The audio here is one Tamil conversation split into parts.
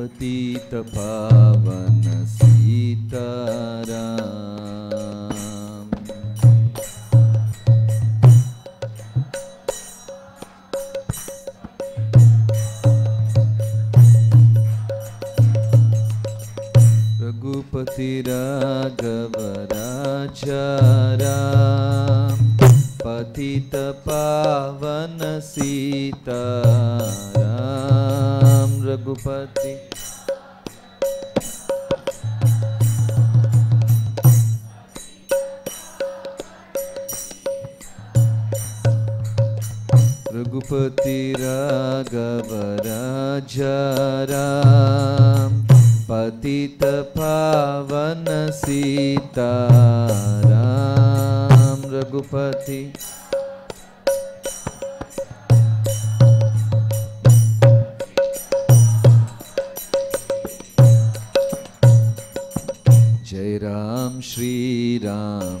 पतित पावन सीताराम रघुपति राघव राजराम पतित पावन सीताराम रघुपति तिरागवरा जराम पतित पावन सीताराम रघुपति जय राम श्री राम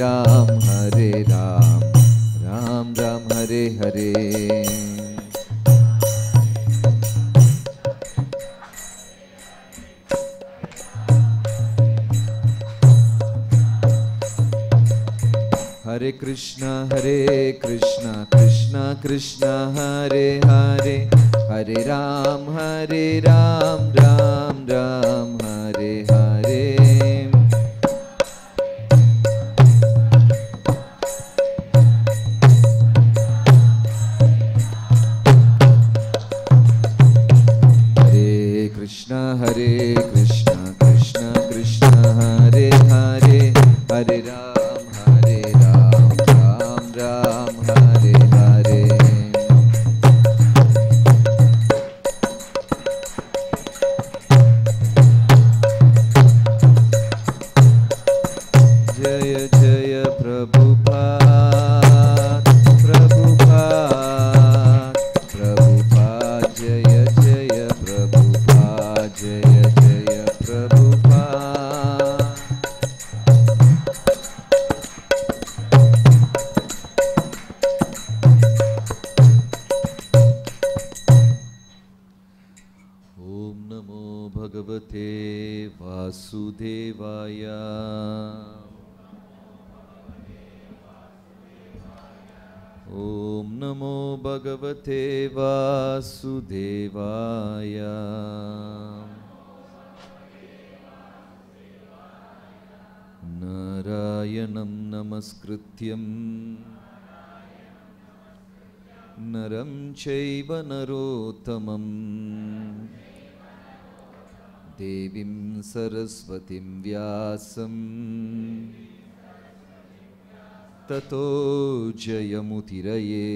राम नमो भगवते वासुदेवाय नारायणं नमस्कृत्यं नरं चैव नरोत्तमं देवीं सरस्वतीं व्यासम् ततो जयमुतिरये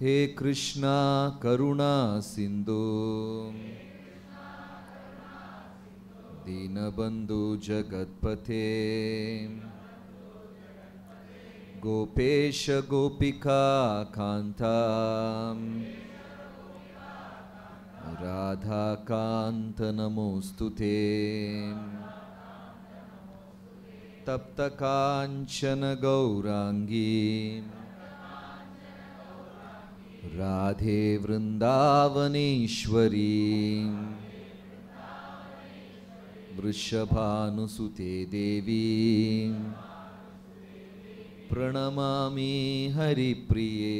हे कृष्णा करुणा सिन्धु दीनबन्धु जगत्पथे गोपेश गोपिका कान्ता राधाकान्त नमोऽस्तु ते तप्तकाञ्चन गौराङ्गी राधे वृन्दावनेश्वरी वृषभानुसुते देवी प्रणमा हरिप्रिये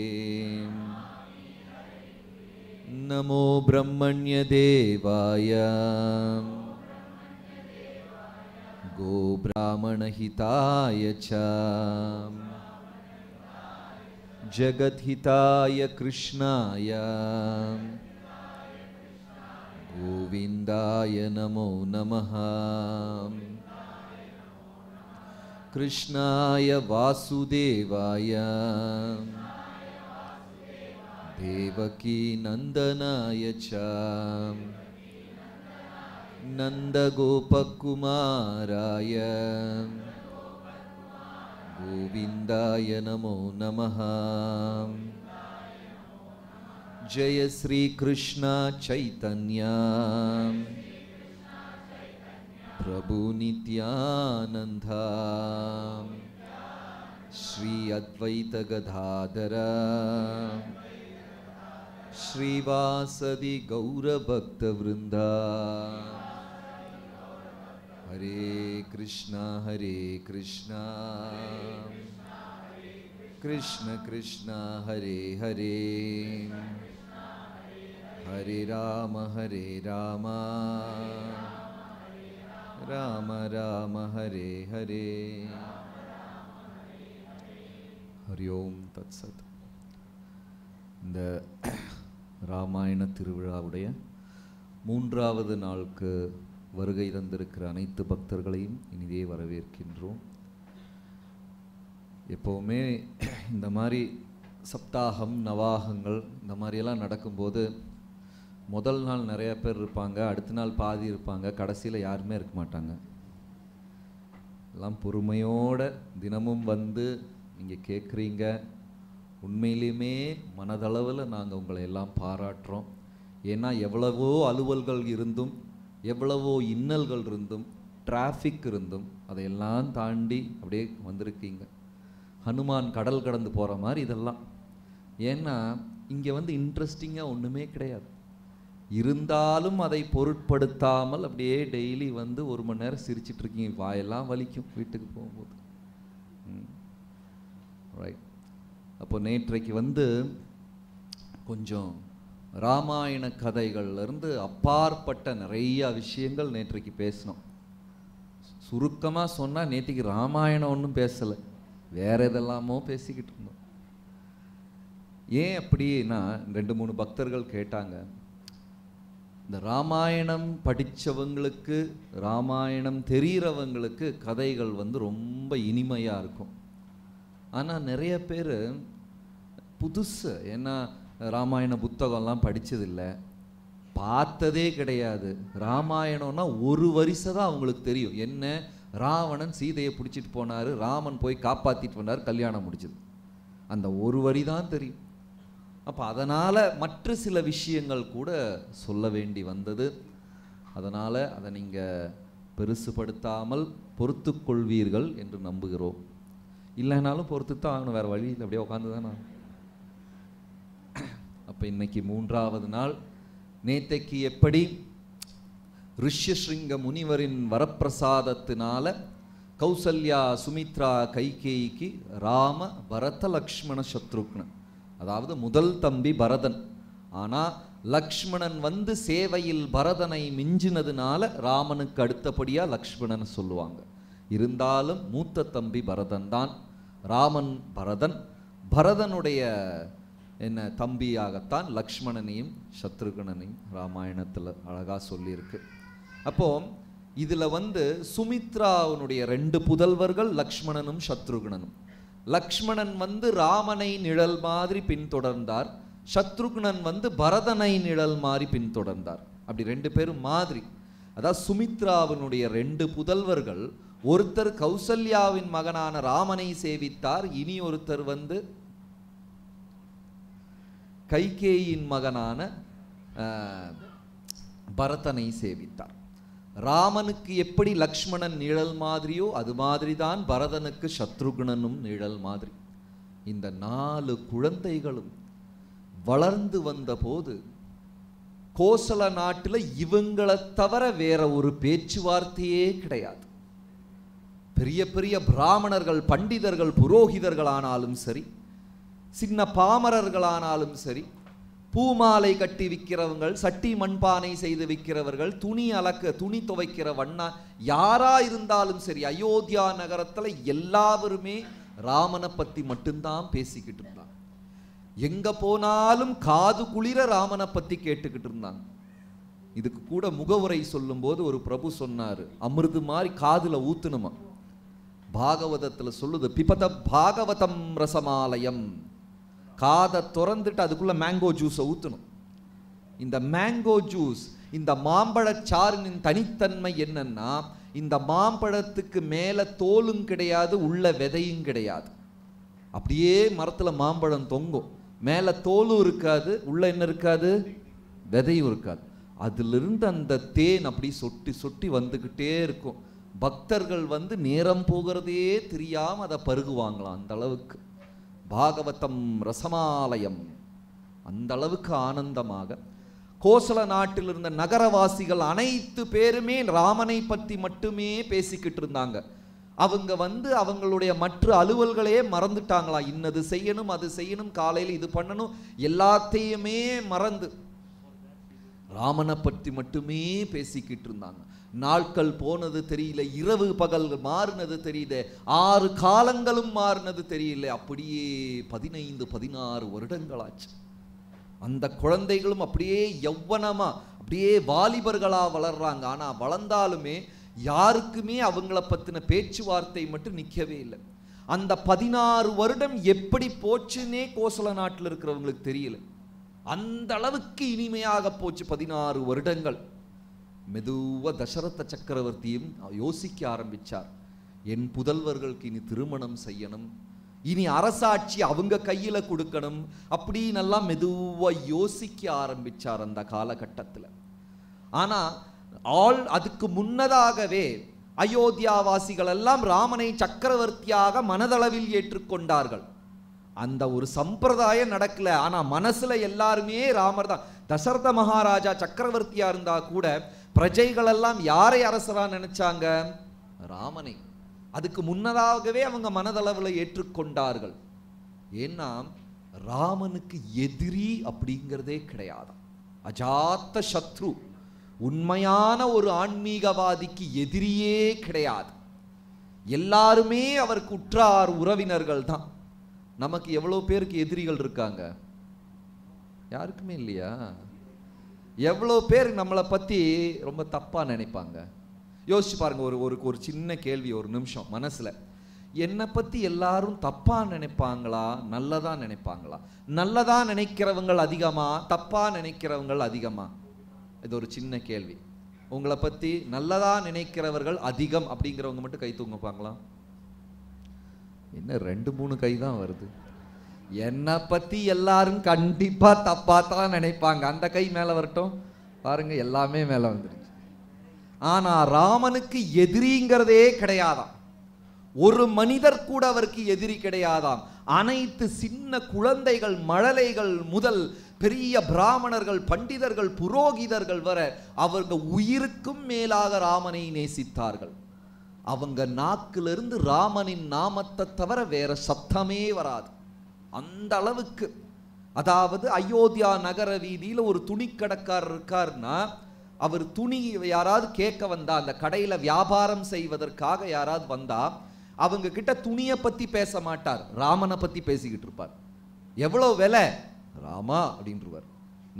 नमो ब्रह्मण्य ब्रह्मण्यदेवाय गोब्राह्मणहिताय च जगद्हिताय कृष्णाय गोविंदाय नमो नमः कृष्णाय वासुदेवाय नंदनाय च नन्दगोपकुमाराय गोविन्दाय नमो नमः जय श्रीकृष्ण चैतन्या प्रभुनित्यानन्दा श्री अद्वैतगदाधर श्रीवासदि गौरभक्तवृन्दा ஹரே கிருஷ்ணா ஹரே கிருஷ்ணா கிருஷ்ண கிருஷ்ணா ஹரே ஹரே ஹரே ராம ஹரே ராமா ராம ராம ஹரே ஹரே ஹரி ஓம் தத் சத் இந்த ராமாயண திருவிழாவுடைய மூன்றாவது நாளுக்கு வருகை தந்திருக்கிற அனைத்து பக்தர்களையும் இனிதே வரவேற்கின்றோம் எப்போவுமே இந்த மாதிரி சப்தாகம் நவாகங்கள் இந்த மாதிரியெல்லாம் நடக்கும்போது முதல் நாள் நிறையா பேர் இருப்பாங்க அடுத்த நாள் பாதி இருப்பாங்க கடைசியில் யாருமே இருக்க மாட்டாங்க எல்லாம் பொறுமையோடு தினமும் வந்து நீங்கள் கேட்குறீங்க உண்மையிலையுமே மனதளவில் நாங்கள் உங்களை எல்லாம் பாராட்டுறோம் ஏன்னா எவ்வளவோ அலுவல்கள் இருந்தும் எவ்வளவோ இன்னல்கள் இருந்தும் டிராஃபிக் இருந்தும் அதையெல்லாம் தாண்டி அப்படியே வந்திருக்கீங்க ஹனுமான் கடல் கடந்து போகிற மாதிரி இதெல்லாம் ஏன்னா இங்கே வந்து இன்ட்ரெஸ்டிங்காக ஒன்றுமே கிடையாது இருந்தாலும் அதை பொருட்படுத்தாமல் அப்படியே டெய்லி வந்து ஒரு மணி நேரம் சிரிச்சிட்ருக்கீங்க வாயெல்லாம் வலிக்கும் வீட்டுக்கு போகும்போது ரைட் அப்போ நேற்றைக்கு வந்து கொஞ்சம் ராமாயண கதைகள்லேருந்து அப்பாற்பட்ட நிறையா விஷயங்கள் நேற்றைக்கு பேசினோம் சுருக்கமாக சொன்னால் நேற்றுக்கு ராமாயணம் ஒன்றும் பேசலை வேற எதெல்லாமோ பேசிக்கிட்டு இருந்தோம் ஏன் அப்படின்னா ரெண்டு மூணு பக்தர்கள் கேட்டாங்க இந்த ராமாயணம் படித்தவங்களுக்கு ராமாயணம் தெரிகிறவங்களுக்கு கதைகள் வந்து ரொம்ப இனிமையாக இருக்கும் ஆனால் நிறைய பேர் புதுசு ஏன்னா ராமாயண புத்தகம்லாம் படித்ததில்லை பார்த்ததே கிடையாது ராமாயணம்னா ஒரு வரிசை தான் அவங்களுக்கு தெரியும் என்ன ராவணன் சீதையை பிடிச்சிட்டு போனார் ராமன் போய் காப்பாற்றிட்டு போனார் கல்யாணம் முடிச்சது அந்த ஒரு வரி தான் தெரியும் அப்போ அதனால் மற்ற சில விஷயங்கள் கூட சொல்ல வேண்டி வந்தது அதனால் அதை நீங்கள் பெருசுபடுத்தாமல் பொறுத்து கொள்வீர்கள் என்று நம்புகிறோம் இல்லைனாலும் பொறுத்து தான் ஆகணும் வேறு இல்லை அப்படியே உட்காந்து தான் நான் அப்போ இன்றைக்கி மூன்றாவது நாள் நேத்தைக்கு எப்படி ரிஷ்யஸ்ரிங்க முனிவரின் வரப்பிரசாதத்தினால கௌசல்யா சுமித்ரா கைகேயிக்கு ராம பரத லக்ஷ்மண சத்ருக்னு அதாவது முதல் தம்பி பரதன் ஆனால் லக்ஷ்மணன் வந்து சேவையில் பரதனை மிஞ்சினதுனால ராமனுக்கு அடுத்தபடியாக லக்ஷ்மணன் சொல்லுவாங்க இருந்தாலும் மூத்த தம்பி பரதன் தான் ராமன் பரதன் பரதனுடைய என்ன தம்பியாகத்தான் லக்ஷ்மணனையும் சத்ருகணனையும் ராமாயணத்தில் அழகாக சொல்லியிருக்கு அப்போ இதில் வந்து சுமித்ராவுனுடைய ரெண்டு புதல்வர்கள் லக்ஷ்மணனும் சத்ருகணனும் லக்ஷ்மணன் வந்து ராமனை நிழல் மாதிரி பின்தொடர்ந்தார் சத்ருகுணன் வந்து பரதனை நிழல் மாதிரி பின்தொடர்ந்தார் அப்படி ரெண்டு பேரும் மாதிரி அதாவது சுமித்ராவினுடைய ரெண்டு புதல்வர்கள் ஒருத்தர் கௌசல்யாவின் மகனான ராமனை சேவித்தார் இனி ஒருத்தர் வந்து கைகேயின் மகனான பரதனை சேவித்தார் ராமனுக்கு எப்படி லக்ஷ்மணன் நிழல் மாதிரியோ அது மாதிரி தான் பரதனுக்கு சத்ருகுணனும் நிழல் மாதிரி இந்த நாலு குழந்தைகளும் வளர்ந்து வந்தபோது கோசல நாட்டில் இவங்களை தவிர வேற ஒரு பேச்சுவார்த்தையே கிடையாது பெரிய பெரிய பிராமணர்கள் பண்டிதர்கள் புரோகிதர்கள் ஆனாலும் சரி சின்ன பாமரர்களானாலும் சரி பூமாலை கட்டி விற்கிறவங்கள் சட்டி மண்பானை செய்து விற்கிறவர்கள் துணி அலக்க துணி துவைக்கிற வண்ணா யாரா இருந்தாலும் சரி அயோத்தியா நகரத்தில் எல்லாருமே ராமனை பற்றி மட்டும்தான் பேசிக்கிட்டு இருந்தாங்க எங்க போனாலும் காது குளிர ராமனை பற்றி கேட்டுக்கிட்டு இருந்தாங்க இதுக்கு கூட முகவுரை சொல்லும்போது ஒரு பிரபு சொன்னார் அமிர்து மாதிரி காதில் ஊத்துணுமா பாகவதத்தில் சொல்லுது பிபத பாகவதம் ரசமாலயம் காதை திறந்துட்டு அதுக்குள்ளே மேங்கோ ஜூஸை ஊற்றணும் இந்த மேங்கோ ஜூஸ் இந்த மாம்பழச்சாரினின் தனித்தன்மை என்னன்னா இந்த மாம்பழத்துக்கு மேலே தோலும் கிடையாது உள்ள விதையும் கிடையாது அப்படியே மரத்தில் மாம்பழம் தொங்கும் மேலே தோலும் இருக்காது உள்ளே என்ன இருக்காது விதையும் இருக்காது அதிலிருந்து அந்த தேன் அப்படி சொட்டி சொட்டி வந்துக்கிட்டே இருக்கும் பக்தர்கள் வந்து நேரம் போகிறதே தெரியாமல் அதை பருகுவாங்களாம் அந்த அளவுக்கு பாகவதம் ரசமாலயம் அந்த அளவுக்கு ஆனந்தமாக கோசல நாட்டில் இருந்த நகரவாசிகள் அனைத்து பேருமே ராமனை பற்றி மட்டுமே பேசிக்கிட்டு இருந்தாங்க அவங்க வந்து அவங்களுடைய மற்ற அலுவல்களையே மறந்துட்டாங்களா இன்னது செய்யணும் அது செய்யணும் காலையில் இது பண்ணணும் எல்லாத்தையுமே மறந்து ராமனை பற்றி மட்டுமே பேசிக்கிட்டு இருந்தாங்க நாட்கள் போனது தெரியல இரவு பகல் மாறினது தெரியல ஆறு காலங்களும் மாறினது தெரியல அப்படியே பதினைந்து பதினாறு வருடங்களாச்சு அந்த குழந்தைகளும் அப்படியே எவ்வனமா அப்படியே வாலிபர்களாக வளர்றாங்க ஆனால் வளர்ந்தாலுமே யாருக்குமே அவங்கள பற்றின பேச்சுவார்த்தை மட்டும் நிற்கவே இல்லை அந்த பதினாறு வருடம் எப்படி போச்சுன்னே கோசல நாட்டில் இருக்கிறவங்களுக்கு தெரியல அந்த அளவுக்கு இனிமையாக போச்சு பதினாறு வருடங்கள் மெதுவாக தசரத சக்கரவர்த்தியும் யோசிக்க ஆரம்பித்தார் என் புதல்வர்களுக்கு இனி திருமணம் செய்யணும் இனி அரசாட்சி அவங்க கையில் கொடுக்கணும் அப்படின்னு எல்லாம் மெதுவாக யோசிக்க ஆரம்பித்தார் அந்த காலகட்டத்தில் ஆனால் ஆள் அதுக்கு முன்னதாகவே அயோத்தியாவாசிகள் எல்லாம் ராமனை சக்கரவர்த்தியாக மனதளவில் ஏற்றுக்கொண்டார்கள் அந்த ஒரு சம்பிரதாயம் நடக்கல ஆனால் மனசில் எல்லாருமே ராமர் தான் தசரத மகாராஜா சக்கரவர்த்தியாக இருந்தால் கூட பிரஜைகளெல்லாம் யாரை அரசராக நினைச்சாங்க ராமனை அதுக்கு முன்னதாகவே அவங்க மனதளவில் ஏற்றுக்கொண்டார்கள் ஏன்னா ராமனுக்கு எதிரி அப்படிங்கிறதே கிடையாது அஜாத்த சத்ரு உண்மையான ஒரு ஆன்மீகவாதிக்கு எதிரியே கிடையாது எல்லாருமே அவர் குற்றார் உறவினர்கள் தான் நமக்கு எவ்வளோ பேருக்கு எதிரிகள் இருக்காங்க யாருக்குமே இல்லையா எவ்வளோ பேர் நம்மளை பற்றி ரொம்ப தப்பாக நினைப்பாங்க யோசிச்சு பாருங்கள் ஒரு ஒரு ஒரு சின்ன கேள்வி ஒரு நிமிஷம் மனசில் என்னை பற்றி எல்லாரும் தப்பாக நினைப்பாங்களா நல்லதாக நினைப்பாங்களா நல்லதாக நினைக்கிறவங்கள் அதிகமாக தப்பாக நினைக்கிறவங்கள் அதிகமாக இது ஒரு சின்ன கேள்வி உங்களை பற்றி நல்லதாக நினைக்கிறவர்கள் அதிகம் அப்படிங்கிறவங்க மட்டும் கை தூங்குப்பாங்களா என்ன ரெண்டு மூணு கை தான் வருது என்னை பற்றி எல்லாரும் கண்டிப்பாக தப்பாக தான் நினைப்பாங்க அந்த கை மேலே வரட்டும் பாருங்க எல்லாமே மேலே வந்துடுச்சு ஆனால் ராமனுக்கு எதிரிங்கிறதே கிடையாதாம் ஒரு மனிதர் கூட அவருக்கு எதிரி கிடையாதாம் அனைத்து சின்ன குழந்தைகள் மழலைகள் முதல் பெரிய பிராமணர்கள் பண்டிதர்கள் புரோகிதர்கள் வர அவங்க உயிருக்கும் மேலாக ராமனை நேசித்தார்கள் அவங்க நாக்கிலிருந்து ராமனின் நாமத்தை தவிர வேற சத்தமே வராது அந்த அளவுக்கு அதாவது அயோத்தியா நகர வீதியில் ஒரு துணிக்கடைக்காரர் இருக்காருன்னா அவர் துணி யாராவது கேட்க வந்தா அந்த கடையில் வியாபாரம் செய்வதற்காக யாராவது வந்தா அவங்க கிட்ட துணியை பற்றி பேச மாட்டார் ராமனை பற்றி பேசிக்கிட்டு இருப்பார் எவ்வளோ விலை ராமா அப்படின்றவர்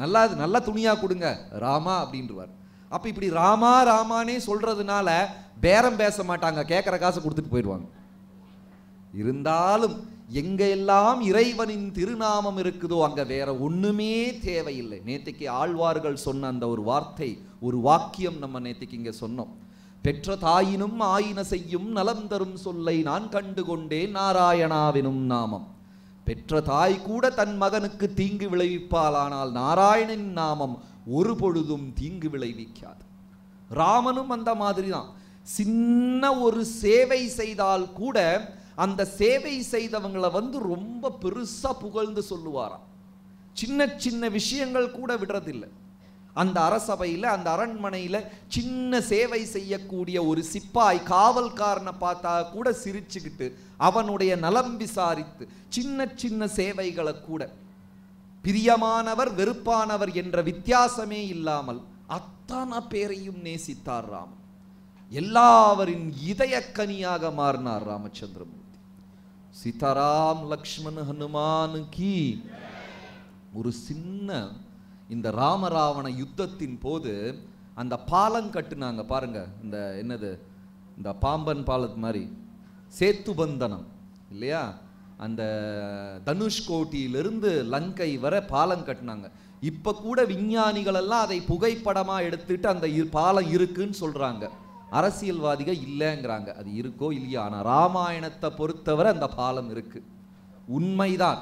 நல்லா நல்ல துணியாக கொடுங்க ராமா அப்படின்றவர் அப்போ இப்படி ராமா ராமானே சொல்கிறதுனால பேரம் பேச மாட்டாங்க கேட்குற காசை கொடுத்துட்டு போயிடுவாங்க இருந்தாலும் எங்கெல்லாம் இறைவனின் திருநாமம் இருக்குதோ அங்கே வேற ஒன்றுமே தேவையில்லை நேத்திக்கு ஆழ்வார்கள் சொன்ன அந்த ஒரு வார்த்தை ஒரு வாக்கியம் நம்ம நேத்திக்கு இங்கே சொன்னோம் பெற்ற தாயினும் ஆயின செய்யும் நலம் தரும் சொல்லை நான் கண்டு கொண்டேன் நாராயணாவினும் நாமம் பெற்ற தாய் கூட தன் மகனுக்கு தீங்கு விளைவிப்பாளானால் நாராயணன் நாமம் ஒரு பொழுதும் தீங்கு விளைவிக்காது ராமனும் அந்த மாதிரிதான் சின்ன ஒரு சேவை செய்தால் கூட அந்த சேவை செய்தவங்களை வந்து ரொம்ப பெருசாக புகழ்ந்து சொல்லுவாராம் சின்ன சின்ன விஷயங்கள் கூட விடுறதில்லை அந்த அரசபையில் அந்த அரண்மனையில் சின்ன சேவை செய்யக்கூடிய ஒரு சிப்பாய் காவல்காரனை பார்த்தா கூட சிரிச்சுக்கிட்டு அவனுடைய நலம் விசாரித்து சின்ன சின்ன சேவைகளை கூட பிரியமானவர் வெறுப்பானவர் என்ற வித்தியாசமே இல்லாமல் அத்தனை பேரையும் நேசித்தார் ராமன் எல்லாவரின் இதயக்கனியாக மாறினார் ராமச்சந்திரமூர்த்தி சீதாராம் லக்ஷ்மண் கி ஒரு சின்ன இந்த ராமராவண யுத்தத்தின் போது அந்த பாலம் கட்டுனாங்க பாருங்க இந்த என்னது இந்த பாம்பன் பாலத்து மாதிரி சேத்து இல்லையா அந்த தனுஷ்கோட்டியிலிருந்து லங்கை வர பாலம் கட்டினாங்க இப்போ கூட விஞ்ஞானிகளெல்லாம் அதை புகைப்படமாக எடுத்துட்டு அந்த பாலம் இருக்குன்னு சொல்கிறாங்க அரசியல்வாதிகள் இல்லைங்கிறாங்க அது இருக்கோ இல்லையா ஆனால் ராமாயணத்தை பொறுத்தவரை அந்த பாலம் இருக்கு உண்மைதான்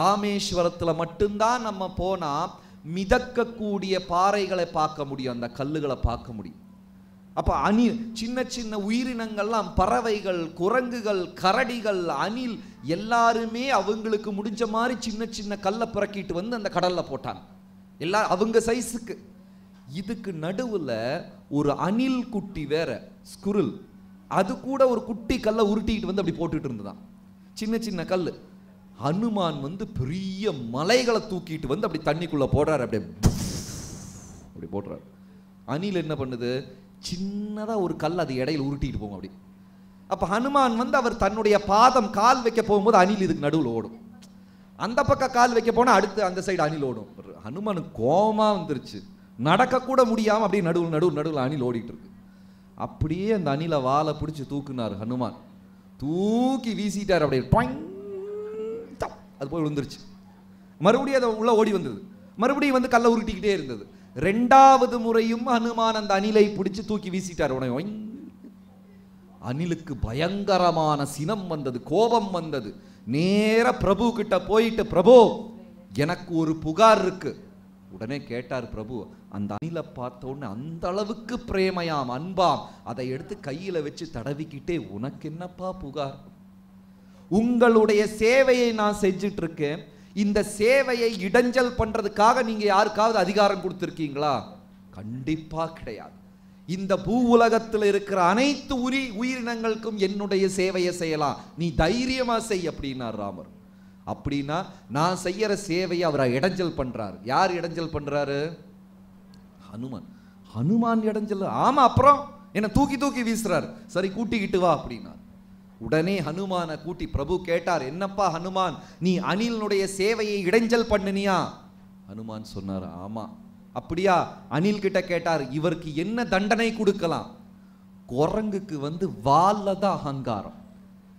ராமேஸ்வரத்தில் மட்டும்தான் நம்ம போனால் மிதக்கக்கூடிய பாறைகளை பார்க்க முடியும் அந்த கல்லுகளை பார்க்க முடியும் அப்போ அணில் சின்ன சின்ன உயிரினங்கள்லாம் பறவைகள் குரங்குகள் கரடிகள் அணில் எல்லாருமே அவங்களுக்கு முடிஞ்ச மாதிரி சின்ன சின்ன கல்லை புறக்கிட்டு வந்து அந்த கடலில் போட்டாங்க எல்லா அவங்க சைஸுக்கு இதுக்கு நடுவில் ஒரு அணில் குட்டி வேற ஸ்குருல் அது கூட ஒரு குட்டி கல்லை உருட்டிட்டு வந்து அப்படி போட்டுட்டு இருந்ததான் சின்ன சின்ன கல் ஹனுமான் வந்து பெரிய மலைகளை தூக்கிட்டு வந்து அப்படி தண்ணிக்குள்ளே போடுறாரு அப்படியே அப்படி போடுறாரு அணில் என்ன பண்ணுது சின்னதாக ஒரு கல் அது இடையில உருட்டிட்டு போகும் அப்படி அப்போ ஹனுமான் வந்து அவர் தன்னுடைய பாதம் கால் வைக்க போகும்போது அணில் இதுக்கு நடுவில் ஓடும் அந்த பக்கம் கால் வைக்க போனால் அடுத்து அந்த சைடு அணில் ஓடும் ஹனுமானுக்கு கோமா வந்துருச்சு நடக்கக்கூட முடியாமல் அப்படியே நடுவு நடுவு நடுவில் அணில் ஓடிட்டு இருக்கு அப்படியே அந்த அணிலை வாழை பிடிச்சி தூக்குனார் ஹனுமான் தூக்கி வீசிட்டார் அப்படியே டொங் அது போய் விழுந்துருச்சு மறுபடியும் அதை உள்ளே ஓடி வந்தது மறுபடியும் வந்து கல்லை உருட்டிக்கிட்டே இருந்தது ரெண்டாவது முறையும் ஹனுமான் அந்த அணிலை பிடிச்சி தூக்கி வீசிட்டார் உடனே அணிலுக்கு பயங்கரமான சினம் வந்தது கோபம் வந்தது நேர பிரபு கிட்ட போயிட்டு பிரபு எனக்கு ஒரு புகார் இருக்கு உடனே கேட்டார் பிரபு அந்த அணில பார்த்தோன்னு அந்த அளவுக்கு பிரேமையாம் அன்பாம் அதை எடுத்து கையில வச்சு தடவிக்கிட்டே உனக்கு என்னப்பா புகார் உங்களுடைய சேவையை நான் செஞ்சிட்டு இருக்கேன் இந்த சேவையை இடைஞ்சல் பண்றதுக்காக நீங்க யாருக்காவது அதிகாரம் கொடுத்துருக்கீங்களா கண்டிப்பா கிடையாது இந்த பூ உலகத்தில் இருக்கிற அனைத்து உரி உயிரினங்களுக்கும் என்னுடைய சேவையை செய்யலாம் நீ தைரியமா செய் அப்படின்னார் ராமர் அப்படின்னா நான் செய்யற சேவையை அவரை இடைஞ்சல் பண்றாரு யார் இடைஞ்சல் பண்றாரு ஹனுமான் ஹனுமான் இடைஞ்சல ஆமாம் அப்புறம் என்னை தூக்கி தூக்கி வீசுறாரு சரி கூட்டிக்கிட்டு வா அப்படின்னார் உடனே ஹனுமானை கூட்டி பிரபு கேட்டார் என்னப்பா ஹனுமான் நீ அணிலனுடைய சேவையை இடைஞ்சல் பண்ணினியா ஹனுமான் சொன்னார் ஆமா அப்படியா அணில் கிட்ட கேட்டார் இவருக்கு என்ன தண்டனை கொடுக்கலாம் குரங்குக்கு வந்து வாலில் தான் அகங்காரம்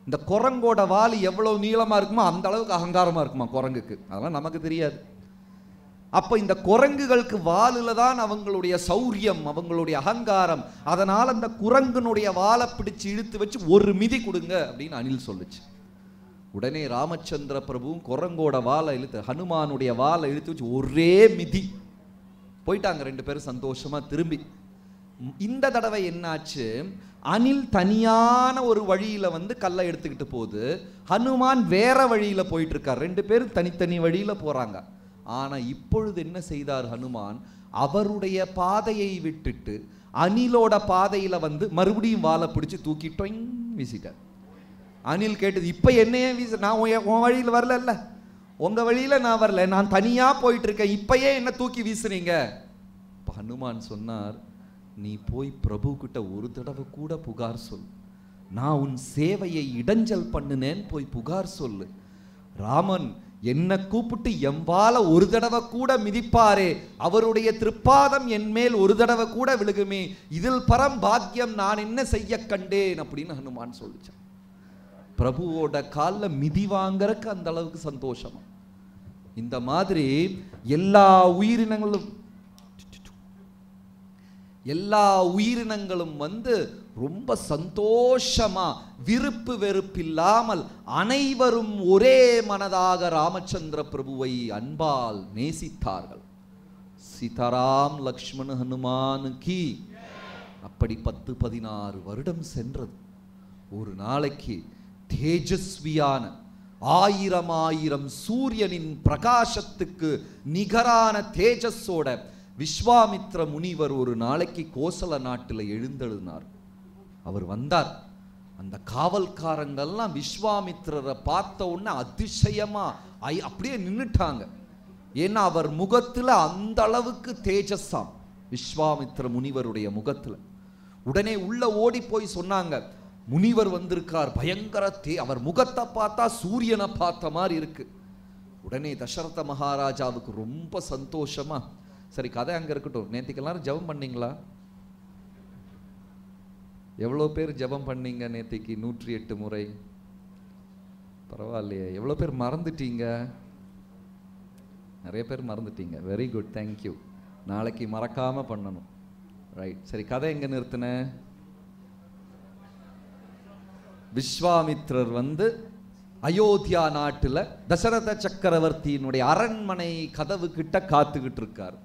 இந்த குரங்கோட வால் எவ்வளோ நீளமாக இருக்குமோ அந்த அளவுக்கு அகங்காரமாக இருக்குமா குரங்குக்கு அதெல்லாம் நமக்கு தெரியாது அப்போ இந்த குரங்குகளுக்கு வாலில் தான் அவங்களுடைய சௌரியம் அவங்களுடைய அகங்காரம் அதனால் அந்த குரங்குனுடைய வாழை பிடிச்சு இழுத்து வச்சு ஒரு மிதி கொடுங்க அப்படின்னு அனில் சொல்லுச்சு உடனே ராமச்சந்திர பிரபுவும் குரங்கோட வாழை இழுத்து ஹனுமானுடைய வாழை இழுத்து வச்சு ஒரே மிதி போயிட்டாங்க ரெண்டு பேரும் சந்தோஷமாக திரும்பி இந்த தடவை என்னாச்சு அணில் தனியான ஒரு வழியில் வந்து கல்லை எடுத்துக்கிட்டு போகுது ஹனுமான் வேற வழியில் போயிட்டு இருக்கார் ரெண்டு பேரும் தனித்தனி வழியில் போகிறாங்க ஆனால் இப்பொழுது என்ன செய்தார் ஹனுமான் அவருடைய பாதையை விட்டுட்டு அணிலோட பாதையில் வந்து மறுபடியும் வாழை பிடிச்சி தூக்கிட்டோங் வீசிட்டார் அணில் கேட்டது இப்போ என்னையே வீச நான் உன் வழியில் வரலல்ல உங்கள் வழியில் நான் வரல நான் தனியாக போயிட்டுருக்கேன் இப்போயே என்ன தூக்கி வீசுறீங்க இப்போ ஹனுமான் சொன்னார் நீ போய் பிரபு கிட்ட ஒரு தடவை கூட புகார் சொல் நான் உன் சேவையை இடைஞ்சல் பண்ணுனேன்னு போய் புகார் சொல்லு ராமன் என்னை கூப்பிட்டு எம்பால ஒரு தடவை கூட மிதிப்பாரே அவருடைய திருப்பாதம் என் மேல் ஒரு தடவை கூட விழுகுமே இதில் பரம் பாக்கியம் நான் என்ன செய்ய கண்டேன் அப்படின்னு ஹனுமான் சொல்லிச்சான் பிரபுவோட காலில் மிதி வாங்கறக்கு அந்த அளவுக்கு சந்தோஷமா இந்த மாதிரி எல்லா உயிரினங்களும் எல்லா உயிரினங்களும் வந்து ரொம்ப சந்தோஷமாக விருப்பு வெறுப்பில்லாமல் அனைவரும் ஒரே மனதாக ராமச்சந்திர பிரபுவை அன்பால் நேசித்தார்கள் சீதாராம் லக்ஷ்மண் ஹனுமான் கி அப்படி பத்து பதினாறு வருடம் சென்றது ஒரு நாளைக்கு தேஜஸ்வியான ஆயிரம் ஆயிரம் சூரியனின் பிரகாசத்துக்கு நிகரான தேஜஸோட விஸ்வாமித்ர முனிவர் ஒரு நாளைக்கு கோசல நாட்டில் எழுந்தழுனார் அவர் வந்தார் அந்த காவல்காரங்கள்லாம் விஸ்வாமித்ரரை பார்த்த உடனே அதிசயமாக ஐ அப்படியே நின்றுட்டாங்க ஏன்னா அவர் முகத்தில் அந்த அளவுக்கு தேஜஸ்ஸாம் விஸ்வாமித்ர முனிவருடைய முகத்தில் உடனே உள்ள ஓடி போய் சொன்னாங்க முனிவர் வந்திருக்கார் பயங்கர தே அவர் முகத்தை பார்த்தா சூரியனை பார்த்த மாதிரி இருக்கு உடனே தசரத மகாராஜாவுக்கு ரொம்ப சந்தோஷமா சரி கதை அங்கே இருக்கட்டும் நேற்றுக்கு எல்லாரும் ஜபம் பண்ணீங்களா எவ்வளோ பேர் ஜபம் பண்ணீங்க நேத்திக்கு நூற்றி எட்டு முறை பரவாயில்லையே எவ்வளோ பேர் மறந்துட்டீங்க நிறைய பேர் மறந்துட்டீங்க வெரி குட் தேங்க்யூ நாளைக்கு மறக்காமல் பண்ணணும் ரைட் சரி கதை எங்கே நிறுத்தின விஸ்வாமித்ரர் வந்து அயோத்தியா நாட்டில் தசரத சக்கரவர்த்தியினுடைய அரண்மனை கதவு கிட்ட காத்துக்கிட்டு இருக்கார்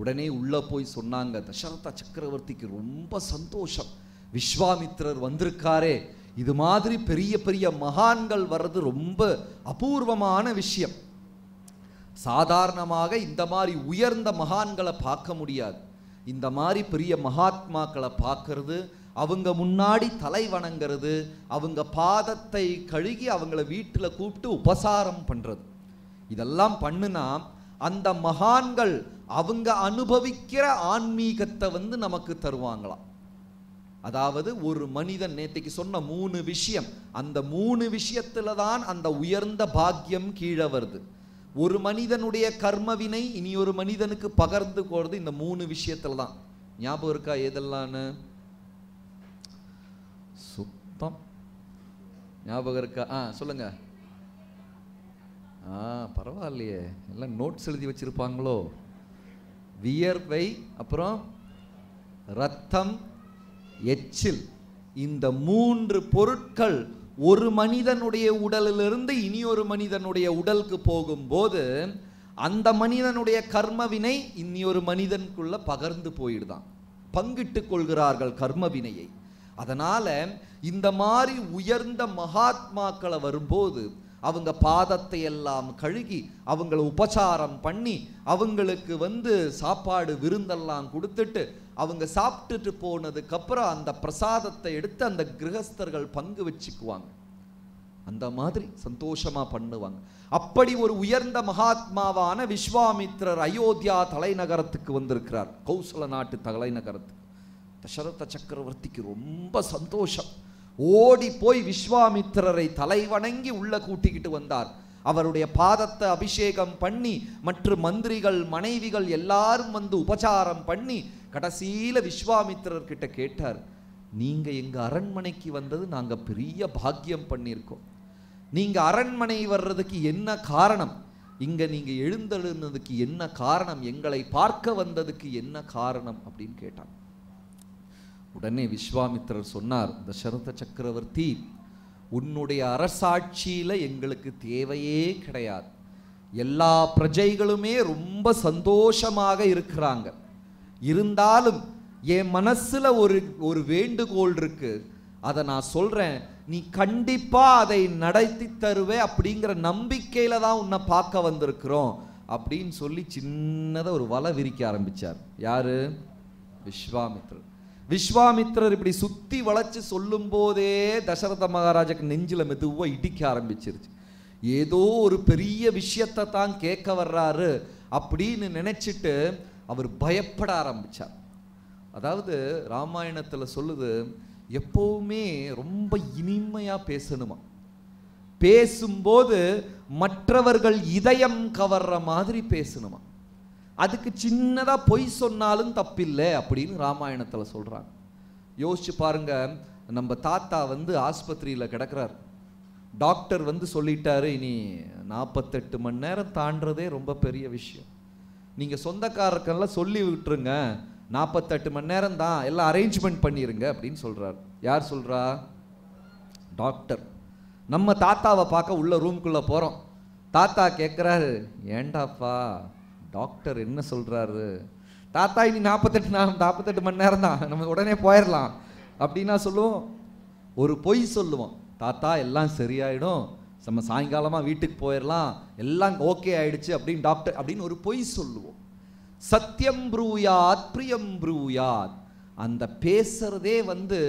உடனே உள்ளே போய் சொன்னாங்க தசரத சக்கரவர்த்திக்கு ரொம்ப சந்தோஷம் விஸ்வாமித்ரர் வந்திருக்காரே இது மாதிரி பெரிய பெரிய மகான்கள் வர்றது ரொம்ப அபூர்வமான விஷயம் சாதாரணமாக இந்த மாதிரி உயர்ந்த மகான்களை பார்க்க முடியாது இந்த மாதிரி பெரிய மகாத்மாக்களை பார்க்கறது அவங்க முன்னாடி தலை வணங்கிறது அவங்க பாதத்தை கழுகி அவங்கள வீட்டில் கூப்பிட்டு உபசாரம் பண்ணுறது இதெல்லாம் பண்ணுனா அந்த மகான்கள் அவங்க அனுபவிக்கிற ஆன்மீகத்தை வந்து நமக்கு தருவாங்களாம் அதாவது ஒரு மனிதன் நேற்றுக்கு சொன்ன மூணு விஷயம் அந்த மூணு விஷயத்துல தான் அந்த உயர்ந்த பாக்கியம் கீழே வருது ஒரு மனிதனுடைய கர்மவினை இனி ஒரு மனிதனுக்கு பகர்ந்து போகிறது இந்த மூணு விஷயத்துல தான் ஞாபகம் இருக்கா எதெல்லாம்னு சுத்தம் ஞாபகம் இருக்கா ஆ சொல்லுங்க ஆ பரவாயில்லையே எல்லாம் நோட்ஸ் எழுதி வச்சிருப்பாங்களோ வியர்வை அப்புறம் ரத்தம் எச்சில் இந்த மூன்று பொருட்கள் ஒரு மனிதனுடைய உடலிலிருந்து இனி ஒரு மனிதனுடைய உடலுக்கு போகும்போது அந்த மனிதனுடைய கர்மவினை இன்னியொரு மனிதனுக்குள்ள பகர்ந்து போயிடுதான் பங்கிட்டு கொள்கிறார்கள் கர்மவினையை அதனால இந்த மாதிரி உயர்ந்த மகாத்மாக்களை வரும்போது அவங்க பாதத்தை எல்லாம் கழுகி அவங்கள உபச்சாரம் பண்ணி அவங்களுக்கு வந்து சாப்பாடு விருந்தெல்லாம் கொடுத்துட்டு அவங்க சாப்பிட்டுட்டு போனதுக்கப்புறம் அந்த பிரசாதத்தை எடுத்து அந்த கிரகஸ்தர்கள் பங்கு வச்சுக்குவாங்க அந்த மாதிரி சந்தோஷமா பண்ணுவாங்க அப்படி ஒரு உயர்ந்த மகாத்மாவான விஸ்வாமித்ரர் அயோத்தியா தலைநகரத்துக்கு வந்திருக்கிறார் கௌசல நாட்டு தலைநகரத்துக்கு தசரத சக்கரவர்த்திக்கு ரொம்ப சந்தோஷம் ஓடி போய் விஸ்வாமித்திரரை தலை வணங்கி உள்ள கூட்டிக்கிட்டு வந்தார் அவருடைய பாதத்தை அபிஷேகம் பண்ணி மற்ற மந்திரிகள் மனைவிகள் எல்லாரும் வந்து உபச்சாரம் பண்ணி கடைசியில் விஸ்வாமித்திரர்கிட்ட கேட்டார் நீங்கள் எங்கள் அரண்மனைக்கு வந்தது நாங்கள் பெரிய பாக்கியம் பண்ணியிருக்கோம் நீங்கள் அரண்மனை வர்றதுக்கு என்ன காரணம் இங்கே நீங்கள் எழுந்தழுந்ததுக்கு என்ன காரணம் எங்களை பார்க்க வந்ததுக்கு என்ன காரணம் அப்படின்னு கேட்டான் உடனே விஸ்வாமித்திரர் சொன்னார் தசரத சக்கரவர்த்தி உன்னுடைய அரசாட்சியில் எங்களுக்கு தேவையே கிடையாது எல்லா பிரஜைகளுமே ரொம்ப சந்தோஷமாக இருக்கிறாங்க இருந்தாலும் என் மனசில் ஒரு ஒரு வேண்டுகோள் இருக்கு அதை நான் சொல்கிறேன் நீ கண்டிப்பாக அதை நடத்தி தருவே அப்படிங்கிற நம்பிக்கையில் தான் உன்னை பார்க்க வந்திருக்கிறோம் அப்படின்னு சொல்லி சின்னதாக ஒரு வலை விரிக்க ஆரம்பித்தார் யார் விஸ்வாமித்ரர் விஸ்வாமித்ரர் இப்படி சுற்றி வளைச்சு சொல்லும் போதே தசரத மகாராஜாக்கு நெஞ்சில் மெதுவாக இடிக்க ஆரம்பிச்சிருச்சு ஏதோ ஒரு பெரிய விஷயத்தை தான் கேட்க வர்றாரு அப்படின்னு நினச்சிட்டு அவர் பயப்பட ஆரம்பித்தார் அதாவது ராமாயணத்தில் சொல்லுது எப்போவுமே ரொம்ப இனிமையாக பேசணுமா பேசும்போது மற்றவர்கள் இதயம் கவர்ற மாதிரி பேசணுமா அதுக்கு சின்னதாக பொய் சொன்னாலும் தப்பில்லை அப்படின்னு ராமாயணத்தில் சொல்கிறாங்க யோசிச்சு பாருங்க நம்ம தாத்தா வந்து ஆஸ்பத்திரியில் கிடக்கிறார் டாக்டர் வந்து சொல்லிட்டாரு இனி நாற்பத்தெட்டு மணி நேரம் தாண்டதே ரொம்ப பெரிய விஷயம் நீங்கள் சொந்தக்காரர்கள்லாம் சொல்லி விட்டுருங்க நாற்பத்தெட்டு மணி நேரம் தான் எல்லாம் அரேஞ்ச்மெண்ட் பண்ணிடுங்க அப்படின்னு சொல்கிறார் யார் சொல்கிறா டாக்டர் நம்ம தாத்தாவை பார்க்க உள்ள ரூம்குள்ளே போகிறோம் தாத்தா கேட்குறாரு ஏண்டாப்பா டாக்டர் என்ன சொல்கிறாரு தாத்தா இனி நாற்பத்தெட்டு நாள் நாற்பத்தெட்டு மணி நேரம் தான் நம்ம உடனே போயிடலாம் அப்படின்னா சொல்லுவோம் ஒரு பொய் சொல்லுவோம் தாத்தா எல்லாம் சரியாயிடும் நம்ம சாயங்காலமாக வீட்டுக்கு போயிடலாம் எல்லாம் ஓகே ஆயிடுச்சு அப்படின்னு டாக்டர் அப்படின்னு ஒரு பொய் சொல்லுவோம் சத்தியம் ப்ரூயாத் பிரியம் ப்ரூயாத் அந்த பேசுறதே வந்து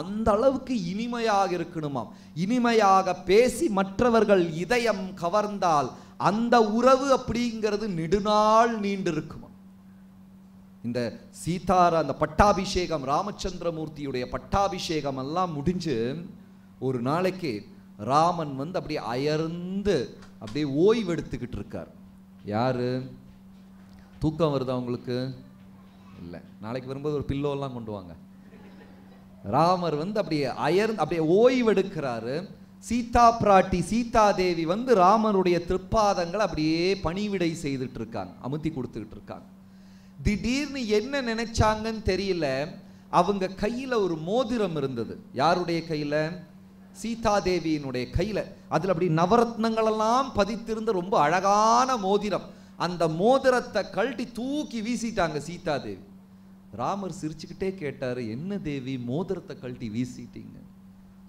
அந்த அளவுக்கு இனிமையாக இருக்கணுமாம் இனிமையாக பேசி மற்றவர்கள் இதயம் கவர்ந்தால் அந்த உறவு அப்படிங்கிறது நெடுநாள் நீண்டிருக்குமா இந்த சீதார அந்த பட்டாபிஷேகம் ராமச்சந்திரமூர்த்தியுடைய பட்டாபிஷேகம் எல்லாம் முடிஞ்சு ஒரு நாளைக்கு ராமன் வந்து அப்படியே அயர்ந்து அப்படியே ஓய்வெடுத்துக்கிட்டு இருக்கார் யார் தூக்கம் வருதா அவங்களுக்கு இல்லை நாளைக்கு வரும்போது ஒரு பில்லோலாம் கொண்டு வாங்க ராமர் வந்து அப்படியே அயர் அப்படியே ஓய்வெடுக்கிறாரு சீதா பிராட்டி சீதா தேவி வந்து ராமனுடைய திருப்பாதங்களை அப்படியே பணிவிடை செய்துட்டு இருக்காங்க அமுத்தி கொடுத்துக்கிட்டு இருக்காங்க திடீர்னு என்ன நினைச்சாங்கன்னு தெரியல அவங்க கையில் ஒரு மோதிரம் இருந்தது யாருடைய கையில் சீதாதேவியினுடைய கையில் அதில் அப்படி நவரத்னங்களெல்லாம் பதித்திருந்த ரொம்ப அழகான மோதிரம் அந்த மோதிரத்தை கழட்டி தூக்கி வீசிட்டாங்க சீதாதேவி ராமர் சிரிச்சுக்கிட்டே கேட்டார் என்ன தேவி மோதிரத்தை கழட்டி வீசிட்டீங்க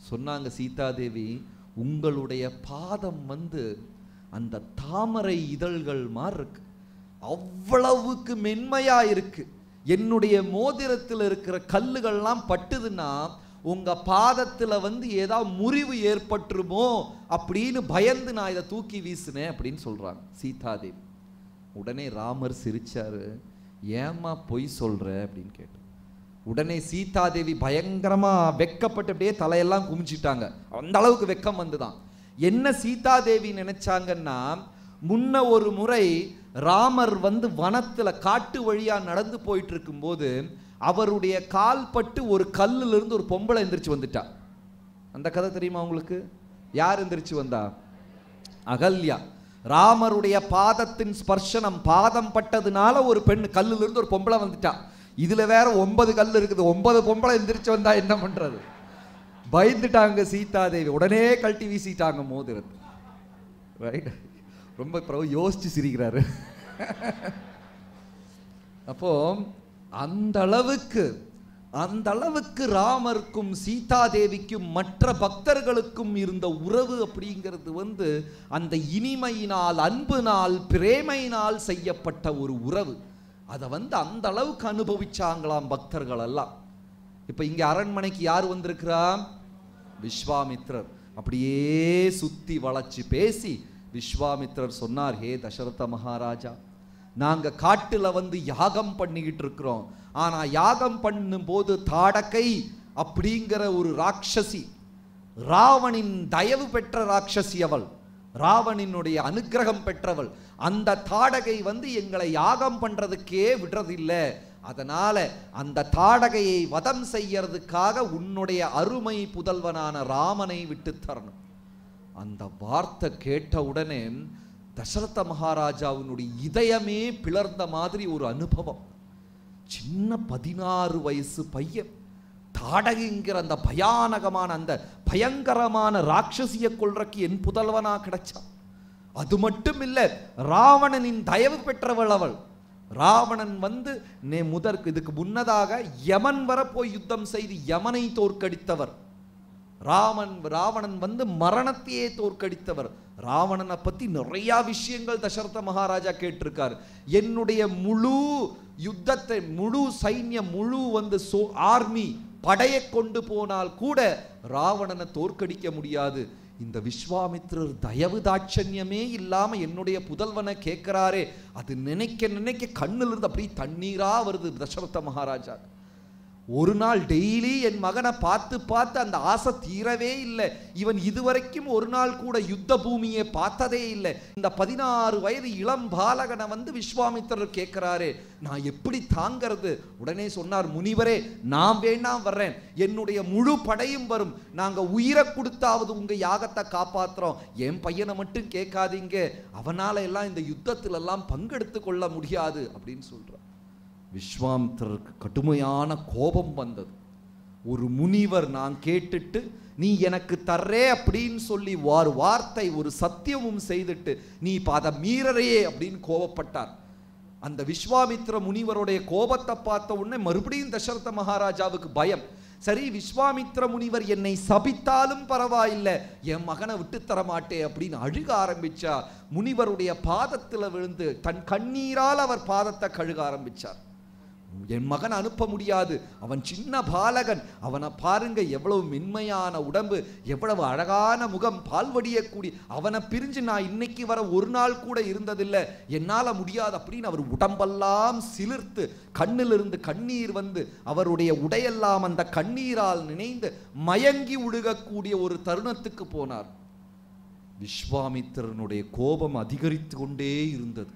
சொன்னாங்க சீதாதேவி உங்களுடைய பாதம் வந்து அந்த தாமரை இதழ்கள் மாதிரி இருக்கு அவ்வளவுக்கு மென்மையா இருக்கு என்னுடைய மோதிரத்தில் இருக்கிற கல்லுகள்லாம் பட்டுதுன்னா உங்க பாதத்துல வந்து ஏதாவது முறிவு ஏற்பட்டுருமோ அப்படின்னு பயந்து நான் இதை தூக்கி வீசினேன் அப்படின்னு சொல்றாங்க சீதாதேவி உடனே ராமர் சிரிச்சாரு ஏமா பொய் சொல்ற அப்படின்னு கேட்டார் உடனே சீதாதேவி பயங்கரமாக வெக்கப்பட்டு அப்படியே தலையெல்லாம் குமிச்சிட்டாங்க அந்த அளவுக்கு வெக்கம் வந்துதான் என்ன சீதாதேவி நினைச்சாங்கன்னா முன்ன ஒரு முறை ராமர் வந்து வனத்தில் காட்டு வழியாக நடந்து போயிட்டு இருக்கும்போது அவருடைய கால் பட்டு ஒரு கல்லிலிருந்து ஒரு பொம்பளை எந்திரிச்சு வந்துட்டா அந்த கதை தெரியுமா உங்களுக்கு யார் எந்திரிச்சு வந்தா அகல்யா ராமருடைய பாதத்தின் ஸ்பர்ஷனம் பாதம் பட்டதுனால ஒரு பெண் கல்லிலிருந்து ஒரு பொம்பளை வந்துட்டா இதில் வேற ஒன்பது கல் இருக்குது ஒன்பது பொம்பளை எந்திரிச்சு வந்தா என்ன பண்ணுறது பயந்துட்டாங்க சீதா தேவி உடனே கழட்டி வீசிட்டாங்க மோதிரத்து ரைட் ரொம்ப பிரபு யோசிச்சு சிரிக்கிறாரு அப்போ அந்த அளவுக்கு அந்த அளவுக்கு ராமருக்கும் சீதாதேவிக்கும் மற்ற பக்தர்களுக்கும் இருந்த உறவு அப்படிங்கிறது வந்து அந்த இனிமையினால் அன்பினால் பிரேமையினால் செய்யப்பட்ட ஒரு உறவு அதை வந்து அந்த அளவுக்கு அனுபவிச்சாங்களாம் பக்தர்கள் எல்லாம் இப்போ இங்கே அரண்மனைக்கு யார் வந்திருக்கிறா விஸ்வாமித்ரர் அப்படியே சுற்றி வளைச்சி பேசி விஸ்வாமித்ரர் சொன்னார் ஹே தசரத மகாராஜா நாங்கள் காட்டில் வந்து யாகம் பண்ணிக்கிட்டு இருக்கிறோம் ஆனால் யாகம் பண்ணும்போது தாடக்கை அப்படிங்கிற ஒரு ராட்சசி ராவணின் தயவு பெற்ற ராட்சசி அவள் ராவணினுடைய அனுகிரகம் பெற்றவள் அந்த தாடகை வந்து எங்களை யாகம் பண்ணுறதுக்கே விடுறதில்லை அதனால் அந்த தாடகையை வதம் செய்யறதுக்காக உன்னுடைய அருமை புதல்வனான ராமனை விட்டு தரணும் அந்த வார்த்தை கேட்ட உடனே தசரத மகாராஜாவினுடைய இதயமே பிளர்ந்த மாதிரி ஒரு அனுபவம் சின்ன பதினாறு வயசு பையன் தாடகிங்கிற அந்த பயானகமான அந்த பயங்கரமான ராட்சசிய கொள்றக்கு என் புதல்வனா கிடைச்சான் அது மட்டும் இல்லை ராவணனின் தயவு பெற்றவள் அவள் ராவணன் வந்து நே முதற்கு இதுக்கு முன்னதாக யமன் வர போய் யுத்தம் செய்து யமனை தோற்கடித்தவர் ராமன் ராவணன் வந்து மரணத்தையே தோற்கடித்தவர் ராவணனை பற்றி நிறையா விஷயங்கள் தசரத மகாராஜா கேட்டிருக்காரு என்னுடைய முழு யுத்தத்தை முழு சைன்யம் முழு வந்து சோ ஆர்மி படையை கொண்டு போனால் கூட ராவணனை தோற்கடிக்க முடியாது இந்த விஸ்வாமித்ரர் தயவு தாட்சண்யமே இல்லாமல் என்னுடைய புதல்வனை கேட்குறாரே அது நினைக்க நினைக்க கண்ணிலிருந்து அப்படியே தண்ணீராக வருது தசரத மகாராஜா ஒரு நாள் டெய்லி என் மகனை பார்த்து பார்த்து அந்த ஆசை தீரவே இல்லை இவன் இதுவரைக்கும் ஒரு நாள் கூட யுத்த பூமியை பார்த்ததே இல்லை இந்த பதினாறு வயது இளம் பாலகனை வந்து விஸ்வாமித்திரர் கேட்குறாரு நான் எப்படி தாங்கிறது உடனே சொன்னார் முனிவரே நான் வேண்டாம் வர்றேன் என்னுடைய முழு படையும் வரும் நாங்கள் உயிரை கொடுத்தாவது உங்கள் யாகத்தை காப்பாற்றுறோம் என் பையனை மட்டும் கேட்காதீங்க அவனால் எல்லாம் இந்த யுத்தத்திலெல்லாம் பங்கெடுத்து கொள்ள முடியாது அப்படின்னு சொல்கிறார் விஸ்வாமித்திரருக்கு கடுமையான கோபம் வந்தது ஒரு முனிவர் நான் கேட்டுட்டு நீ எனக்கு தர்றே அப்படின்னு சொல்லி வார் வார்த்தை ஒரு சத்தியமும் செய்துட்டு நீ இப்போ அதை மீறறையே அப்படின்னு கோபப்பட்டார் அந்த விஸ்வாமித்ர முனிவருடைய கோபத்தை பார்த்த உடனே மறுபடியும் தசரத மகாராஜாவுக்கு பயம் சரி விஸ்வாமித்ர முனிவர் என்னை சபித்தாலும் பரவாயில்லை என் மகனை விட்டு தரமாட்டே அப்படின்னு அழுக ஆரம்பிச்சார் முனிவருடைய பாதத்தில் விழுந்து தன் கண்ணீரால் அவர் பாதத்தை கழுக ஆரம்பிச்சார் என் மகன் அனுப்ப முடியாது அவன் சின்ன பாலகன் அவனை பாருங்க எவ்வளவு மென்மையான உடம்பு எவ்வளவு அழகான முகம் பால்வடியக்கூடிய அவனை பிரிஞ்சு நான் இன்னைக்கு வர ஒரு நாள் கூட இருந்ததில்லை என்னால் முடியாது அப்படின்னு அவர் உடம்பெல்லாம் சிலிர்த்து கண்ணிலிருந்து கண்ணீர் வந்து அவருடைய உடையெல்லாம் அந்த கண்ணீரால் நினைந்து மயங்கி உழுகக்கூடிய ஒரு தருணத்துக்கு போனார் விஸ்வாமித்திரனுடைய கோபம் அதிகரித்து கொண்டே இருந்தது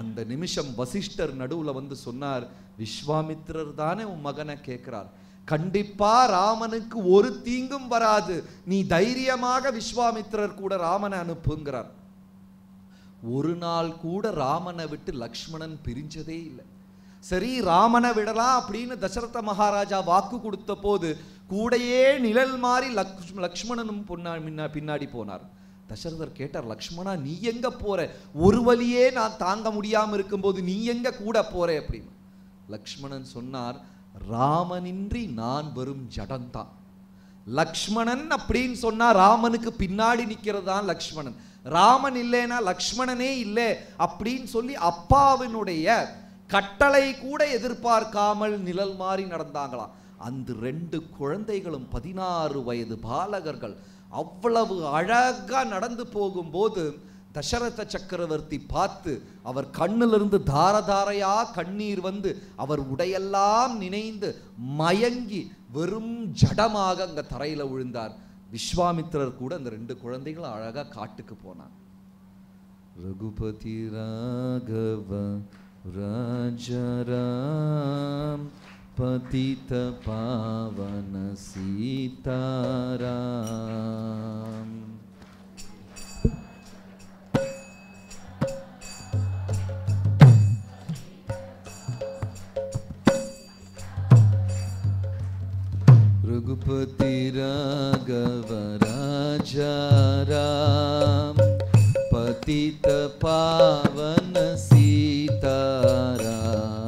அந்த நிமிஷம் வசிஷ்டர் நடுவில் வந்து சொன்னார் விஸ்வாமித்திரர் தானே உன் மகனை கேட்கிறார் கண்டிப்பா ராமனுக்கு ஒரு தீங்கும் வராது நீ தைரியமாக விஸ்வாமித்திரர் கூட ராமனை அனுப்புங்கிறார் ஒரு நாள் கூட ராமனை விட்டு லக்ஷ்மணன் பிரிஞ்சதே இல்லை சரி ராமனை விடலாம் அப்படின்னு தசரத மகாராஜா வாக்கு கொடுத்த போது கூடையே நிழல் மாறி லக்ஷ்மணனும் பொன்னா பின்னாடி போனார் தசரதர் கேட்டார் லக்ஷ்மணா நீ எங்க போற ஒரு வழியே நான் தாங்க முடியாமல் இருக்கும்போது நீ எங்க கூட போற அப்படின்னு லக்ஷ்மணன் சொன்னார் ராமனின்றி நான் வரும் ஜடந்தான் லக்ஷ்மணன் அப்படின்னு சொன்னா ராமனுக்கு பின்னாடி நிற்கிறது தான் லக்ஷ்மணன் ராமன் இல்லைன்னா லக்ஷ்மணனே இல்லை அப்படின்னு சொல்லி அப்பாவினுடைய கட்டளை கூட எதிர்பார்க்காமல் நிழல் மாறி நடந்தாங்களாம் அந்த ரெண்டு குழந்தைகளும் பதினாறு வயது பாலகர்கள் அவ்வளவு அழகாக நடந்து போகும்போது தசரத சக்கரவர்த்தி பார்த்து அவர் கண்ணிலிருந்து தாரதாரையா கண்ணீர் வந்து அவர் உடையெல்லாம் நினைந்து மயங்கி வெறும் ஜடமாக அங்க தரையில் விழுந்தார் விஸ்வாமித்திரர் கூட அந்த ரெண்டு குழந்தைகளும் அழகாக காட்டுக்கு போனார் ரகுபதி ராகவ ராஜராம் पतित पावन सीताराम रघुपति राघव राजा राम पतित पावन सीताराम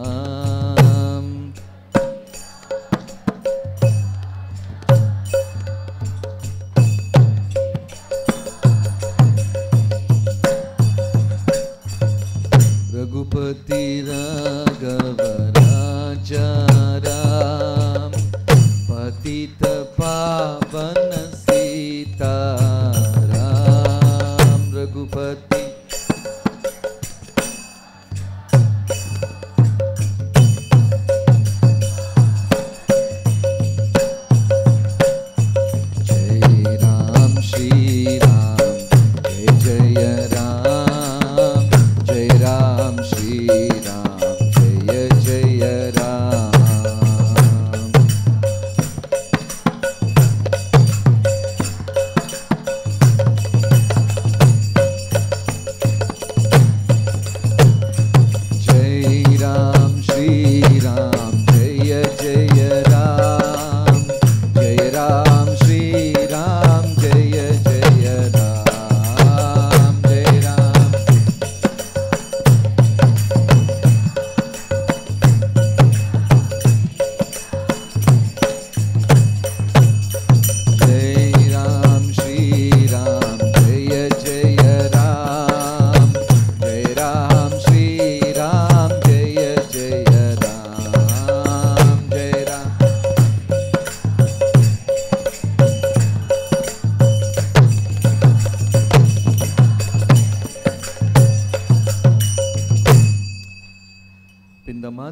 but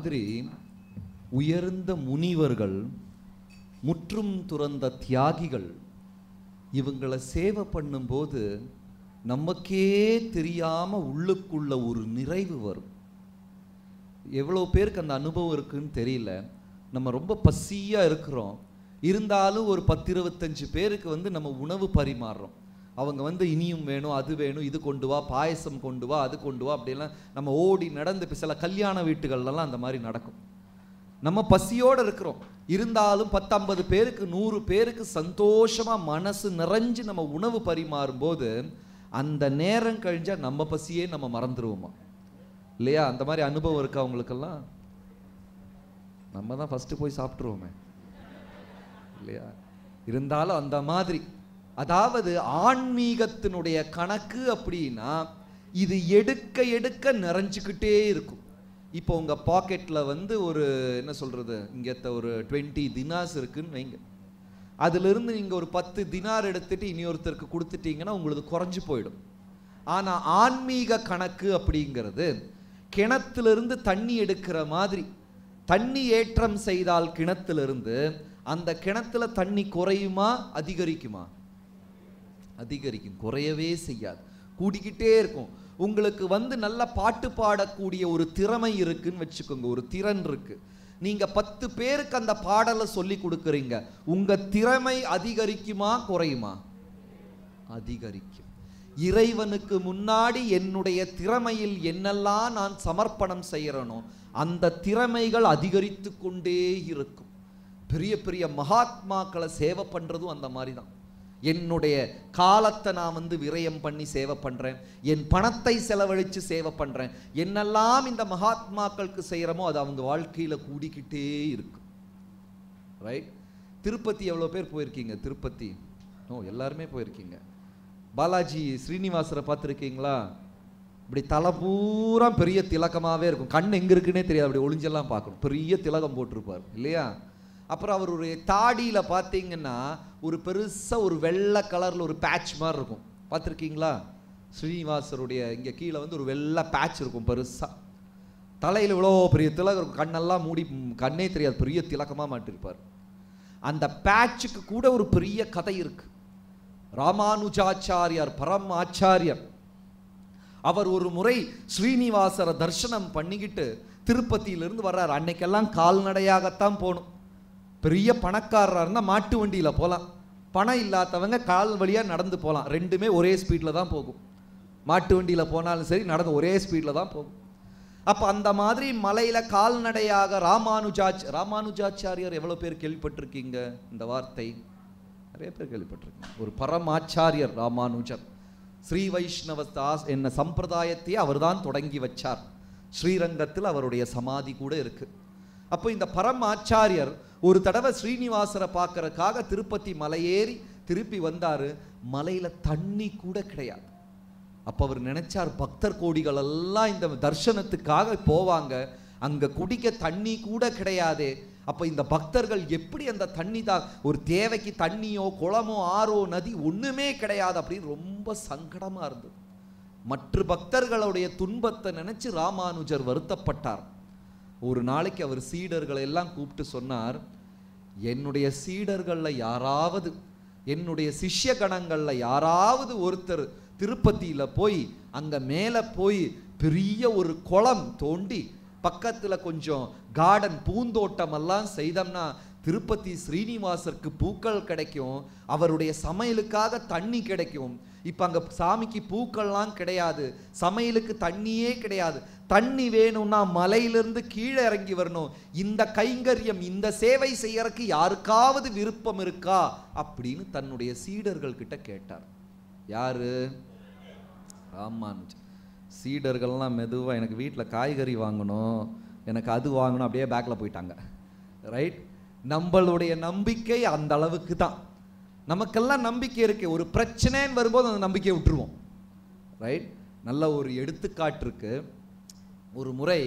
மாதிரி உயர்ந்த முனிவர்கள் முற்றும் துறந்த தியாகிகள் இவங்களை சேவை பண்ணும்போது நமக்கே தெரியாமல் உள்ளுக்குள்ள ஒரு நிறைவு வரும் எவ்வளோ பேருக்கு அந்த அனுபவம் இருக்குன்னு தெரியல நம்ம ரொம்ப பசியாக இருக்கிறோம் இருந்தாலும் ஒரு பத்து இருபத்தஞ்சு பேருக்கு வந்து நம்ம உணவு பரிமாறுறோம் அவங்க வந்து இனியும் வேணும் அது வேணும் இது கொண்டு வா பாயசம் கொண்டு வா அது கொண்டு வா அப்படிலாம் நம்ம ஓடி நடந்து இப்போ சில கல்யாண வீட்டுகள்லாம் அந்த மாதிரி நடக்கும் நம்ம பசியோடு இருக்கிறோம் இருந்தாலும் பத்தம்பது பேருக்கு நூறு பேருக்கு சந்தோஷமாக மனசு நிறைஞ்சு நம்ம உணவு பரிமாறும் போது அந்த நேரம் கழிஞ்சால் நம்ம பசியே நம்ம மறந்துடுவோமா இல்லையா அந்த மாதிரி அனுபவம் இருக்கா அவங்களுக்கெல்லாம் நம்ம தான் ஃபஸ்ட்டு போய் சாப்பிட்ருவோமே இல்லையா இருந்தாலும் அந்த மாதிரி அதாவது ஆன்மீகத்தினுடைய கணக்கு அப்படின்னா இது எடுக்க எடுக்க நிறைஞ்சிக்கிட்டே இருக்கும் இப்போ உங்கள் பாக்கெட்டில் வந்து ஒரு என்ன சொல்கிறது இங்கேத்த ஒரு டுவெண்ட்டி தினாஸ் இருக்குன்னு வைங்க அதிலிருந்து நீங்கள் ஒரு பத்து தினார் எடுத்துகிட்டு இனியொருத்தருக்கு கொடுத்துட்டீங்கன்னா உங்களுக்கு குறைஞ்சி போயிடும் ஆனால் ஆன்மீக கணக்கு அப்படிங்கிறது கிணத்துலேருந்து தண்ணி எடுக்கிற மாதிரி தண்ணி ஏற்றம் செய்தால் கிணத்துலேருந்து அந்த கிணத்துல தண்ணி குறையுமா அதிகரிக்குமா அதிகரிக்கும் குறையவே செய்யாது கூடிக்கிட்டே இருக்கும் உங்களுக்கு வந்து நல்ல பாட்டு பாடக்கூடிய ஒரு திறமை இருக்குன்னு வச்சுக்கோங்க ஒரு திறன் இருக்கு நீங்க பத்து பேருக்கு அந்த பாடலை சொல்லி கொடுக்குறீங்க உங்க திறமை அதிகரிக்குமா குறையுமா அதிகரிக்கும் இறைவனுக்கு முன்னாடி என்னுடைய திறமையில் என்னெல்லாம் நான் சமர்ப்பணம் செய்கிறனோ அந்த திறமைகள் அதிகரித்து கொண்டே இருக்கும் பெரிய பெரிய மகாத்மாக்களை சேவை பண்ணுறதும் அந்த மாதிரி தான் என்னுடைய காலத்தை நான் வந்து விரயம் பண்ணி சேவை பண்ணுறேன் என் பணத்தை செலவழித்து சேவை பண்ணுறேன் என்னெல்லாம் இந்த மகாத்மாக்களுக்கு செய்கிறோமோ அது அவங்க வாழ்க்கையில் கூடிக்கிட்டே இருக்கும் ரைட் திருப்பதி எவ்வளோ பேர் போயிருக்கீங்க திருப்பதி ஓ எல்லாருமே போயிருக்கீங்க பாலாஜி ஸ்ரீனிவாசரை பார்த்துருக்கீங்களா இப்படி தலை பூரா பெரிய திலக்கமாகவே இருக்கும் கண் எங்கே இருக்குன்னே தெரியாது அப்படி ஒளிஞ்செல்லாம் பார்க்கணும் பெரிய திலகம் போட்டிருப்பார் இல்லையா அப்புறம் அவர் ஒரு தாடியில் பார்த்தீங்கன்னா ஒரு பெருசாக ஒரு வெள்ளை கலரில் ஒரு பேட்ச் மாதிரி இருக்கும் பார்த்துருக்கீங்களா ஸ்ரீனிவாசருடைய இங்கே கீழே வந்து ஒரு வெள்ளை பேட்ச் இருக்கும் பெருசாக தலையில் இவ்வளோ பெரிய திலகம் இருக்கும் கண்ணெல்லாம் மூடி கண்ணே தெரியாது பெரிய திலக்கமாக மாட்டிருப்பார் அந்த பேட்சுக்கு கூட ஒரு பெரிய கதை இருக்குது ராமானுஜாச்சாரியார் பரம் ஆச்சாரியர் அவர் ஒரு முறை ஸ்ரீனிவாசரை தர்சனம் பண்ணிக்கிட்டு திருப்பதியிலிருந்து வர்றார் அன்னைக்கெல்லாம் கால்நடையாகத்தான் போகணும் பெரிய பணக்காரராக இருந்தால் மாட்டு வண்டியில் போகலாம் பணம் இல்லாதவங்க கால் வழியாக நடந்து போகலாம் ரெண்டுமே ஒரே ஸ்பீடில் தான் போகும் மாட்டு வண்டியில் போனாலும் சரி நடந்து ஒரே ஸ்பீடில் தான் போகும் அப்போ அந்த மாதிரி மலையில் கால்நடையாக ராமானுஜாச் ராமானுஜாச்சாரியர் எவ்வளோ பேர் கேள்விப்பட்டிருக்கீங்க இந்த வார்த்தை நிறைய பேர் கேள்விப்பட்டிருக்கீங்க ஒரு பரமாச்சாரியர் ராமானுஜர் ஸ்ரீ வைஷ்ணவ தாஸ் என்ன சம்பிரதாயத்தையே அவர் தான் தொடங்கி வச்சார் ஸ்ரீரங்கத்தில் அவருடைய சமாதி கூட இருக்குது அப்போ இந்த பரமாச்சாரியர் ஒரு தடவை ஸ்ரீனிவாசரை பார்க்கறதுக்காக திருப்பதி மலையேறி திருப்பி வந்தார் மலையில் தண்ணி கூட கிடையாது அப்போ அவர் நினைச்சார் பக்தர் கோடிகள் எல்லாம் இந்த தர்சனத்துக்காக போவாங்க அங்கே குடிக்க தண்ணி கூட கிடையாது அப்போ இந்த பக்தர்கள் எப்படி அந்த தண்ணி தான் ஒரு தேவைக்கு தண்ணியோ குளமோ ஆறோ நதி ஒன்றுமே கிடையாது அப்படின்னு ரொம்ப சங்கடமாக இருந்தது மற்ற பக்தர்களுடைய துன்பத்தை நினச்சி ராமானுஜர் வருத்தப்பட்டார் ஒரு நாளைக்கு அவர் சீடர்களை எல்லாம் கூப்பிட்டு சொன்னார் என்னுடைய சீடர்களில் யாராவது என்னுடைய சிஷ்ய கணங்களில் யாராவது ஒருத்தர் திருப்பதியில் போய் அங்கே மேலே போய் பெரிய ஒரு குளம் தோண்டி பக்கத்தில் கொஞ்சம் கார்டன் பூந்தோட்டமெல்லாம் செய்தோம்னா திருப்பதி ஸ்ரீனிவாசருக்கு பூக்கள் கிடைக்கும் அவருடைய சமையலுக்காக தண்ணி கிடைக்கும் இப்போ அங்கே சாமிக்கு பூக்கள்லாம் கிடையாது சமையலுக்கு தண்ணியே கிடையாது தண்ணி வேணும்னா மலையிலிருந்து கீழே இறங்கி வரணும் இந்த கைங்கரியம் இந்த சேவை செய்யறதுக்கு யாருக்காவது விருப்பம் இருக்கா அப்படின்னு தன்னுடைய சீடர்கள் கிட்ட கேட்டார் யாரு ஆமான்னு சீடர்கள்லாம் மெதுவாக எனக்கு வீட்டில் காய்கறி வாங்கணும் எனக்கு அது வாங்கணும் அப்படியே பேக்கில் போயிட்டாங்க ரைட் நம்மளுடைய நம்பிக்கை அந்த அளவுக்கு தான் நமக்கெல்லாம் நம்பிக்கை இருக்கு ஒரு பிரச்சனைன்னு வரும்போது அந்த நம்பிக்கையை விட்டுருவோம் ரைட் நல்ல ஒரு எடுத்துக்காட்டிருக்கு ஒரு முறை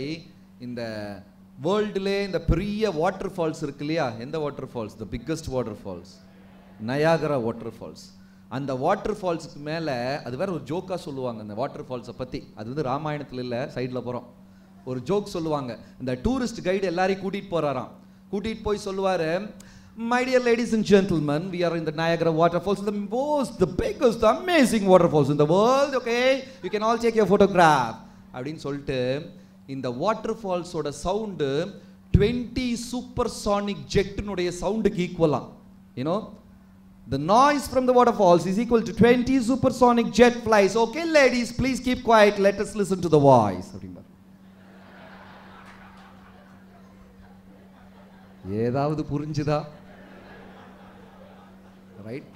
இந்த வேர்ல்டுலே இந்த பெரிய வாட்டர் ஃபால்ஸ் இருக்கு இல்லையா எந்த water falls the biggest water falls Niagara water falls அந்த வாட்டர் ஃபால்ஸுக்கு மேலே அது வேற ஒரு ஜோக்காக சொல்லுவாங்க அந்த வாட்டர் ஃபால்ஸை பற்றி அது வந்து ராமாயணத்தில் இல்லை சைடில் போகிறோம் ஒரு ஜோக் சொல்லுவாங்க இந்த டூரிஸ்ட் கைடு எல்லாரையும் கூட்டிகிட்டு போகிறாராம் கூட்டிகிட்டு போய் சொல்லுவார் my dear ladies and gentleman we are in the Niagara water falls the most the biggest amazing water falls இந்த world okay you can all take your photograph அப்படின்னு சொல்லிட்டு இந்த வாட்டர் ஃபால்ஸோட சவுண்டு டுவெண்ட்டி சூப்பர் சானிக் ஜெட்டினுடைய சவுண்டுக்கு ஈக்குவலாம் you know The noise from the waterfalls is equal to 20 supersonic jet flies. Okay, ladies, please keep quiet. Let us listen to the voice. ஏதாவது புரிஞ்சுதா ரைட்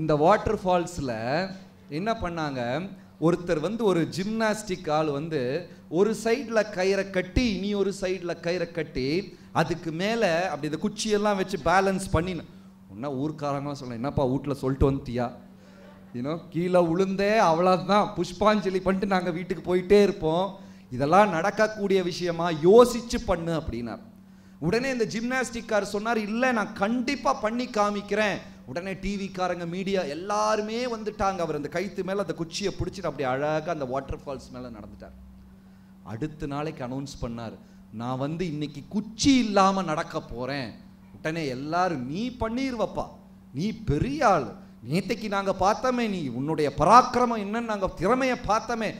இந்த வாட்டர் ஃபால்ஸில் என்ன பண்ணாங்க ஒருத்தர் வந்து ஒரு ஜிம்னாஸ்டிக் ஆள் வந்து ஒரு சைடில் கயிறை கட்டி இனி ஒரு சைடில் கயிறை கட்டி அதுக்கு மேலே அப்படி இந்த குச்சியெல்லாம் வச்சு பேலன்ஸ் பண்ணின ஒன்றா ஊர்க்காரங்களாம் சொல்லலாம் என்னப்பா வீட்டில் சொல்லிட்டு வந்துட்டியா இன்னும் கீழே விழுந்தே அவ்வளோதான் புஷ்பாஞ்சலி பண்ணிட்டு நாங்கள் வீட்டுக்கு போயிட்டே இருப்போம் இதெல்லாம் நடக்கக்கூடிய விஷயமா யோசிச்சு பண்ணு அப்படின்னா உடனே இந்த ஜிம்னாஸ்டிக்கார் சொன்னார் இல்லை நான் கண்டிப்பாக பண்ணி காமிக்கிறேன் உடனே டிவிக்காரங்க மீடியா எல்லாருமே வந்துட்டாங்க அவர் அந்த கைத்து மேலே அந்த குச்சியை பிடிச்சிட்டு அப்படி அழகாக அந்த வாட்டர் ஃபால்ஸ் மேலே நடந்துட்டார் அடுத்த நாளைக்கு அனௌன்ஸ் பண்ணார் நான் வந்து இன்னைக்கு குச்சி இல்லாமல் நடக்க போகிறேன் உடனே எல்லாரும் நீ பண்ணிடுவப்பா நீ பெரிய ஆள் நேற்றைக்கு நாங்கள் பார்த்தோமே நீ உன்னுடைய பராக்கிரமம் என்னன்னு நாங்கள் திறமையை பார்த்தோமே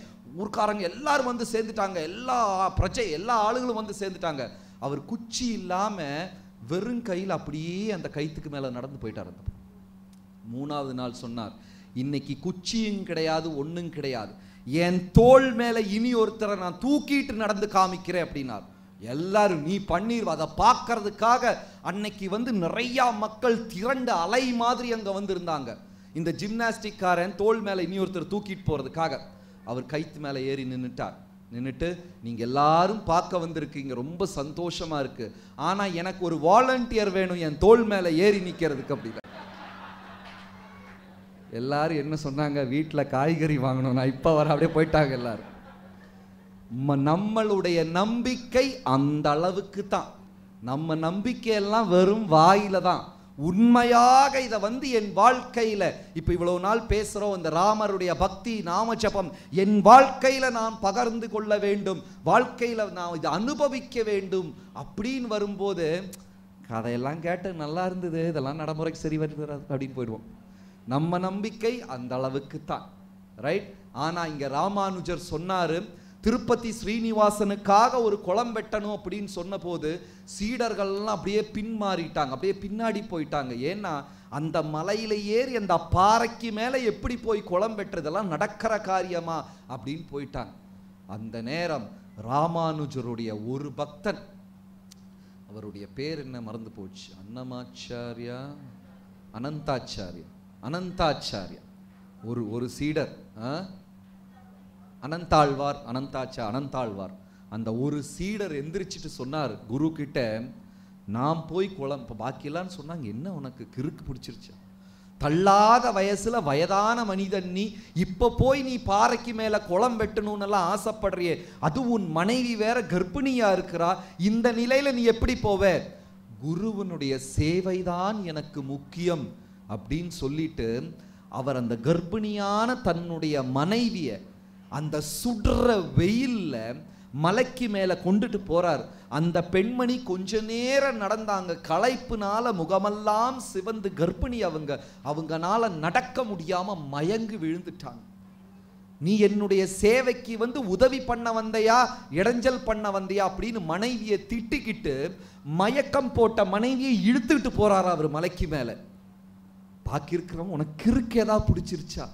ஊர்க்காரங்க எல்லாரும் வந்து சேர்ந்துட்டாங்க எல்லா பிரச்சனை எல்லா ஆளுகளும் வந்து சேர்ந்துட்டாங்க அவர் குச்சி இல்லாமல் வெறும் கையில் அப்படியே அந்த கைத்துக்கு மேலே நடந்து போயிட்டார் அந்த மூணாவது நாள் சொன்னார் இன்னைக்கு குச்சியும் கிடையாது ஒன்றும் கிடையாது என் தோல் மேலே இனி ஒருத்தரை நான் தூக்கிட்டு நடந்து காமிக்கிறேன் அப்படின்னார் எல்லாரும் நீ பண்ணிரு அதை பார்க்கறதுக்காக அன்னைக்கு வந்து நிறையா மக்கள் திரண்ட அலை மாதிரி அங்கே வந்திருந்தாங்க இந்த ஜிம்னாஸ்டிக்காரன் தோல் மேலே இனி ஒருத்தர் தூக்கிட்டு போகிறதுக்காக அவர் கைத்து மேலே ஏறி நின்றுட்டார் நின்றுட்டு நீங்கள் எல்லாரும் பார்க்க வந்திருக்கீங்க ரொம்ப சந்தோஷமாக இருக்குது ஆனால் எனக்கு ஒரு வாலண்டியர் வேணும் என் தோல் மேலே ஏறி நிற்கிறதுக்கு அப்படிதான் எல்லாரும் என்ன சொன்னாங்க வீட்டில் காய்கறி வாங்கணும் நான் இப்போ வர அப்படியே போயிட்டாங்க எல்லாரும் நம்மளுடைய நம்பிக்கை அந்த அளவுக்கு தான் நம்ம நம்பிக்கையெல்லாம் வெறும் வாயில தான் உண்மையாக இதை வந்து என் வாழ்க்கையில் இப்போ இவ்வளவு நாள் பேசுகிறோம் இந்த ராமருடைய பக்தி நாம என் வாழ்க்கையில் நான் பகர்ந்து கொள்ள வேண்டும் வாழ்க்கையில் நான் இதை அனுபவிக்க வேண்டும் அப்படின்னு வரும்போது கதையெல்லாம் கேட்டு நல்லா இருந்தது இதெல்லாம் நடைமுறைக்கு சரி வருது அப்படின்னு போயிடுவோம் நம்ம நம்பிக்கை அந்த அளவுக்கு தான் ரைட் ஆனால் இங்கே ராமானுஜர் சொன்னார் திருப்பதி ஸ்ரீனிவாசனுக்காக ஒரு குளம் வெட்டணும் அப்படின்னு சொன்னபோது சீடர்கள்லாம் அப்படியே பின்மாறிட்டாங்க அப்படியே பின்னாடி போயிட்டாங்க ஏன்னா அந்த மலையில ஏறி அந்த பாறைக்கு மேலே எப்படி போய் குளம் வெட்டுறதெல்லாம் நடக்கிற காரியமா அப்படின்னு போயிட்டாங்க அந்த நேரம் ராமானுஜருடைய ஒரு பக்தன் அவருடைய பேர் என்ன மறந்து போச்சு அன்னமாச்சாரியா அனந்தாச்சாரியா அனந்தாச்சாரியா ஒரு ஒரு சீடர் அனந்தாழ்வார் அனந்தாச்சா அனந்தாழ்வார் அந்த ஒரு சீடர் எந்திரிச்சிட்டு சொன்னார் குரு கிட்ட நான் போய் குளம் இப்போ பாக்கியெல்லாம் சொன்னாங்க என்ன உனக்கு கிறுக்கு பிடிச்சிருச்சு தள்ளாத வயசில் வயதான மனிதன் நீ இப்போ போய் நீ பாறைக்கு மேலே குளம் எல்லாம் ஆசைப்படுறியே அது உன் மனைவி வேற கர்ப்பிணியாக இருக்கிறா இந்த நிலையில் நீ எப்படி போவ குருவனுடைய சேவைதான் எனக்கு முக்கியம் அப்படின்னு சொல்லிட்டு அவர் அந்த கர்ப்பிணியான தன்னுடைய மனைவியை அந்த சுடுற வெயிலில் மலைக்கு மேலே கொண்டுட்டு போகிறார் அந்த பெண்மணி கொஞ்ச நேரம் நடந்தாங்க களைப்புனால முகமெல்லாம் சிவந்து கர்ப்பிணி அவங்க அவங்கனால நடக்க முடியாமல் மயங்கு விழுந்துட்டாங்க நீ என்னுடைய சேவைக்கு வந்து உதவி பண்ண வந்தையா இடைஞ்சல் பண்ண வந்தையா அப்படின்னு மனைவியை திட்டிக்கிட்டு மயக்கம் போட்ட மனைவியை இழுத்துக்கிட்டு போறாரா அவர் மலைக்கு மேலே பாக்கியிருக்கிறவன் உனக்கு இருக்கு ஏதாவது பிடிச்சிருச்சா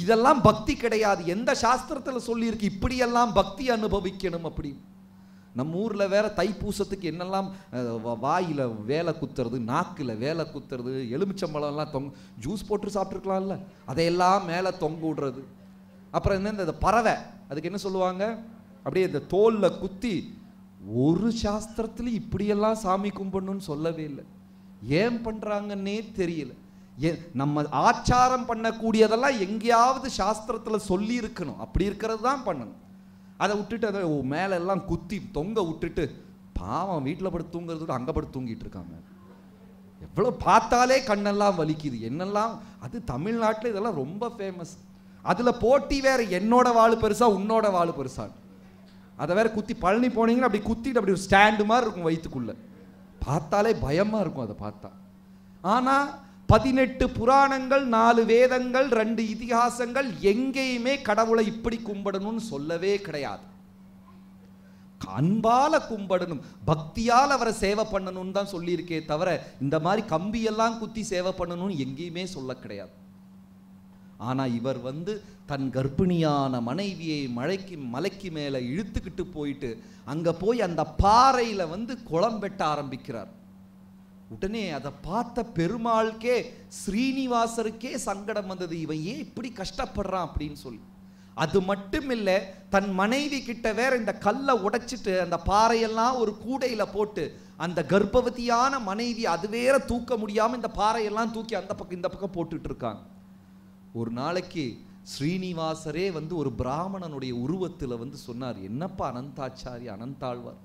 இதெல்லாம் பக்தி கிடையாது எந்த சாஸ்திரத்தில் சொல்லியிருக்கு இப்படியெல்லாம் பக்தி அனுபவிக்கணும் அப்படின்னு நம்ம ஊரில் வேற தைப்பூசத்துக்கு என்னெல்லாம் வாயில் வேலை குத்துறது நாக்கில் வேலை குத்துறது எலுமிச்சம்பழம்லாம் தொங் ஜூஸ் போட்டு சாப்பிட்ருக்கலாம்ல அதையெல்லாம் மேலே தொங்க விடுறது அப்புறம் என்ன இந்த பறவை அதுக்கு என்ன சொல்லுவாங்க அப்படியே இந்த தோலில் குத்தி ஒரு சாஸ்திரத்துலையும் இப்படியெல்லாம் சாமி கும்பிடணும்னு சொல்லவே இல்லை ஏன் பண்ணுறாங்கன்னே தெரியல நம்ம ஆச்சாரம் பண்ணக்கூடியதெல்லாம் எங்கேயாவது சாஸ்திரத்தில் சொல்லி இருக்கணும் அப்படி இருக்கிறது தான் பண்ணணும் அதை விட்டுட்டு அதை மேலே எல்லாம் குத்தி தொங்க விட்டுட்டு பாவம் வீட்டில் படுத்து தூங்குறது விட அங்கே படுத்து தூங்கிட்டு இருக்காங்க எவ்வளோ பார்த்தாலே கண்ணெல்லாம் வலிக்குது என்னெல்லாம் அது தமிழ்நாட்டில் இதெல்லாம் ரொம்ப ஃபேமஸ் அதில் போட்டி வேறு என்னோட வாழ் பெருசா உன்னோட வாழ் பெருசா அதை வேற குத்தி பழனி போனீங்கன்னா அப்படி குத்திட்டு அப்படி ஒரு ஸ்டாண்டு மாதிரி இருக்கும் வயிற்றுக்குள்ளே பார்த்தாலே பயமாக இருக்கும் அதை பார்த்தா ஆனால் பதினெட்டு புராணங்கள் நாலு வேதங்கள் ரெண்டு இதிகாசங்கள் எங்கேயுமே கடவுளை இப்படி கும்பிடணும்னு சொல்லவே கிடையாது அன்பால கும்பிடணும் பக்தியால் அவரை சேவை பண்ணணும்னு தான் சொல்லியிருக்கே தவிர இந்த மாதிரி கம்பியெல்லாம் குத்தி சேவை பண்ணணும்னு எங்கேயுமே சொல்ல கிடையாது ஆனால் இவர் வந்து தன் கர்ப்பிணியான மனைவியை மழைக்கு மலைக்கு மேலே இழுத்துக்கிட்டு போயிட்டு அங்கே போய் அந்த பாறையில் வந்து குளம் வெட்ட ஆரம்பிக்கிறார் உடனே அதை பார்த்த பெருமாளுக்கே ஸ்ரீனிவாசருக்கே சங்கடம் வந்தது இவன் ஏன் இப்படி கஷ்டப்படுறான் அப்படின்னு சொல்லி அது மட்டும் இல்லை தன் மனைவி கிட்ட வேற இந்த கல்லை உடைச்சிட்டு அந்த பாறையெல்லாம் ஒரு கூடையில போட்டு அந்த கர்ப்பவதியான மனைவி அது வேற தூக்க முடியாமல் இந்த பாறையெல்லாம் தூக்கி அந்த பக்கம் இந்த பக்கம் போட்டுட்டு இருக்காங்க ஒரு நாளைக்கு ஸ்ரீனிவாசரே வந்து ஒரு பிராமணனுடைய உருவத்தில் வந்து சொன்னார் என்னப்பா அனந்தாச்சாரி அனந்தாழ்வார்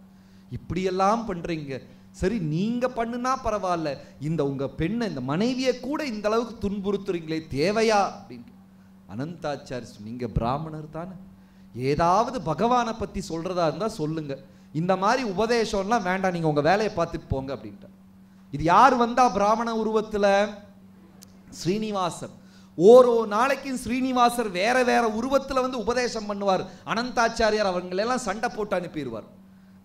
இப்படியெல்லாம் பண்ணுறீங்க சரி நீங்கள் பண்ணுனா பரவாயில்ல இந்த உங்கள் பெண்ணை இந்த மனைவியை கூட இந்த அளவுக்கு துன்புறுத்துறீங்களே தேவையா அப்படின்னு அனந்தாச்சாரி நீங்கள் பிராமணர் தானே ஏதாவது பகவானை பற்றி சொல்கிறதா இருந்தால் சொல்லுங்கள் இந்த மாதிரி உபதேசம்லாம் வேண்டாம் நீங்கள் உங்கள் வேலையை பார்த்துட்டு போங்க அப்படின்ட்டு இது யார் வந்தால் பிராமண உருவத்தில் ஸ்ரீனிவாசன் ஓரோ நாளைக்கும் ஸ்ரீனிவாசர் வேற வேற உருவத்தில் வந்து உபதேசம் பண்ணுவார் அனந்தாச்சாரியார் அவங்களெல்லாம் சண்டை போட்டு அனுப்பிடுவார்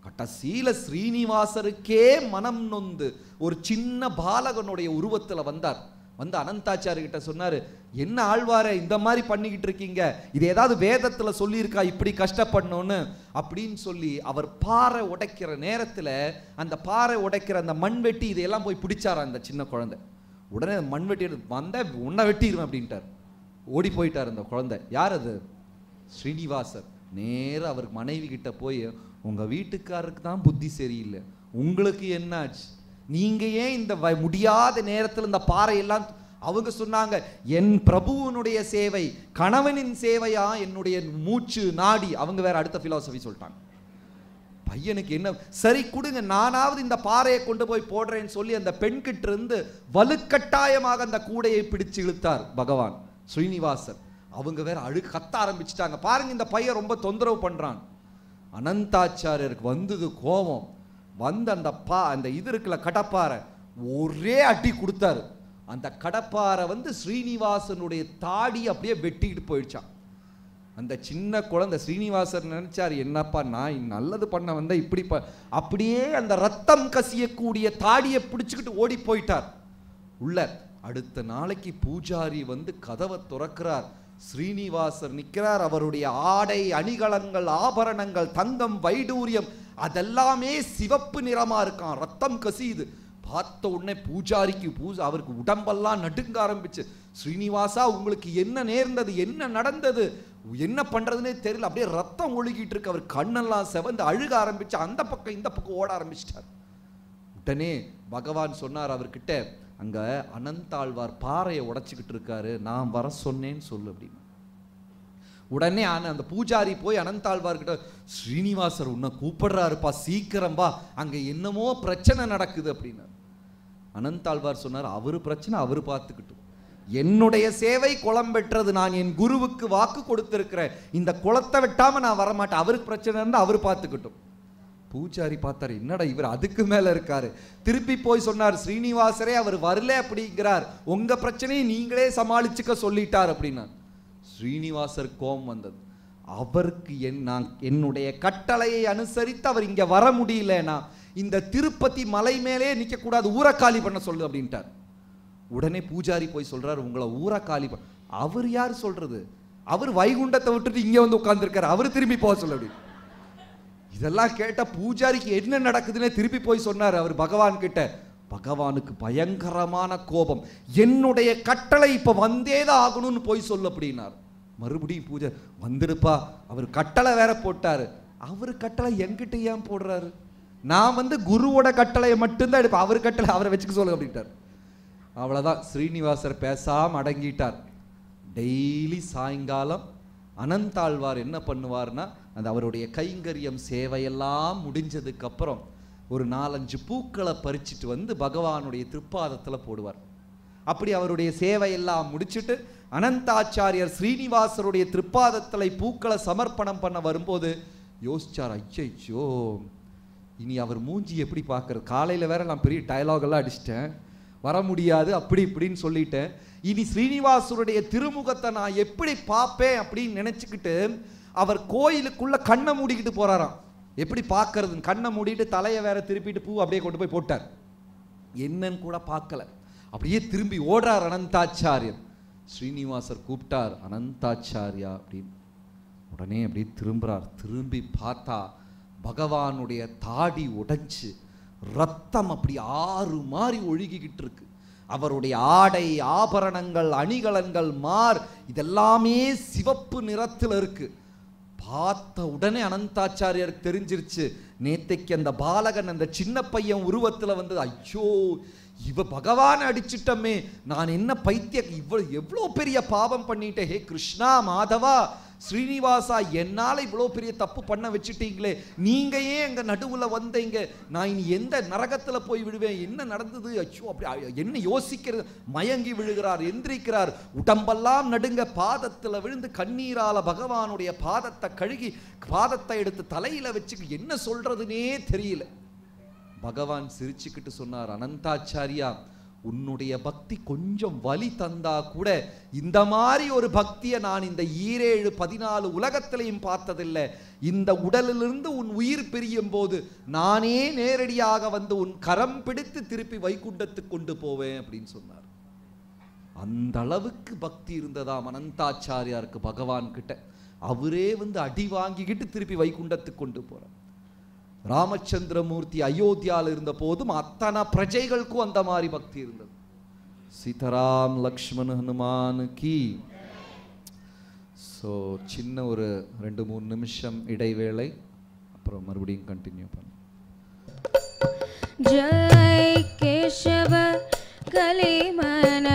கடைசியில ஸ்ரீனிவாசருக்கே மனம் நொந்து ஒரு சின்ன பாலகனுடைய உருவத்தில் வந்தார் வந்து கிட்ட சொன்னார் என்ன ஆழ்வார இந்த மாதிரி பண்ணிக்கிட்டு இருக்கீங்க இது ஏதாவது வேதத்தில் சொல்லியிருக்கா இப்படி கஷ்டப்படணும்னு அப்படின்னு சொல்லி அவர் பாறை உடைக்கிற நேரத்தில் அந்த பாறை உடைக்கிற அந்த மண்வெட்டி இதையெல்லாம் போய் பிடிச்சாரா அந்த சின்ன குழந்தை உடனே மண்வெட்டி வந்த உன்னை வெட்டிடுவேன் அப்படின்ட்டார் ஓடி போயிட்டார் அந்த குழந்தை யார் அது ஸ்ரீனிவாசர் நேராக அவருக்கு மனைவி கிட்ட போய் உங்கள் வீட்டுக்காரருக்கு தான் புத்தி சரியில்லை உங்களுக்கு என்னாச்சு நீங்கள் ஏன் இந்த வ முடியாத நேரத்தில் இந்த பாறையெல்லாம் அவங்க சொன்னாங்க என் பிரபுவனுடைய சேவை கணவனின் சேவையா என்னுடைய மூச்சு நாடி அவங்க வேற அடுத்த பிலாசபி சொல்லிட்டாங்க பையனுக்கு என்ன சரி கொடுங்க நானாவது இந்த பாறையை கொண்டு போய் போடுறேன்னு சொல்லி அந்த பெண்கிட்ட இருந்து வலுக்கட்டாயமாக அந்த கூடையை பிடிச்சு இழுத்தார் பகவான் ஸ்ரீனிவாசன் அவங்க வேற அழு கத்த ஆரம்பிச்சிட்டாங்க பாருங்க இந்த பையன் ரொம்ப தொந்தரவு பண்றான் அனந்தாச்சாரியருக்கு வந்தது கோபம் வந்த அந்த பா அந்த இது இருக்குல்ல கடப்பாறை ஒரே அட்டி கொடுத்தாரு அந்த கடப்பாறை வந்து ஸ்ரீனிவாசனுடைய தாடி அப்படியே வெட்டிக்கிட்டு போயிடுச்சான் அந்த சின்ன குழந்தை ஸ்ரீனிவாசன் நினைச்சார் என்னப்பா நான் நல்லது பண்ண வந்த இப்படி அப்படியே அந்த ரத்தம் கசியக்கூடிய தாடியை பிடிச்சிக்கிட்டு ஓடி போயிட்டார் உள்ள அடுத்த நாளைக்கு பூஜாரி வந்து கதவை துறக்கிறார் ஸ்ரீனிவாசர் நிற்கிறார் அவருடைய ஆடை அணிகலங்கள் ஆபரணங்கள் தங்கம் வைடூரியம் அதெல்லாமே சிவப்பு நிறமாக இருக்கான் ரத்தம் கசியுது பார்த்த உடனே பூஜாரிக்கு பூஜை அவருக்கு உடம்பெல்லாம் நடுங்க ஆரம்பிச்சு ஸ்ரீனிவாசா உங்களுக்கு என்ன நேர்ந்தது என்ன நடந்தது என்ன பண்ணுறதுனே தெரியல அப்படியே ரத்தம் ஒழுகிட்டு இருக்கு அவர் கண்ணெல்லாம் செவந்து அழுக ஆரம்பிச்சு அந்த பக்கம் இந்த பக்கம் ஓட ஆரம்பிச்சிட்டார் உடனே பகவான் சொன்னார் அவர்கிட்ட அங்கே அனந்தாழ்வார் பாறையை உடச்சிக்கிட்டு இருக்காரு நான் வர சொன்னேன்னு சொல்லு அப்படின்னு உடனே ஆன அந்த பூஜாரி போய் அனந்தாழ்வார்கிட்ட ஸ்ரீனிவாசர் உன்னை கூப்பிடுறாருப்பா சீக்கிரம்பா அங்கே என்னமோ பிரச்சனை நடக்குது அப்படின்னார் அனந்தாழ்வார் சொன்னார் அவரு பிரச்சனை அவர் பார்த்துக்கிட்டும் என்னுடைய சேவை குளம் பெற்றது நான் என் குருவுக்கு வாக்கு கொடுத்துருக்கிறேன் இந்த குளத்தை வெட்டாமல் நான் வரமாட்டேன் அவருக்கு பிரச்சனை இருந்தால் அவர் பார்த்துக்கிட்டோம் பூச்சாரி பார்த்தார் என்னடா இவர் அதுக்கு மேலே இருக்காரு திருப்பி போய் சொன்னார் ஸ்ரீனிவாசரே அவர் வரல அப்படிங்கிறார் உங்கள் பிரச்சனையை நீங்களே சமாளிச்சுக்க சொல்லிட்டார் அப்படின்னா ஸ்ரீனிவாசர் கோம் வந்தது அவருக்கு என் நான் என்னுடைய கட்டளையை அனுசரித்து அவர் இங்கே வர முடியலனா இந்த திருப்பதி மலை மேலே நிற்கக்கூடாது ஊரை காலி பண்ண சொல்லு அப்படின்ட்டார் உடனே பூஜாரி போய் சொல்றார் உங்களை ஊரை காலி பண்ண அவர் யார் சொல்கிறது அவர் வைகுண்டத்தை விட்டுட்டு இங்கே வந்து உட்கார்ந்துருக்காரு அவர் திரும்பி போக சொல்லு அப்படின்னு இதெல்லாம் கேட்டால் பூஜாரிக்கு என்ன நடக்குதுன்னு திருப்பி போய் சொன்னார் அவர் பகவான் கிட்ட பகவானுக்கு பயங்கரமான கோபம் என்னுடைய கட்டளை இப்போ வந்தே தான் ஆகணும்னு போய் சொல்லு அப்படின்னார் மறுபடியும் பூஜை வந்துடுப்பா அவர் கட்டளை வேற போட்டார் அவர் கட்டளை என்கிட்ட ஏன் போடுறாரு நான் வந்து குருவோட கட்டளையை மட்டும்தான் எடுப்பேன் அவர் கட்டளை அவரை வச்சுக்க சொல்லுங்க அப்படின்ட்டார் அவ்வளோதான் ஸ்ரீனிவாசர் பேசாமல் அடங்கிட்டார் டெய்லி சாயங்காலம் அனந்தாழ்வார் என்ன பண்ணுவார்னா அந்த அவருடைய கைங்கரியம் சேவையெல்லாம் முடிஞ்சதுக்கப்புறம் ஒரு நாலஞ்சு பூக்களை பறிச்சுட்டு வந்து பகவானுடைய திருப்பாதத்தில் போடுவார் அப்படி அவருடைய சேவையெல்லாம் முடிச்சுட்டு அனந்தாச்சாரியர் ஸ்ரீனிவாசருடைய திருப்பாதத்தில் பூக்களை சமர்ப்பணம் பண்ண வரும்போது யோசிச்சார் ஐயோ இனி அவர் மூஞ்சி எப்படி பார்க்குறது காலையில் வேற நான் பெரிய எல்லாம் அடிச்சிட்டேன் வர முடியாது அப்படி இப்படின்னு சொல்லிட்டேன் இனி ஸ்ரீனிவாசருடைய திருமுகத்தை நான் எப்படி பார்ப்பேன் அப்படின்னு நினச்சிக்கிட்டு அவர் கோயிலுக்குள்ள கண்ணை மூடிக்கிட்டு போறாராம் எப்படி பார்க்கறது கண்ணை மூடிட்டு தலையை வேற திருப்பிட்டு பூ அப்படியே கொண்டு போய் போட்டார் என்னன்னு கூட பார்க்கல அப்படியே திரும்பி ஓடுறார் அனந்தாச்சாரியர் ஸ்ரீனிவாசர் கூப்பிட்டார் அனந்தாச்சாரியா அப்படின்னு உடனே அப்படியே திரும்புகிறார் திரும்பி பார்த்தா பகவானுடைய தாடி உடைஞ்சு ரத்தம் அப்படி ஆறு மாறி ஒழுகிக்கிட்டு இருக்கு அவருடைய ஆடை ஆபரணங்கள் அணிகலன்கள் மார் இதெல்லாமே சிவப்பு நிறத்தில் இருக்குது பார்த்த உடனே அனந்தாச்சாரியருக்கு தெரிஞ்சிருச்சு நேத்தைக்கு அந்த பாலகன் அந்த சின்ன பையன் உருவத்தில் வந்தது ஐயோ இவ பகவான் அடிச்சிட்டமே நான் என்ன பைத்திய இவ்வளோ எவ்வளோ பெரிய பாவம் பண்ணிட்டேன் ஹே கிருஷ்ணா மாதவா ஸ்ரீனிவாசா என்னால் இவ்வளோ பெரிய தப்பு பண்ண வச்சுட்டீங்களே நீங்கள் ஏன் எங்கள் நடுவில் வந்தீங்க நான் இனி எந்த நரகத்தில் போய் விடுவேன் என்ன நடந்தது அச்சோ அப்படி என்ன யோசிக்கிறது மயங்கி விழுகிறார் எந்திரிக்கிறார் உடம்பெல்லாம் நடுங்க பாதத்தில் விழுந்து கண்ணீரால் பகவானுடைய பாதத்தை கழுகி பாதத்தை எடுத்து தலையில் வச்சு என்ன சொல்கிறதுனே தெரியல பகவான் சிரிச்சுக்கிட்டு சொன்னார் அனந்தாச்சாரியா உன்னுடைய பக்தி கொஞ்சம் வலி தந்தா கூட இந்த மாதிரி ஒரு பக்தியை நான் இந்த ஈரேழு பதினாலு உலகத்திலையும் பார்த்ததில்லை இந்த உடலிலிருந்து உன் உயிர் பிரியும் போது நானே நேரடியாக வந்து உன் கரம் பிடித்து திருப்பி வைகுண்டத்துக்கு கொண்டு போவேன் அப்படின்னு சொன்னார் அந்த அளவுக்கு பக்தி இருந்ததா அனந்தாச்சாரியாருக்கு பகவான் கிட்ட அவரே வந்து அடி வாங்கிக்கிட்டு திருப்பி வைகுண்டத்துக்கு கொண்டு போறார் ராமச்சந்திரமூர்த்தி அயோத்தியாவில் இருந்த போதும் அத்தனை பிரஜைகளுக்கும் அந்த மாதிரி பக்தி இருந்தது சீதாராம் லக்ஷ்மண் ஹனுமான் கி ஸோ சின்ன ஒரு ரெண்டு மூணு நிமிஷம் இடைவேளை அப்புறம் மறுபடியும் கண்டினியூ பண்ண ஜெய் கேஷவ கலிமனஹாரி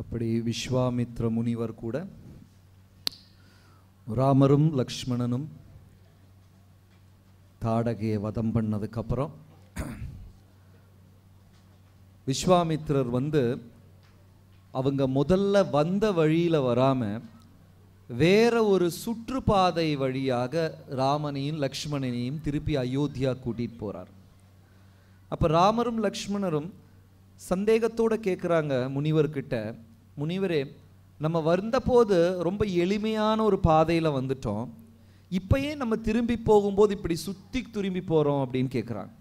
அப்படி விஸ்வாமித்ர முனிவர் கூட ராமரும் லக்ஷ்மணனும் தாடகையை வதம் பண்ணதுக்கப்புறம் விஸ்வாமித்ரர் வந்து அவங்க முதல்ல வந்த வழியில் வராமல் வேற ஒரு சுற்றுப்பாதை வழியாக ராமனையும் லக்ஷ்மணனையும் திருப்பி அயோத்தியா கூட்டிகிட்டு போகிறார் அப்போ ராமரும் லக்ஷ்மணரும் சந்தேகத்தோடு கேட்குறாங்க முனிவர்கிட்ட முனிவரே நம்ம வந்தபோது ரொம்ப எளிமையான ஒரு பாதையில் வந்துட்டோம் இப்பயே நம்ம திரும்பி போகும்போது இப்படி சுற்றி திரும்பி போகிறோம் அப்படின்னு கேட்குறாங்க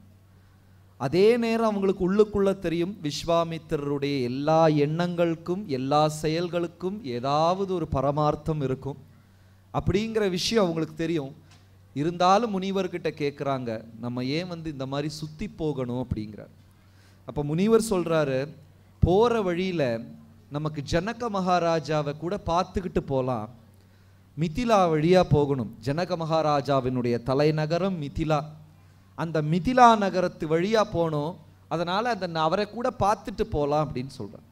அதே நேரம் அவங்களுக்கு உள்ளுக்குள்ளே தெரியும் விஸ்வாமித்திரருடைய எல்லா எண்ணங்களுக்கும் எல்லா செயல்களுக்கும் ஏதாவது ஒரு பரமார்த்தம் இருக்கும் அப்படிங்கிற விஷயம் அவங்களுக்கு தெரியும் இருந்தாலும் முனிவர்கிட்ட கேட்குறாங்க நம்ம ஏன் வந்து இந்த மாதிரி சுற்றி போகணும் அப்படிங்கிறார் அப்போ முனிவர் சொல்கிறாரு போகிற வழியில் நமக்கு ஜனக மகாராஜாவை கூட பார்த்துக்கிட்டு போகலாம் மிதிலா வழியாக போகணும் ஜனக மகாராஜாவினுடைய தலைநகரம் மிதிலா அந்த மிதிலா நகரத்து வழியாக போனோம் அதனால் அந்த அவரை கூட பார்த்துட்டு போகலாம் அப்படின்னு சொல்கிறார்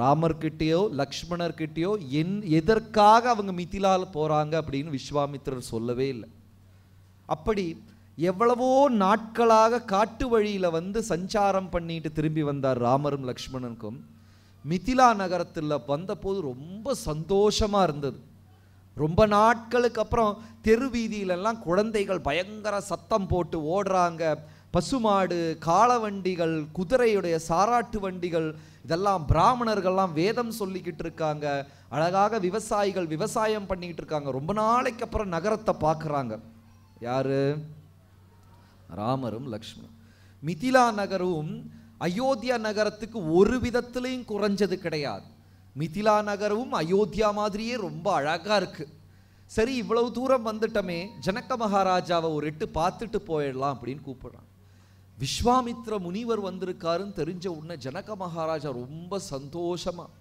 ராமர்கிட்டேயோ லக்ஷ்மணர்கிட்டேயோ என் எதற்காக அவங்க மிதிலால் போகிறாங்க அப்படின்னு விஸ்வாமித்திரர் சொல்லவே இல்லை அப்படி எவ்வளவோ நாட்களாக காட்டு வழியில் வந்து சஞ்சாரம் பண்ணிட்டு திரும்பி வந்தார் ராமரும் லக்ஷ்மணனுக்கும் மிதிலா நகரத்தில் வந்தபோது ரொம்ப சந்தோஷமாக இருந்தது ரொம்ப நாட்களுக்கு அப்புறம் தெரு வீதியிலெல்லாம் குழந்தைகள் பயங்கர சத்தம் போட்டு ஓடுறாங்க பசுமாடு காளவண்டிகள் குதிரையுடைய சாராட்டு வண்டிகள் இதெல்லாம் பிராமணர்கள்லாம் வேதம் சொல்லிக்கிட்டு இருக்காங்க அழகாக விவசாயிகள் விவசாயம் பண்ணிக்கிட்டு இருக்காங்க ரொம்ப நாளைக்கு அப்புறம் நகரத்தை பார்க்குறாங்க யார் ராமரும் லக்ஷ்மணும் மிதிலா நகரும் அயோத்தியா நகரத்துக்கு ஒரு விதத்துலேயும் குறைஞ்சது கிடையாது மிதிலா நகரமும் அயோத்தியா மாதிரியே ரொம்ப அழகாக இருக்குது சரி இவ்வளவு தூரம் வந்துட்டோமே ஜனக்க மகாராஜாவை ஒரு எட்டு பார்த்துட்டு போயிடலாம் அப்படின்னு கூப்பிடுறான் விஸ்வாமித்ர முனிவர் வந்திருக்காருன்னு தெரிஞ்ச உடனே ஜனக மகாராஜா ரொம்ப சந்தோஷமாக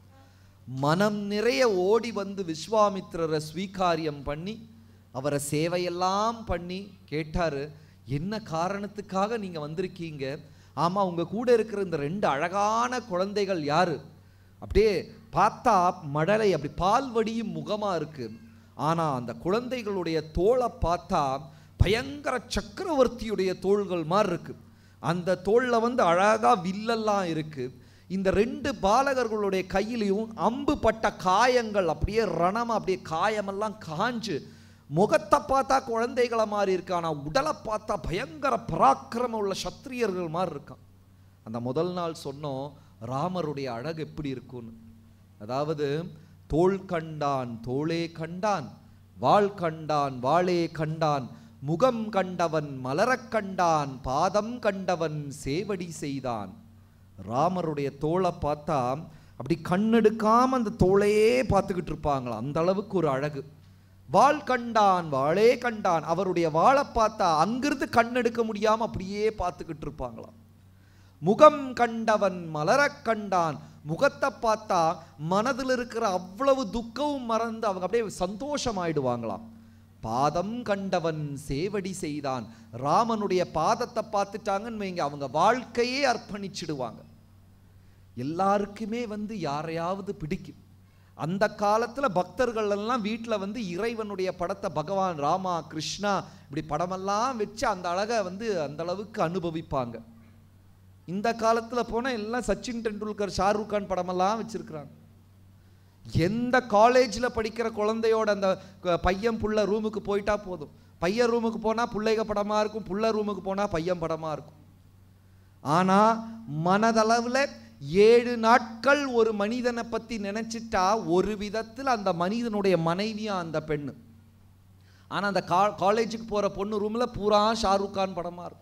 மனம் நிறைய ஓடி வந்து விஸ்வாமித்ரரை ஸ்வீகாரியம் பண்ணி அவரை சேவையெல்லாம் பண்ணி கேட்டார் என்ன காரணத்துக்காக நீங்கள் வந்திருக்கீங்க ஆமாம் உங்கள் கூட இருக்கிற இந்த ரெண்டு அழகான குழந்தைகள் யார் அப்படியே பார்த்தா மடலை அப்படி பால் வடியும் முகமாக இருக்குது ஆனால் அந்த குழந்தைகளுடைய தோலை பார்த்தா பயங்கர சக்கரவர்த்தியுடைய தோள்கள் மாதிரி இருக்குது அந்த தோளில் வந்து அழகாக வில்லெல்லாம் இருக்குது இந்த ரெண்டு பாலகர்களுடைய கையிலையும் அம்பு பட்ட காயங்கள் அப்படியே ரணம் அப்படியே காயமெல்லாம் காஞ்சு முகத்தை பார்த்தா குழந்தைகளை மாதிரி இருக்கான் ஆனால் உடலை பார்த்தா பயங்கர பராக்கிரம உள்ள சத்திரியர்கள் மாதிரி இருக்கான் அந்த முதல் நாள் சொன்னோம் ராமருடைய அழகு எப்படி இருக்கும்னு அதாவது தோல் கண்டான் தோளே கண்டான் வாழ் கண்டான் வாளே கண்டான் முகம் கண்டவன் மலரக் கண்டான் பாதம் கண்டவன் சேவடி செய்தான் ராமருடைய தோளை பார்த்தா அப்படி கண்ணெடுக்காம அந்த தோளையே பார்த்துக்கிட்டு இருப்பாங்களா அந்த அளவுக்கு ஒரு அழகு வாள் கண்டான் வாளே கண்டான் அவருடைய வாழை பார்த்தா அங்கிருந்து கண் எடுக்க முடியாமல் அப்படியே பார்த்துக்கிட்டு இருப்பாங்களாம் முகம் கண்டவன் மலரக் கண்டான் முகத்தை பார்த்தா மனதில் இருக்கிற அவ்வளவு துக்கமும் மறந்து அவங்க அப்படியே சந்தோஷமாயிடுவாங்களாம் பாதம் கண்டவன் சேவடி செய்தான் ராமனுடைய பாதத்தை பார்த்துட்டாங்கன்னு வைங்க அவங்க வாழ்க்கையே அர்ப்பணிச்சிடுவாங்க எல்லாருக்குமே வந்து யாரையாவது பிடிக்கும் அந்த காலத்தில் பக்தர்கள் எல்லாம் வீட்டில் வந்து இறைவனுடைய படத்தை பகவான் ராமா கிருஷ்ணா இப்படி படமெல்லாம் வச்சு அந்த அழகை வந்து அந்த அளவுக்கு அனுபவிப்பாங்க இந்த காலத்தில் போனால் எல்லாம் சச்சின் டெண்டுல்கர் ஷாருக் கான் படமெல்லாம் வச்சுருக்குறாங்க எந்த காலேஜில் படிக்கிற குழந்தையோட அந்த பையன் புள்ள ரூமுக்கு போயிட்டா போதும் பையன் ரூமுக்கு போனால் பிள்ளைக படமாக இருக்கும் புள்ள ரூமுக்கு போனால் பையன் படமாக இருக்கும் ஆனால் மனதளவில் ஏழு நாட்கள் ஒரு மனிதனை பற்றி நினச்சிட்டா ஒரு விதத்தில் அந்த மனிதனுடைய மனைவியாக அந்த பெண்ணு ஆனால் அந்த கா காலேஜுக்கு போகிற பொண்ணு ரூமில் பூரா ஷாருக் கான் படமாக இருக்கும்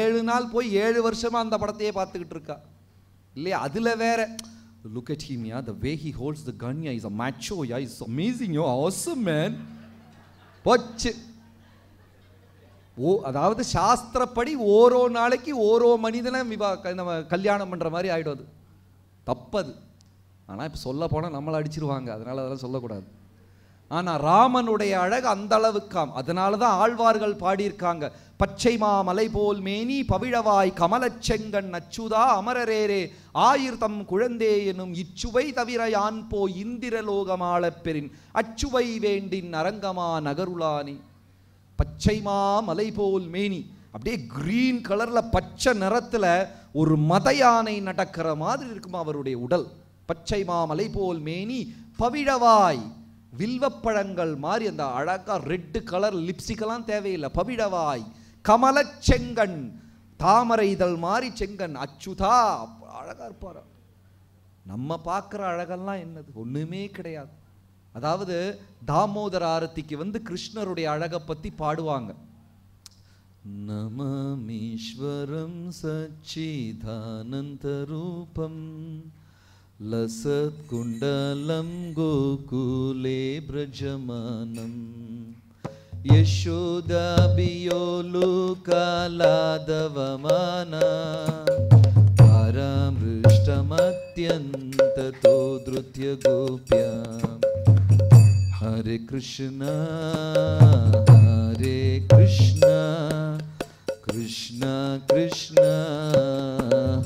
ஏழு நாள் போய் ஏழு வருஷமாக அந்த படத்தையே பார்த்துக்கிட்டு இருக்கா இல்லையா அதில் வேற look at him ya the way he holds the gun ya is a macho ya is amazing yo awesome man போச்சு ஓ அதாவது சாஸ்திரப்படி ஓரோ நாளைக்கு ஓரோ மனிதனை விவா நம்ம கல்யாணம் பண்ணுற மாதிரி ஆகிடும் அது தப்பது ஆனால் இப்போ சொல்ல போனால் நம்மளை அடிச்சிருவாங்க அதனால் அதெல்லாம் சொல்லக்கூடாது ஆனால் ராமனுடைய அழகு அந்த அளவுக்காம் அதனால தான் ஆழ்வார்கள் பாடியிருக்காங்க பச்சை மாமலை போல் மேனி பவிழவாய் கமலச்செங்கன் அச்சுதா அமரரேரே ஆயிர் தம் குழந்தே எனும் இச்சுவை தவிர யான் போ இந்திரலோகமாளப்பெறின் அச்சுவை வேண்டின் அரங்கமா நகருளானி பச்சைமா மலை போல் மேனி அப்படியே க்ரீன் கலரில் பச்சை நிறத்தில் ஒரு மத யானை நடக்கிற மாதிரி இருக்குமா அவருடைய உடல் பச்சை மாமலை போல் மேனி பவிழவாய் வில்வப்பழங்கள் மாதிரி அந்த அழகாக ரெட்டு கலர் லிப்ஸ்டிக்கெல்லாம் தேவையில்லை பவிழவாய் கமல செங்கன் தாமரை இதழ் மாதிரி செங்கன் அச்சுதா அழகாக இருப்பார் நம்ம பார்க்குற அழகெல்லாம் என்னது ஒன்றுமே கிடையாது அதாவது தாமோதர ஆரத்திக்கு வந்து கிருஷ்ணருடைய அழகை பற்றி பாடுவாங்க நமமீஸ்வரம் சச்சிதானந்தரூபம் லசத்குண்டலம் கோகுலே பிரஜமானம் यशोदाभियोलुकालादवमाना परामृष्टमत्यन्ततो धृत्यगोप्या हरे कृष्ण हरे कृष्ण कृष्ण कृष्ण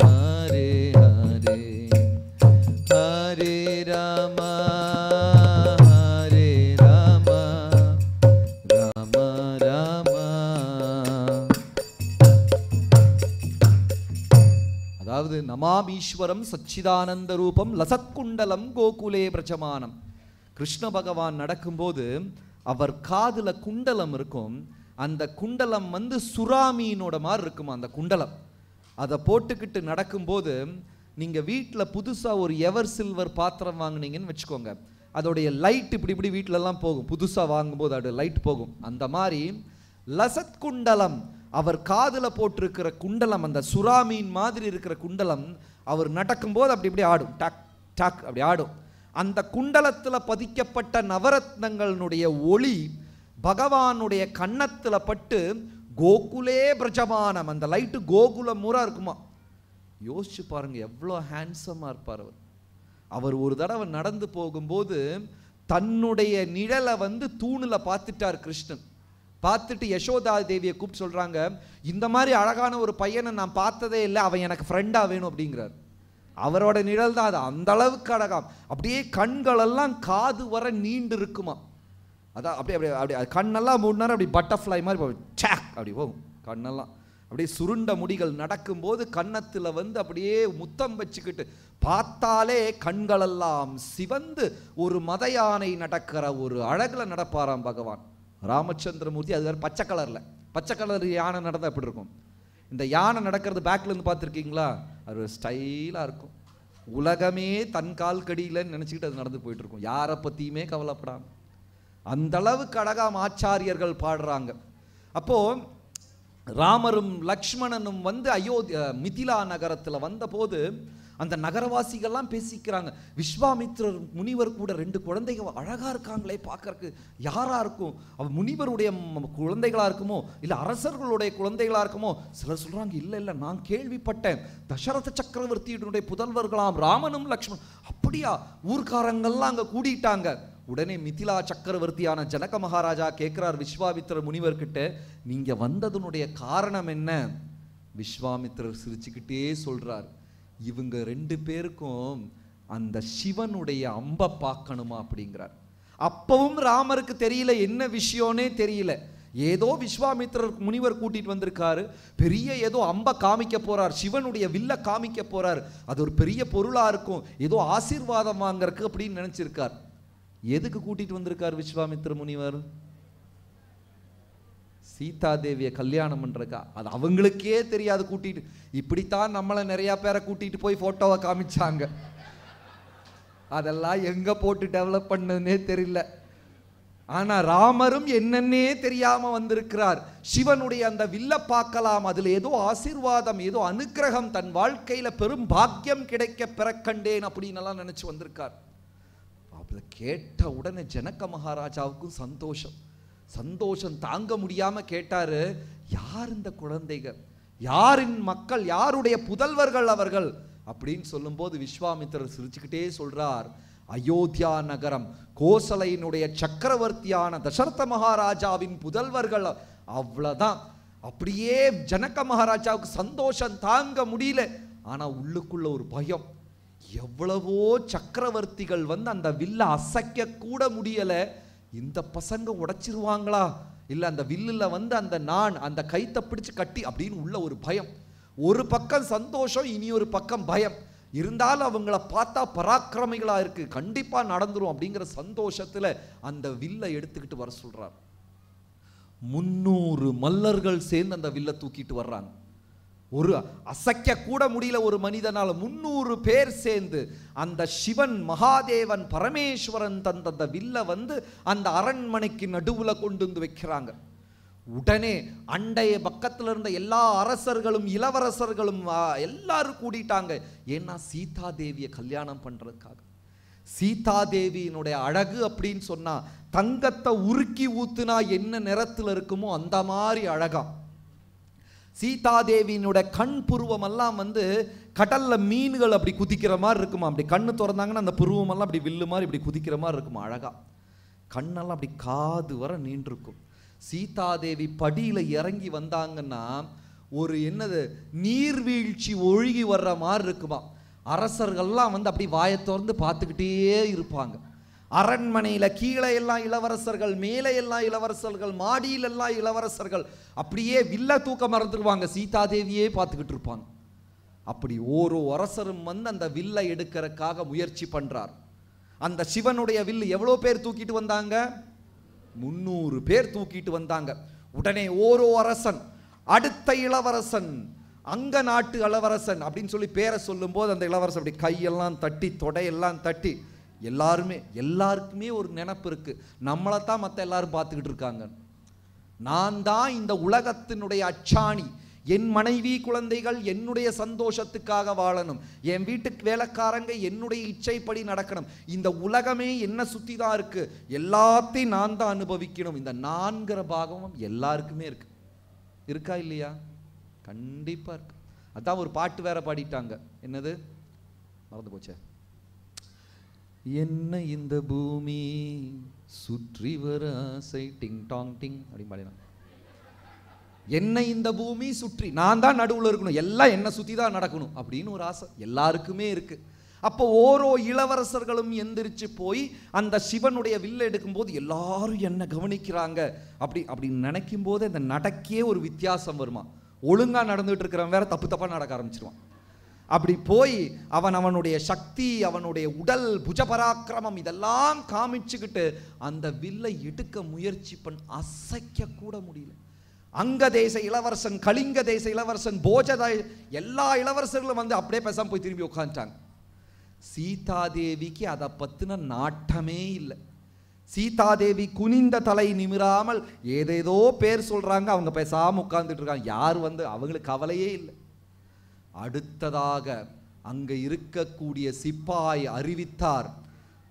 हरे Hare हरे Rama हरे Rama Rama राम अदावद् नमामीश्वरं सच्चिदानन्दरूपं लसत्कुण्डलं गोकुले प्रचमानम् கிருஷ்ண பகவான் நடக்கும்போது அவர் காதில் குண்டலம் இருக்கும் அந்த குண்டலம் வந்து சுறாமீனோட மாதிரி இருக்கும் அந்த குண்டலம் அதை போட்டுக்கிட்டு நடக்கும்போது நீங்கள் வீட்டில் புதுசாக ஒரு எவர் சில்வர் பாத்திரம் வாங்கினீங்கன்னு வச்சுக்கோங்க அதோடைய லைட் இப்படி இப்படி வீட்டிலலாம் போகும் புதுசாக வாங்கும்போது அது லைட் போகும் அந்த மாதிரி லசத் குண்டலம் அவர் காதில் போட்டிருக்கிற குண்டலம் அந்த சுறாமீன் மாதிரி இருக்கிற குண்டலம் அவர் நடக்கும்போது அப்படி இப்படி ஆடும் டக் டக் அப்படி ஆடும் அந்த குண்டலத்தில் பதிக்கப்பட்ட நவரத்னங்களுடைய ஒளி பகவானுடைய கன்னத்தில் பட்டு கோகுலே பிரஜமானம் அந்த லைட்டு கோகுல முறை இருக்குமா யோசிச்சு பாருங்கள் எவ்வளோ ஹேண்ட்ஸமாக இருப்பார் அவர் அவர் ஒரு தடவை நடந்து போகும்போது தன்னுடைய நிழலை வந்து தூணில் பார்த்துட்டார் கிருஷ்ணன் பார்த்துட்டு யசோதா தேவியை கூப்பிட்டு சொல்கிறாங்க இந்த மாதிரி அழகான ஒரு பையனை நான் பார்த்ததே இல்லை அவன் எனக்கு ஃப்ரெண்டாக வேணும் அப்படிங்கிறார் அவரோட நிழல் தான் அது அந்த அளவுக்கு அழகாம் அப்படியே கண்களெல்லாம் காது வர நீண்டு இருக்குமா அதான் அப்படியே அப்படியே அப்படியே கண்ணெல்லாம் மூணு நேரம் அப்படி பட்டர்ஃப்ளை மாதிரி போகும் சாக் அப்படி போகும் கண்ணெல்லாம் அப்படியே சுருண்ட முடிகள் நடக்கும்போது கன்னத்தில் வந்து அப்படியே முத்தம் வச்சுக்கிட்டு பார்த்தாலே கண்களெல்லாம் சிவந்து ஒரு மத யானை நடக்கிற ஒரு அழகில் நடப்பாராம் பகவான் ராமச்சந்திரமூர்த்தி அது வேறு பச்சை கலரில் பச்சை கலர் யானை நடந்தால் எப்படி இருக்கும் இந்த யானை நடக்கிறது பேக்லேருந்து பார்த்துருக்கீங்களா அது ஒரு ஸ்டைலாக இருக்கும் உலகமே தன் கால் கடியிலன்னு நினச்சிக்கிட்டு அது நடந்து போயிட்டுருக்கும் யாரை பற்றியுமே கவலைப்படாமல் அந்தளவுக்கு அழகாம் ஆச்சாரியர்கள் பாடுறாங்க அப்போது ராமரும் லக்ஷ்மணனும் வந்து அயோத்தியா மிதிலா நகரத்தில் வந்தபோது அந்த நகரவாசிகள்லாம் பேசிக்கிறாங்க விஸ்வாமித்ரர் முனிவர் கூட ரெண்டு குழந்தைங்க அழகாக இருக்காங்களே பார்க்கறக்கு யாராக இருக்கும் அவ முனிவருடைய குழந்தைகளாக இருக்குமோ இல்லை அரசர்களுடைய குழந்தைகளாக இருக்குமோ சிலர் சொல்கிறாங்க இல்லை இல்லை நான் கேள்விப்பட்டேன் தசரத சக்கரவர்த்தியினுடைய புதல்வர்களாம் ராமனும் லக்ஷ்மணும் அப்படியா ஊர்க்காரங்கள்லாம் அங்கே கூடிட்டாங்க உடனே மிதிலா சக்கரவர்த்தியான ஜனக மகாராஜா கேட்குறார் விஸ்வாமித்திர முனிவர்கிட்ட நீங்கள் வந்ததுனுடைய காரணம் என்ன விஸ்வாமித்திரர் சிரிச்சுக்கிட்டே சொல்கிறார் இவங்க ரெண்டு பேருக்கும் அந்த சிவனுடைய அம்பை பார்க்கணுமா அப்படிங்கிறார் அப்பவும் ராமருக்கு தெரியல என்ன விஷயம்னே தெரியல ஏதோ விஸ்வாமித்திரர் முனிவர் கூட்டிட்டு வந்திருக்காரு பெரிய ஏதோ அம்ப காமிக்க போறார் சிவனுடைய வில்ல காமிக்க போறார் அது ஒரு பெரிய பொருளா இருக்கும் ஏதோ ஆசீர்வாதம் வாங்கறதுக்கு அப்படின்னு நினைச்சிருக்கார் எதுக்கு கூட்டிட்டு வந்திருக்கார் விஸ்வாமித்திர முனிவர் சீதாதேவியை கல்யாணம் பண்ணுறக்கா அது அவங்களுக்கே தெரியாது கூட்டிகிட்டு இப்படித்தான் நம்மளை நிறையா பேரை கூட்டிகிட்டு போய் ஃபோட்டோவை காமிச்சாங்க அதெல்லாம் எங்கே போட்டு டெவலப் பண்ணதுன்னே தெரியல ஆனால் ராமரும் என்னன்னே தெரியாமல் வந்திருக்கிறார் சிவனுடைய அந்த வில்ல பார்க்கலாம் அதில் ஏதோ ஆசிர்வாதம் ஏதோ அனுக்கிரகம் தன் வாழ்க்கையில் பெரும் பாக்கியம் கிடைக்க பிறக்கண்டேன் அப்படின்னு எல்லாம் நினச்சி வந்திருக்கார் அதை கேட்ட உடனே ஜனக்க மகாராஜாவுக்கும் சந்தோஷம் சந்தோஷம் தாங்க முடியாமல் கேட்டார் யார் இந்த குழந்தைகள் யாரின் மக்கள் யாருடைய புதல்வர்கள் அவர்கள் அப்படின்னு சொல்லும்போது விஸ்வாமித்திரர் சிரிச்சுக்கிட்டே சொல்கிறார் அயோத்தியா நகரம் கோசலையினுடைய சக்கரவர்த்தியான தசரத மகாராஜாவின் புதல்வர்கள் அவ்வளோதான் அப்படியே ஜனக மகாராஜாவுக்கு சந்தோஷம் தாங்க முடியல ஆனால் உள்ளுக்குள்ள ஒரு பயம் எவ்வளவோ சக்கரவர்த்திகள் வந்து அந்த வில்ல அசைக்க கூட முடியலை இந்த பசங்க உடைச்சிருவாங்களா இல்லை அந்த வில்லில் வந்து அந்த நான் அந்த கைத்தை பிடிச்சு கட்டி அப்படின்னு உள்ள ஒரு பயம் ஒரு பக்கம் சந்தோஷம் இனி ஒரு பக்கம் பயம் இருந்தாலும் அவங்கள பார்த்தா பராக்கிரமிகளாக இருக்குது கண்டிப்பாக நடந்துரும் அப்படிங்கிற சந்தோஷத்தில் அந்த வில்லை எடுத்துக்கிட்டு வர சொல்கிறார் முன்னூறு மல்லர்கள் சேர்ந்து அந்த வில்லை தூக்கிட்டு வர்றாங்க ஒரு அசைக்க கூட முடியல ஒரு மனிதனால் முந்நூறு பேர் சேர்ந்து அந்த சிவன் மகாதேவன் பரமேஸ்வரன் தந்த அந்த வில்ல வந்து அந்த அரண்மனைக்கு நடுவில் கொண்டு வந்து வைக்கிறாங்க உடனே அண்டைய பக்கத்தில் இருந்த எல்லா அரசர்களும் இளவரசர்களும் எல்லாரும் கூடிட்டாங்க ஏன்னா சீதா தேவியை கல்யாணம் பண்ணுறதுக்காக சீதா தேவியினுடைய அழகு அப்படின்னு சொன்னால் தங்கத்தை உருக்கி ஊத்துனா என்ன நிறத்தில் இருக்குமோ அந்த மாதிரி அழகான் சீதாதேவியினுடைய கண் புருவம் எல்லாம் வந்து கடலில் மீன்கள் அப்படி குதிக்கிற மாதிரி இருக்குமா அப்படி கண்ணு திறந்தாங்கன்னா அந்த புருவமெல்லாம் அப்படி வில்லு மாதிரி இப்படி குதிக்கிற மாதிரி இருக்குமா அழகாக கண்ணெல்லாம் அப்படி காது வர நீண்டிருக்கும் சீதாதேவி படியில் இறங்கி வந்தாங்கன்னா ஒரு என்னது நீர்வீழ்ச்சி ஒழுகி வர்ற மாதிரி இருக்குமா அரசர்கள்லாம் வந்து அப்படி வாயை திறந்து பார்த்துக்கிட்டே இருப்பாங்க அரண்மனையில் கீழே எல்லாம் இளவரசர்கள் மேலே எல்லாம் இளவரசர்கள் மாடியில் எல்லாம் இளவரசர்கள் அப்படியே வில்ல தூக்க மறந்துடுவாங்க சீதாதேவியே பார்த்துக்கிட்டு இருப்பாங்க அப்படி ஒரு அரசரும் வந்து அந்த வில்லை எடுக்கிறதுக்காக முயற்சி பண்ணுறார் அந்த சிவனுடைய வில்லு எவ்வளோ பேர் தூக்கிட்டு வந்தாங்க முந்நூறு பேர் தூக்கிட்டு வந்தாங்க உடனே ஓரோ அரசன் அடுத்த இளவரசன் அங்க நாட்டு இளவரசன் அப்படின்னு சொல்லி பேரை சொல்லும்போது அந்த இளவரசன் அப்படி கையெல்லாம் தட்டி தொடையெல்லாம் தட்டி எல்லாருமே எல்லாருக்குமே ஒரு நினப்பு இருக்குது நம்மளை தான் மற்ற எல்லாரும் பார்த்துக்கிட்டு இருக்காங்க நான் தான் இந்த உலகத்தினுடைய அச்சாணி என் மனைவி குழந்தைகள் என்னுடைய சந்தோஷத்துக்காக வாழணும் என் வீட்டுக்கு வேலைக்காரங்க என்னுடைய இச்சைப்படி நடக்கணும் இந்த உலகமே என்ன சுற்றி தான் இருக்குது எல்லாத்தையும் நான் தான் அனுபவிக்கணும் இந்த நான்கிற பாகமும் எல்லாருக்குமே இருக்கு இருக்கா இல்லையா கண்டிப்பாக இருக்கு அதான் ஒரு பாட்டு வேற பாடிட்டாங்க என்னது மறந்து போச்சே என்ன இந்த பூமி சுற்றி வர ஆசை டிங் டாங் டிங் அப்படின்னு என்ன இந்த பூமி சுற்றி நான் தான் நடுவில் இருக்கணும் எல்லாம் என்னை சுற்றி தான் நடக்கணும் அப்படின்னு ஒரு ஆசை எல்லாருக்குமே இருக்கு அப்போ ஓரோ இளவரசர்களும் எந்திரிச்சு போய் அந்த சிவனுடைய வில்ல எடுக்கும்போது எல்லாரும் என்ன கவனிக்கிறாங்க அப்படி அப்படின்னு நினைக்கும் போது அந்த நடக்கே ஒரு வித்தியாசம் வருமா ஒழுங்காக நடந்துகிட்டு இருக்கிறவன் வேற தப்பு தப்பாக நடக்க ஆரம்பிச்சிருவான் அப்படி போய் அவன் அவனுடைய சக்தி அவனுடைய உடல் புஜபராக்கிரமம் இதெல்லாம் காமிச்சுக்கிட்டு அந்த வில்லை எடுக்க முயற்சி பண் அசைக்க கூட முடியல அங்க தேச இளவரசன் கலிங்க தேச இளவரசன் போஜத எல்லா இளவரசர்களும் வந்து அப்படியே பேசாமல் போய் திரும்பி உட்காந்துட்டாங்க சீதாதேவிக்கு அதை பற்றின நாட்டமே இல்லை சீதாதேவி குனிந்த தலை நிமிராமல் ஏதேதோ பேர் சொல்கிறாங்க அவங்க பேசாமல் உட்காந்துட்டு இருக்காங்க யார் வந்து அவங்களுக்கு கவலையே இல்லை அடுத்ததாக அங்கு இருக்கக்கூடிய சிப்பாய் அறிவித்தார்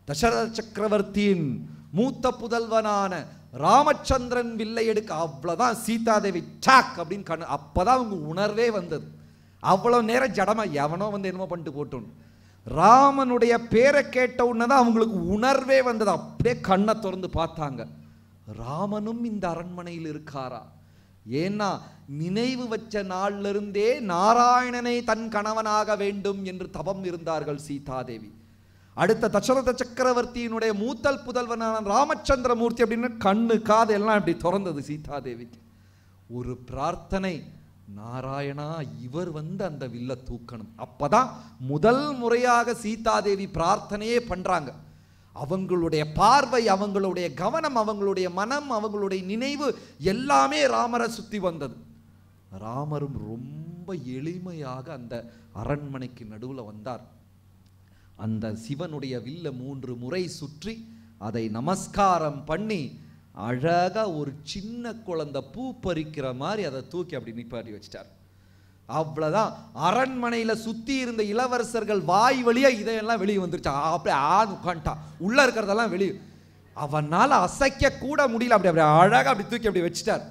தசரத சக்கரவர்த்தியின் மூத்த புதல்வனான ராமச்சந்திரன் வில்லை எடுக்க அவ்வளோதான் சீதாதேவி டாக் அப்படின்னு கண் அப்போ தான் அவங்க உணர்வே வந்தது அவ்வளோ நேரம் ஜடமா எவனோ வந்து என்னமோ பண்ணிட்டு போட்டோன்னு ராமனுடைய பேரை கேட்ட உடனே தான் அவங்களுக்கு உணர்வே வந்தது அப்படியே கண்ணை திறந்து பார்த்தாங்க ராமனும் இந்த அரண்மனையில் இருக்காரா ஏன்னா நினைவு வச்ச இருந்தே நாராயணனை தன் கணவனாக வேண்டும் என்று தபம் இருந்தார்கள் சீதாதேவி அடுத்த தசரத சக்கரவர்த்தியினுடைய மூத்தல் புதல்வனான ராமச்சந்திரமூர்த்தி அப்படின்னு கண்ணு காது எல்லாம் இப்படி திறந்தது சீதாதேவிக்கு ஒரு பிரார்த்தனை நாராயணா இவர் வந்து அந்த வில்ல தூக்கணும் அப்பதான் முதல் முறையாக சீதாதேவி பிரார்த்தனையே பண்றாங்க அவங்களுடைய பார்வை அவங்களுடைய கவனம் அவங்களுடைய மனம் அவங்களுடைய நினைவு எல்லாமே ராமரை சுற்றி வந்தது ராமரும் ரொம்ப எளிமையாக அந்த அரண்மனைக்கு நடுவில் வந்தார் அந்த சிவனுடைய வில்ல மூன்று முறை சுற்றி அதை நமஸ்காரம் பண்ணி அழகாக ஒரு சின்ன குழந்தை பூ பறிக்கிற மாதிரி அதை தூக்கி அப்படி நிப்பாட்டி வச்சிட்டார் அவ்வளோதான் அரண்மனையில் சுற்றி இருந்த இளவரசர்கள் வாய் வழியாக இதையெல்லாம் வெளியே வந்துருச்சா அப்படியே ஆண் உட்காந்துட்டான் உள்ளே இருக்கிறதெல்லாம் வெளியே அவனால் அசைக்க கூட முடியல அப்படி அப்படி அழகாக அப்படி தூக்கி அப்படி வச்சுட்டார்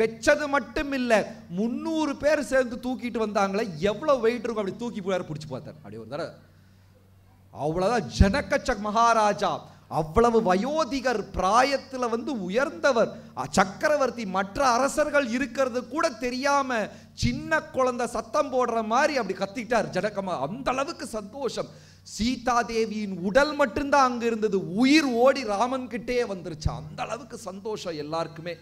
வச்சது மட்டும் இல்லை முந்நூறு பேர் சேர்ந்து தூக்கிட்டு வந்தாங்களே எவ்வளோ வெயிட் இருக்கும் அப்படி தூக்கி போய் பிடிச்சி பார்த்தார் அப்படி ஒரு தடவை அவ்வளோதான் ஜனக்கச்சக் மகாராஜா அவ்வளவு வயோதிகர் பிராயத்தில் வந்து உயர்ந்தவர் சக்கரவர்த்தி மற்ற அரசர்கள் இருக்கிறது கூட தெரியாம சின்ன குழந்தை சத்தம் போடுற மாதிரி அப்படி கத்திட்டார் ஜடகமா அந்த அளவுக்கு சந்தோஷம் சீதா தேவியின் உடல் மட்டும்தான் அங்க இருந்தது உயிர் ஓடி ராமன் கிட்டே வந்துருச்சு அந்த அளவுக்கு சந்தோஷம் எல்லாருக்குமே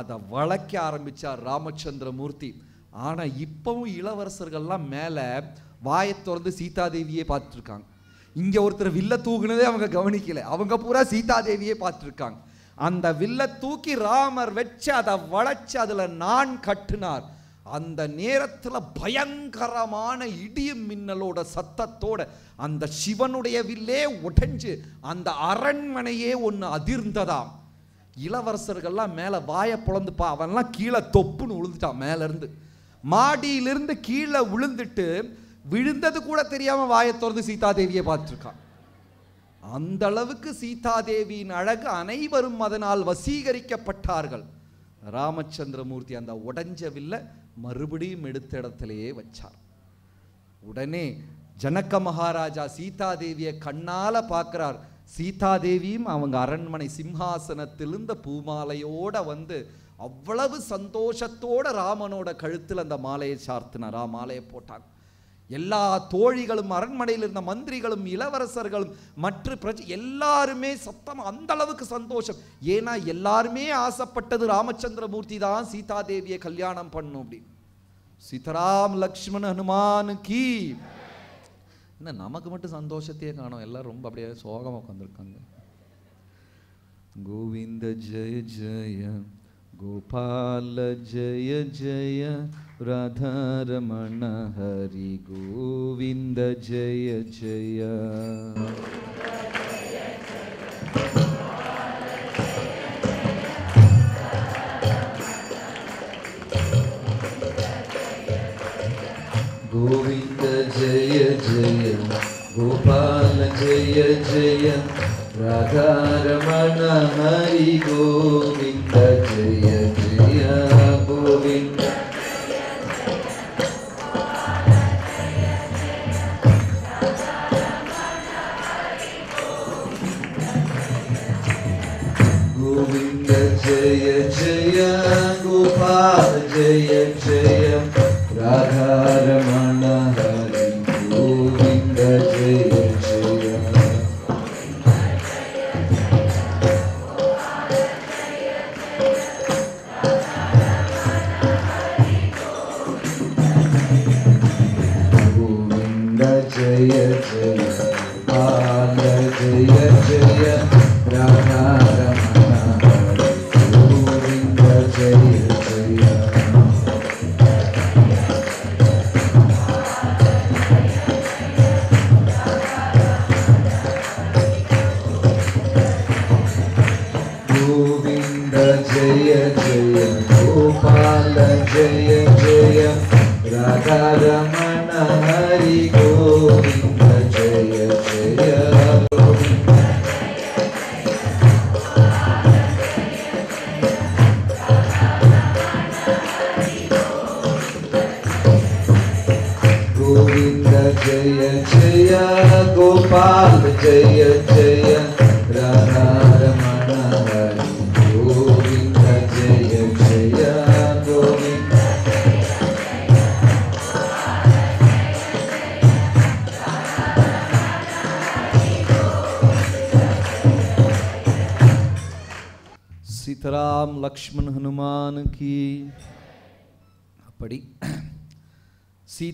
அதை வளர்க்க ஆரம்பிச்சார் ராமச்சந்திரமூர்த்தி ஆனால் இப்பவும் இளவரசர்கள்லாம் மேலே வாயை திறந்து சீதாதேவியே பார்த்துருக்காங்க இங்கே ஒருத்தர் வில்ல தூக்குனதே அவங்க கவனிக்கல அவங்க பூரா சீதாதேவியே பார்த்துருக்காங்க அந்த வில்ல தூக்கி ராமர் வச்சு அதை வளைச்சு அதில் நான் கட்டினார் அந்த நேரத்தில் பயங்கரமான இடியும் மின்னலோட சத்தத்தோட அந்த சிவனுடைய வில்லே உடைஞ்சு அந்த அரண்மனையே ஒன்று அதிர்ந்ததாம் இளவரசர்கள்லாம் மேலே வாயை புலந்துப்பா அவன்லாம் கீழே தொப்புன்னு விழுந்துட்டான் மேலேருந்து மாடியிலிருந்து கீழே விழுந்துட்டு விழுந்தது கூட தெரியாமல் வாயை திறந்து சீதாதேவியை பார்த்துருக்கான் அந்த அளவுக்கு சீதாதேவியின் அழகு அனைவரும் அதனால் வசீகரிக்கப்பட்டார்கள் ராமச்சந்திரமூர்த்தி அந்த உடஞ்ச வில்ல மறுபடியும் எடுத்த இடத்திலேயே வச்சார் உடனே ஜனக்க மகாராஜா சீதாதேவியை கண்ணால் பார்க்குறார் சீதாதேவியும் அவங்க அரண்மனை சிம்ஹாசனத்திலிருந்த பூமாலையோட வந்து அவ்வளவு சந்தோஷத்தோட ராமனோட கழுத்தில் அந்த மாலையை சார்த்தினார் ஆ மாலையை போட்டாங்க எல்லா தோழிகளும் அரண்மனையில் இருந்த மந்திரிகளும் இளவரசர்களும் மற்ற பிரஜ எல்லாருமே சத்தம் அந்த அளவுக்கு சந்தோஷம் ஏன்னா எல்லாருமே ஆசைப்பட்டது ராமச்சந்திரமூர்த்தி தான் சீதாதேவியை கல்யாணம் பண்ணும் அப்படின்னு சீதாராம் லக்ஷ்மண் ஹனுமானு கீ என்ன நமக்கு மட்டும் சந்தோஷத்தையே காணும் எல்லாம் ரொம்ப அப்படியே சோகமாக உட்காந்துருக்காங்க கோவிந்த ஜெய ஜெய கோபால ஜெய ஜெய Radharamana Hari Govinda Jaya Jaya Govinda Jaya Jaya Gopala Jaya Jaya Radharamana Hari Govinda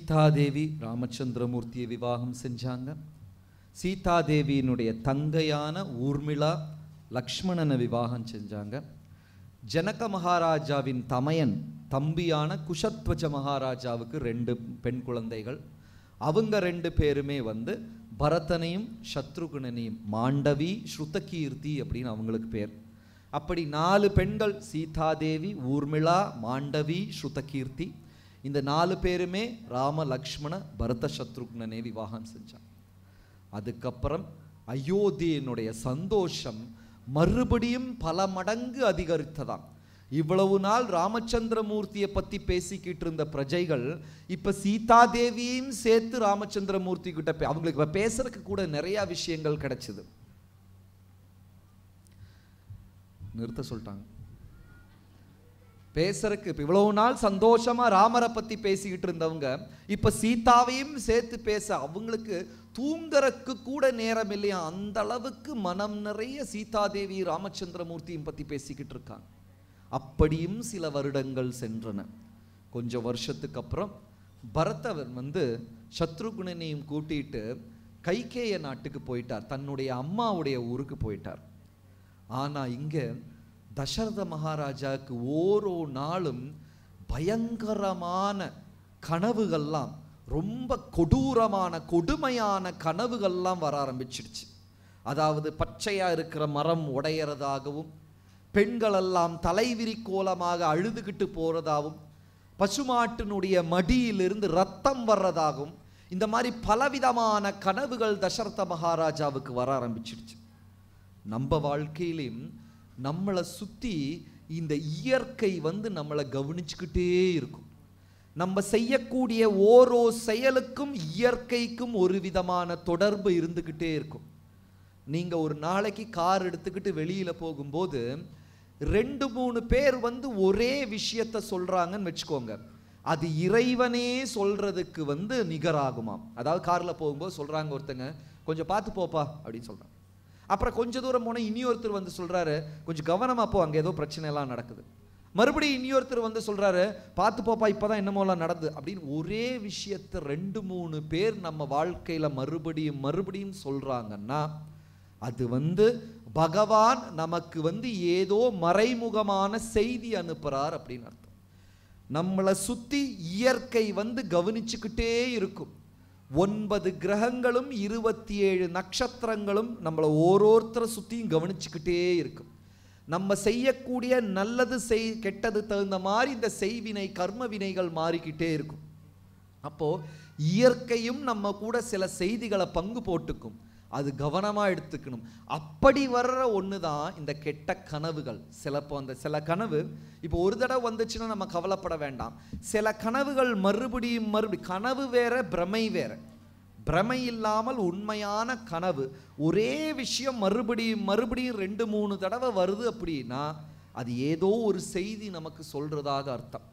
Sita Devi ராமச்சந்திரமூர்த்தியை விவாகம் செஞ்சாங்க சீதாதேவியினுடைய தங்கையான ஊர்மிளா லக்ஷ்மணனை விவாகம் செஞ்சாங்க ஜனக மகாராஜாவின் தமையன் தம்பியான குஷத்வஜ மகாராஜாவுக்கு ரெண்டு பெண் குழந்தைகள் அவங்க ரெண்டு பேருமே வந்து பரதனையும் சத்ருகுணனையும் மாண்டவி ஸ்ருதகீர்த்தி அப்படின்னு அவங்களுக்கு பேர் அப்படி நாலு பெண்கள் சீதாதேவி ஊர்மிளா மாண்டவி ஸ்ருதகீர்த்தி இந்த நாலு பேருமே ராம லக்ஷ்மண பரத சத்ருக்னே விவாகம் செஞ்சான் அதுக்கப்புறம் அயோத்தியனுடைய சந்தோஷம் மறுபடியும் பல மடங்கு அதிகரித்ததாம் இவ்வளவு நாள் ராமச்சந்திரமூர்த்தியை பற்றி பேசிக்கிட்டு இருந்த பிரஜைகள் இப்போ சீதாதேவியையும் சேர்த்து ராமச்சந்திரமூர்த்தி கிட்ட அவங்களுக்கு இப்போ பேசுறதுக்கு கூட நிறையா விஷயங்கள் கிடைச்சிது நிறுத்த சொல்லிட்டாங்க பேசுறதுக்கு இப்போ இவ்வளவு நாள் சந்தோஷமாக ராமரை பற்றி பேசிக்கிட்டு இருந்தவங்க இப்போ சீதாவையும் சேர்த்து பேச அவங்களுக்கு தூங்குறதுக்கு கூட நேரம் இல்லையா அந்த அளவுக்கு மனம் நிறைய சீதாதேவி ராமச்சந்திரமூர்த்தியும் பற்றி பேசிக்கிட்டு இருக்காங்க அப்படியும் சில வருடங்கள் சென்றன கொஞ்சம் வருஷத்துக்கு அப்புறம் பரதவன் வந்து சத்ருகுணனையும் கூட்டிட்டு கைகேய நாட்டுக்கு போயிட்டார் தன்னுடைய அம்மாவுடைய ஊருக்கு போயிட்டார் ஆனால் இங்கே தசரத மகாராஜாவுக்கு ஓரோ நாளும் பயங்கரமான கனவுகள்லாம் ரொம்ப கொடூரமான கொடுமையான கனவுகள்லாம் வர ஆரம்பிச்சிடுச்சு அதாவது பச்சையாக இருக்கிற மரம் உடையிறதாகவும் பெண்களெல்லாம் தலைவிரி கோலமாக அழுதுகிட்டு போகிறதாகவும் பசுமாட்டினுடைய மடியிலிருந்து ரத்தம் வர்றதாகவும் இந்த மாதிரி பலவிதமான கனவுகள் தசரத மகாராஜாவுக்கு வர ஆரம்பிச்சிடுச்சு நம்ம வாழ்க்கையிலையும் நம்மளை சுற்றி இந்த இயற்கை வந்து நம்மளை கவனிச்சுக்கிட்டே இருக்கும் நம்ம செய்யக்கூடிய ஓரோ செயலுக்கும் இயற்கைக்கும் ஒரு விதமான தொடர்பு இருந்துக்கிட்டே இருக்கும் நீங்கள் ஒரு நாளைக்கு கார் எடுத்துக்கிட்டு வெளியில் போகும்போது ரெண்டு மூணு பேர் வந்து ஒரே விஷயத்த சொல்கிறாங்கன்னு வச்சுக்கோங்க அது இறைவனே சொல்கிறதுக்கு வந்து நிகராகுமாம் அதாவது காரில் போகும்போது சொல்கிறாங்க ஒருத்தங்க கொஞ்சம் பார்த்து போப்பா அப்படின்னு சொல்கிறாங்க அப்புறம் கொஞ்சம் தூரம் போனால் இனியொருத்தர் வந்து சொல்கிறாரு கொஞ்சம் கவனமாக போ அங்கே ஏதோ பிரச்சனைலாம் நடக்குது மறுபடியும் இனியொருத்தர் வந்து சொல்கிறாரு பார்த்து போப்பா இப்போ தான் என்னமோலாம் நடந்து அப்படின்னு ஒரே விஷயத்தை ரெண்டு மூணு பேர் நம்ம வாழ்க்கையில் மறுபடியும் மறுபடியும் சொல்கிறாங்கன்னா அது வந்து பகவான் நமக்கு வந்து ஏதோ மறைமுகமான செய்தி அனுப்புகிறார் அப்படின்னு அர்த்தம் நம்மளை சுற்றி இயற்கை வந்து கவனிச்சுக்கிட்டே இருக்கும் ஒன்பது கிரகங்களும் இருபத்தி ஏழு நட்சத்திரங்களும் நம்மளை ஓரொருத்தரை சுற்றியும் கவனிச்சுக்கிட்டே இருக்கும் நம்ம செய்யக்கூடிய நல்லது செய் கெட்டது தகுந்த மாதிரி இந்த செய்வினை கர்ம வினைகள் மாறிக்கிட்டே இருக்கும் அப்போது இயற்கையும் நம்ம கூட சில செய்திகளை பங்கு போட்டுக்கும் அது கவனமாக எடுத்துக்கணும் அப்படி வர்ற ஒன்று தான் இந்த கெட்ட கனவுகள் சிலப்போ அந்த சில கனவு இப்போ ஒரு தடவை வந்துச்சுன்னா நம்ம கவலைப்பட வேண்டாம் சில கனவுகள் மறுபடியும் மறுபடியும் கனவு வேற பிரமை வேற பிரமை இல்லாமல் உண்மையான கனவு ஒரே விஷயம் மறுபடியும் மறுபடியும் ரெண்டு மூணு தடவை வருது அப்படின்னா அது ஏதோ ஒரு செய்தி நமக்கு சொல்கிறதாக அர்த்தம்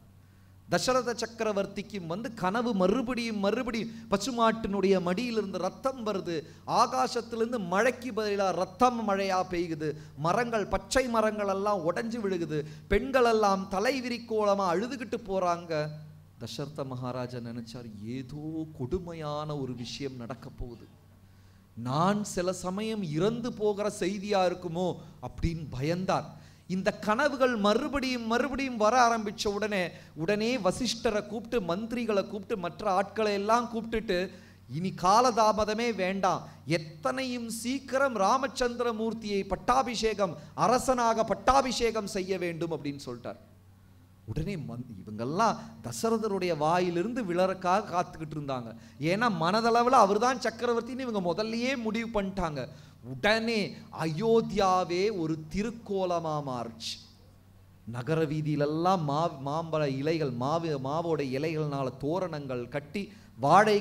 தசரத சக்கரவர்த்திக்கும் வந்து கனவு மறுபடியும் மறுபடியும் பசுமாட்டினுடைய மடியிலிருந்து ரத்தம் வருது ஆகாசத்திலிருந்து மழைக்கு பதிலாக ரத்தம் மழையாக பெய்யுது மரங்கள் பச்சை மரங்கள் எல்லாம் உடஞ்சி விழுகுது பெண்கள் எல்லாம் தலைவிரிக்கோளமாக அழுதுகிட்டு போகிறாங்க தசரத மகாராஜா நினச்சார் ஏதோ கொடுமையான ஒரு விஷயம் நடக்க போகுது நான் சில சமயம் இறந்து போகிற செய்தியாக இருக்குமோ அப்படின்னு பயந்தார் இந்த கனவுகள் மறுபடியும் மறுபடியும் வர ஆரம்பித்த உடனே உடனே வசிஷ்டரை கூப்பிட்டு மந்திரிகளை கூப்பிட்டு மற்ற ஆட்களை எல்லாம் கூப்பிட்டுட்டு இனி காலதாமதமே வேண்டாம் எத்தனையும் சீக்கிரம் ராமச்சந்திரமூர்த்தியை பட்டாபிஷேகம் அரசனாக பட்டாபிஷேகம் செய்ய வேண்டும் அப்படின்னு சொல்லிட்டார் உடனே மந் இவங்கெல்லாம் தசரதருடைய வாயிலிருந்து விளறக்காக காத்துக்கிட்டு இருந்தாங்க ஏன்னா மனதளவில் அவர் தான் சக்கரவர்த்தின்னு இவங்க முதல்லையே முடிவு பண்ணிட்டாங்க உடனே அயோத்தியாவே ஒரு திருக்கோலமாக மாறுச்சு நகர வீதியிலெல்லாம் மா மாம்பழ இலைகள் மாவு மாவோட இலைகள்னால தோரணங்கள் கட்டி வாழை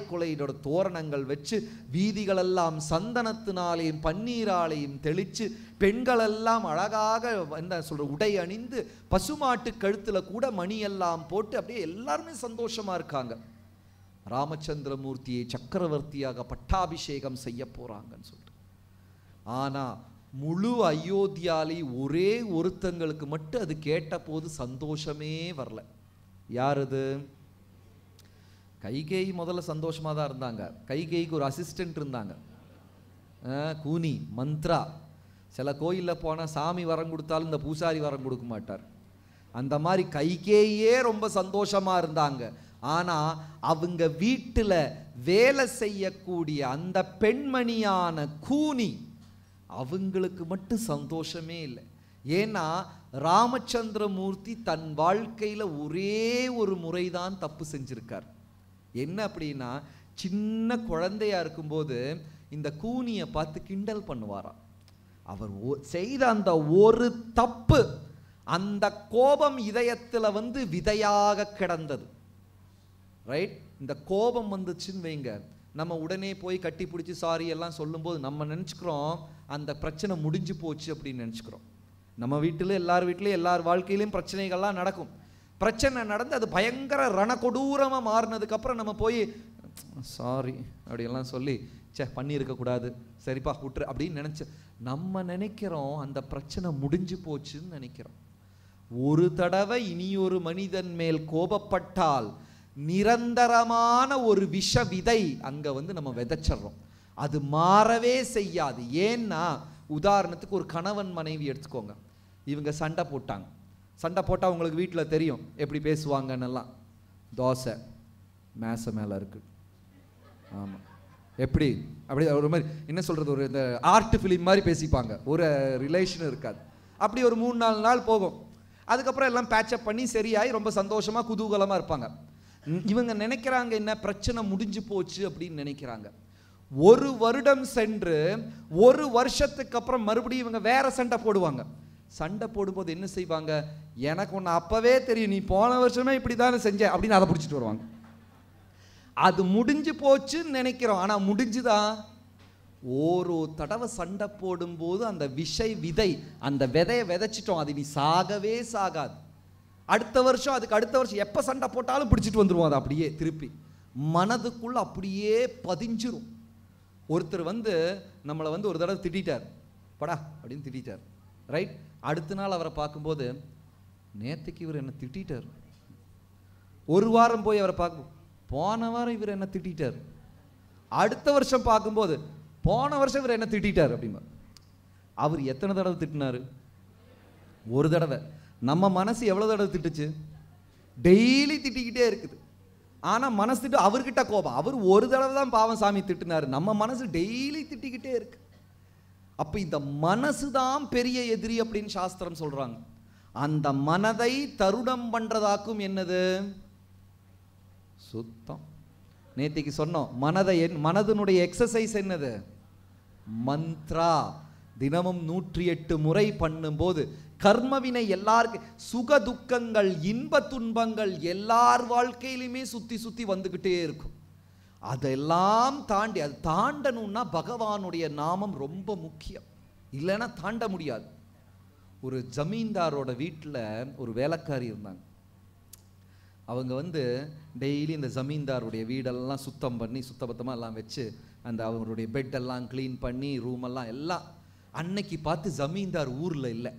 தோரணங்கள் வச்சு வீதிகளெல்லாம் சந்தனத்தினாலேயும் பன்னீராலையும் தெளித்து பெண்களெல்லாம் அழகாக என்ன சொல்கிற உடை அணிந்து பசுமாட்டு கழுத்தில் கூட மணியெல்லாம் போட்டு அப்படியே எல்லாருமே சந்தோஷமாக இருக்காங்க ராமச்சந்திரமூர்த்தியை சக்கரவர்த்தியாக பட்டாபிஷேகம் செய்ய போகிறாங்கன்னு சொல்லி ஆனால் முழு அயோத்தியாலி ஒரே ஒருத்தங்களுக்கு மட்டும் அது கேட்டபோது சந்தோஷமே வரல யார் அது கைகை முதல்ல சந்தோஷமாக தான் இருந்தாங்க கைகைக்கு ஒரு அசிஸ்டன்ட் இருந்தாங்க கூனி மந்த்ரா சில கோயிலில் போனால் சாமி வரம் கொடுத்தாலும் இந்த பூசாரி வரம் கொடுக்க மாட்டார் அந்த மாதிரி கைகேயே ரொம்ப சந்தோஷமாக இருந்தாங்க ஆனால் அவங்க வீட்டில் வேலை செய்யக்கூடிய அந்த பெண்மணியான கூனி அவங்களுக்கு மட்டும் சந்தோஷமே இல்லை ஏன்னா ராமச்சந்திரமூர்த்தி தன் வாழ்க்கையில் ஒரே ஒரு முறை தான் தப்பு செஞ்சுருக்கார் என்ன அப்படின்னா சின்ன குழந்தையாக இருக்கும்போது இந்த கூனியை பார்த்து கிண்டல் பண்ணுவாராம் அவர் செய்த அந்த ஒரு தப்பு அந்த கோபம் இதயத்தில் வந்து விதையாக கிடந்தது ரைட் இந்த கோபம் வந்துச்சுன்னு வைங்க நம்ம உடனே போய் கட்டி பிடிச்சி சாரி எல்லாம் சொல்லும்போது நம்ம நினச்சிக்கிறோம் அந்த பிரச்சனை முடிஞ்சு போச்சு அப்படின்னு நினச்சிக்கிறோம் நம்ம வீட்டில் எல்லார் வீட்டிலையும் எல்லார் வாழ்க்கையிலையும் பிரச்சனைகள்லாம் நடக்கும் பிரச்சனை நடந்து அது பயங்கர ரணகொடூரமாக மாறினதுக்கப்புறம் நம்ம போய் சாரி அப்படியெல்லாம் சொல்லி சே பண்ணியிருக்கக்கூடாது சரிப்பா விட்டுரு அப்படின்னு நினச்ச நம்ம நினைக்கிறோம் அந்த பிரச்சனை முடிஞ்சு போச்சுன்னு நினைக்கிறோம் ஒரு தடவை இனி ஒரு மனிதன் மேல் கோபப்பட்டால் நிரந்தரமான ஒரு விஷ விதை அங்கே வந்து நம்ம விதைச்சிட்றோம் அது மாறவே செய்யாது ஏன்னா உதாரணத்துக்கு ஒரு கணவன் மனைவி எடுத்துக்கோங்க இவங்க சண்டை போட்டாங்க சண்டை போட்டால் உங்களுக்கு வீட்டில் தெரியும் எப்படி பேசுவாங்கன்னெல்லாம் தோசை மேசை மேலே இருக்குது ஆமாம் எப்படி அப்படி ஒரு மாதிரி என்ன சொல்கிறது ஒரு இந்த ஆர்ட் ஃபிலிம் மாதிரி பேசிப்பாங்க ஒரு ரிலேஷன் இருக்காது அப்படி ஒரு மூணு நாலு நாள் போகும் அதுக்கப்புறம் எல்லாம் பேச்சப் பண்ணி சரியாகி ரொம்ப சந்தோஷமாக குதூகலமாக இருப்பாங்க இவங்க நினைக்கிறாங்க என்ன பிரச்சனை முடிஞ்சு போச்சு அப்படின்னு நினைக்கிறாங்க ஒரு வருடம் சென்று ஒரு வருஷத்துக்கு அப்புறம் மறுபடியும் இவங்க வேற சண்டை போடுவாங்க சண்டை போடும்போது என்ன செய்வாங்க எனக்கு ஒன்று அப்போவே தெரியும் நீ போன வருஷமே இப்படி தானே செஞ்ச அப்படின்னு அதை பிடிச்சிட்டு வருவாங்க அது முடிஞ்சு போச்சுன்னு நினைக்கிறோம் ஆனால் முடிஞ்சுதா ஒரு தடவை சண்டை போடும்போது அந்த விஷை விதை அந்த விதையை விதைச்சிட்டோம் அது நீ சாகவே சாகாது அடுத்த வருஷம் அதுக்கு அடுத்த வருஷம் எப்போ சண்டை போட்டாலும் பிடிச்சிட்டு வந்துடுவோம் அதை அப்படியே திருப்பி மனதுக்குள்ளே அப்படியே பதிஞ்சிரும் ஒருத்தர் வந்து நம்மளை வந்து ஒரு தடவை திட்டார் படா அப்படின்னு திட்டார் ரைட் அடுத்த நாள் அவரை பார்க்கும்போது நேற்றுக்கு இவர் என்னை திட்டார் ஒரு வாரம் போய் அவரை பார்க்கும் போன வாரம் இவர் என்னை திட்டார் அடுத்த வருஷம் பார்க்கும்போது போன வருஷம் இவர் என்ன திட்டார் அப்படிமா அவர் எத்தனை தடவை திட்டினார் ஒரு தடவை நம்ம மனசு எவ்வளோ தடவை திட்டுச்சு டெய்லி திட்டிக்கிட்டே இருக்குது ஆனால் மனசு திட்டு அவர்கிட்ட கோபம் அவர் ஒரு தடவை தான் பாவம் சாமி திட்டினார் நம்ம மனசு டெய்லி திட்டிக்கிட்டே இருக்கு அப்போ இந்த மனசு தான் பெரிய எதிரி அப்படின்னு சாஸ்திரம் சொல்கிறாங்க அந்த மனதை தருணம் பண்ணுறதாக்கும் என்னது சுத்தம் நேத்திக்கு சொன்னோம் மனதை என் மனதனுடைய எக்ஸசைஸ் என்னது மந்த்ரா தினமும் நூற்றி எட்டு முறை பண்ணும்போது கர்மவினை எல்லாருக்கு சுக துக்கங்கள் இன்ப துன்பங்கள் எல்லார் வாழ்க்கையிலுமே சுற்றி சுற்றி வந்துக்கிட்டே இருக்கும் அதெல்லாம் தாண்டி அது தாண்டணும்னா பகவானுடைய நாமம் ரொம்ப முக்கியம் இல்லைன்னா தாண்ட முடியாது ஒரு ஜமீன்தாரோட வீட்டில் ஒரு வேலைக்காரி இருந்தாங்க அவங்க வந்து டெய்லி இந்த ஜமீன்தாருடைய வீடெல்லாம் சுத்தம் பண்ணி சுத்தபத்தமாக எல்லாம் வச்சு அந்த அவங்களுடைய பெட்டெல்லாம் க்ளீன் பண்ணி ரூமெல்லாம் எல்லாம் அன்னைக்கு பார்த்து ஜமீன்தார் ஊரில் இல்லை